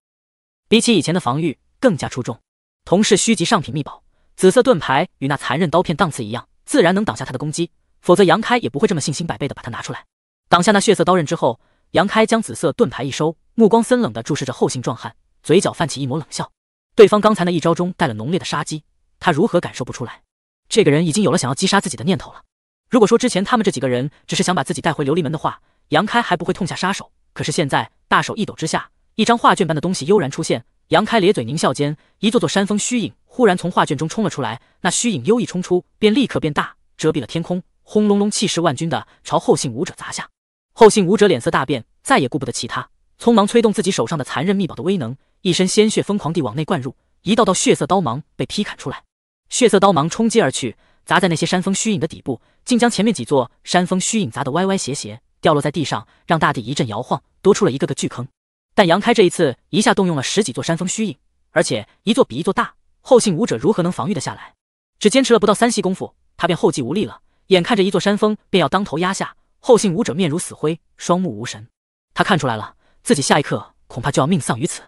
Speaker 1: 比起以前的防御更加出众，同是虚级上品秘宝，紫色盾牌与那残忍刀片档次一样，自然能挡下他的攻击。否则杨开也不会这么信心百倍的把它拿出来。挡下那血色刀刃之后，杨开将紫色盾牌一收，目光森冷的注视着后姓壮汉，嘴角泛起一抹冷笑。对方刚才那一招中带了浓烈的杀机，他如何感受不出来？这个人已经有了想要击杀自己的念头了。如果说之前他们这几个人只是想把自己带回琉璃门的话，杨开还不会痛下杀手。可是现在大手一抖之下。一张画卷般的东西悠然出现，杨开咧嘴狞笑间，一座座山峰虚影忽然从画卷中冲了出来。那虚影优异冲出，便立刻变大，遮蔽了天空，轰隆隆，气势万钧的朝后姓武者砸下。后姓武者脸色大变，再也顾不得其他，匆忙催动自己手上的残忍秘宝的威能，一身鲜血疯狂地往内灌入，一道道血色刀芒被劈砍出来，血色刀芒冲击而去，砸在那些山峰虚影的底部，竟将前面几座山峰虚影砸得歪歪斜斜，掉落在地上，让大地一阵摇晃，多出了一个个巨坑。但杨开这一次一下动用了十几座山峰虚影，而且一座比一座大，后姓武者如何能防御得下来？只坚持了不到三息功夫，他便后继无力了。眼看着一座山峰便要当头压下，后姓武者面如死灰，双目无神。他看出来了，自己下一刻恐怕就要命丧于此。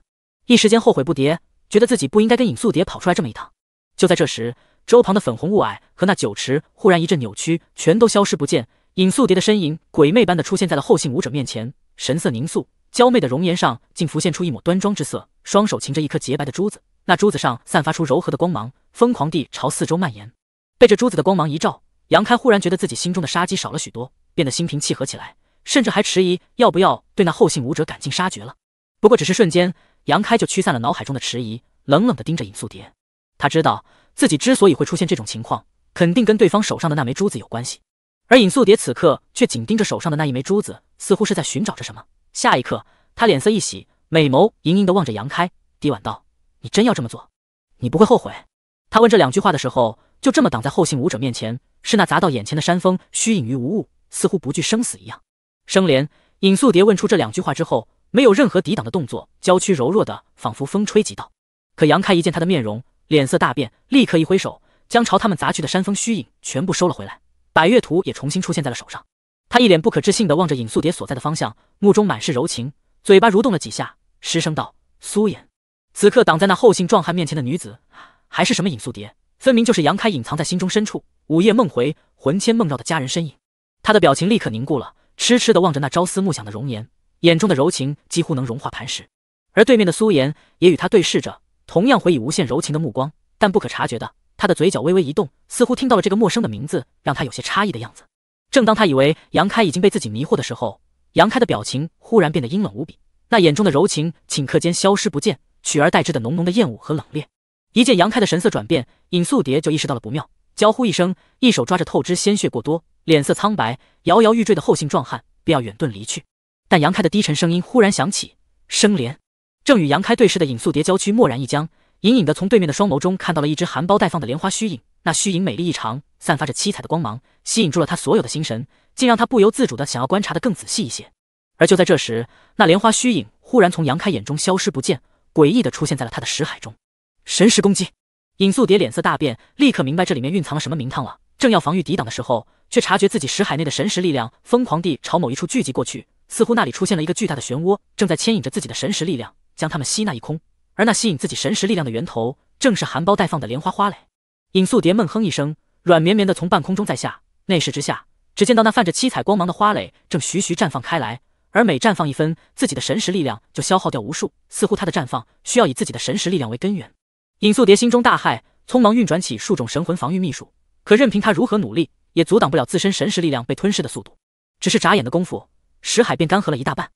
Speaker 1: 一时间后悔不迭，觉得自己不应该跟尹素蝶跑出来这么一趟。就在这时，周旁的粉红雾霭和那酒池忽然一阵扭曲，全都消失不见。尹素蝶的身影鬼魅般的出现在了后姓武者面前，神色凝肃。娇媚的容颜上竟浮现出一抹端庄之色，双手擎着一颗洁白的珠子，那珠子上散发出柔和的光芒，疯狂地朝四周蔓延。被这珠子的光芒一照，杨开忽然觉得自己心中的杀机少了许多，变得心平气和起来，甚至还迟疑要不要对那后姓武者赶尽杀绝了。不过只是瞬间，杨开就驱散了脑海中的迟疑，冷冷地盯着尹素蝶。他知道自己之所以会出现这种情况，肯定跟对方手上的那枚珠子有关系。而尹素蝶此刻却紧盯着手上的那一枚珠子，似乎是在寻找着什么。下一刻，他脸色一喜，美眸盈盈的望着杨开，低婉道：“你真要这么做？你不会后悔？”他问这两句话的时候，就这么挡在后信武者面前，是那砸到眼前的山峰虚影于无物，似乎不惧生死一样。生莲尹素蝶问出这两句话之后，没有任何抵挡的动作，娇躯柔弱的仿佛风吹即到。可杨开一见他的面容，脸色大变，立刻一挥手，将朝他们砸去的山峰虚影全部收了回来，百月图也重新出现在了手上。他一脸不可置信地望着尹素蝶所在的方向，目中满是柔情，嘴巴蠕动了几下，失声道：“苏颜。”此刻挡在那后姓壮汉面前的女子，还是什么尹素蝶？分明就是杨开隐藏在心中深处，午夜梦回、魂牵梦绕的佳人身影。他的表情立刻凝固了，痴痴地望着那朝思暮想的容颜，眼中的柔情几乎能融化磐石。而对面的苏颜也与他对视着，同样回以无限柔情的目光。但不可察觉的，他的嘴角微微一动，似乎听到了这个陌生的名字，让他有些诧异的样子。正当他以为杨开已经被自己迷惑的时候，杨开的表情忽然变得阴冷无比，那眼中的柔情顷刻间消失不见，取而代之的浓浓的厌恶和冷冽。一见杨开的神色转变，尹素蝶就意识到了不妙，娇呼一声，一手抓着透支鲜血过多、脸色苍白、摇摇欲坠的后姓壮汉，便要远遁离去。但杨开的低沉声音忽然响起：“生莲。”正与杨开对视的尹素蝶娇躯蓦然一僵，隐隐的从对面的双眸中看到了一只含苞待放的莲花虚影。那虚影美丽异常，散发着七彩的光芒，吸引住了他所有的心神，竟让他不由自主的想要观察的更仔细一些。而就在这时，那莲花虚影忽然从杨开眼中消失不见，诡异的出现在了他的识海中。神识攻击，尹素蝶脸色大变，立刻明白这里面蕴藏了什么名堂了。正要防御抵挡的时候，却察觉自己识海内的神识力量疯狂地朝某一处聚集过去，似乎那里出现了一个巨大的漩涡，正在牵引着自己的神识力量，将他们吸纳一空。而那吸引自己神识力量的源头，正是含苞待放的莲花花蕾。影素蝶闷哼一声，软绵绵的从半空中再下。内视之下，只见到那泛着七彩光芒的花蕾正徐徐绽放开来，而每绽放一分，自己的神识力量就消耗掉无数，似乎他的绽放需要以自己的神识力量为根源。影素蝶心中大骇，匆忙运转起数种神魂防御秘术，可任凭他如何努力，也阻挡不了自身神识力量被吞噬的速度。只是眨眼的功夫，石海便干涸了一大半，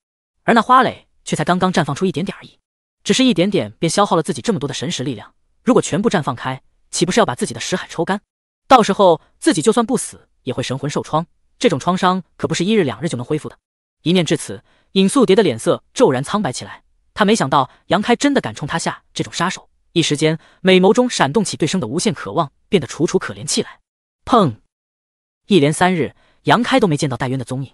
Speaker 1: 而那花蕾却才刚刚绽放出一点点而已，只是一点点便消耗了自己这么多的神识力量，如果全部绽放开，岂不是要把自己的识海抽干？到时候自己就算不死，也会神魂受创。这种创伤可不是一日两日就能恢复的。一念至此，尹素蝶的脸色骤然苍白起来。她没想到杨开真的敢冲她下这种杀手。一时间，美眸中闪动起对生的无限渴望，变得楚楚可怜气来。砰！一连三日，杨开都没见到戴渊的踪影。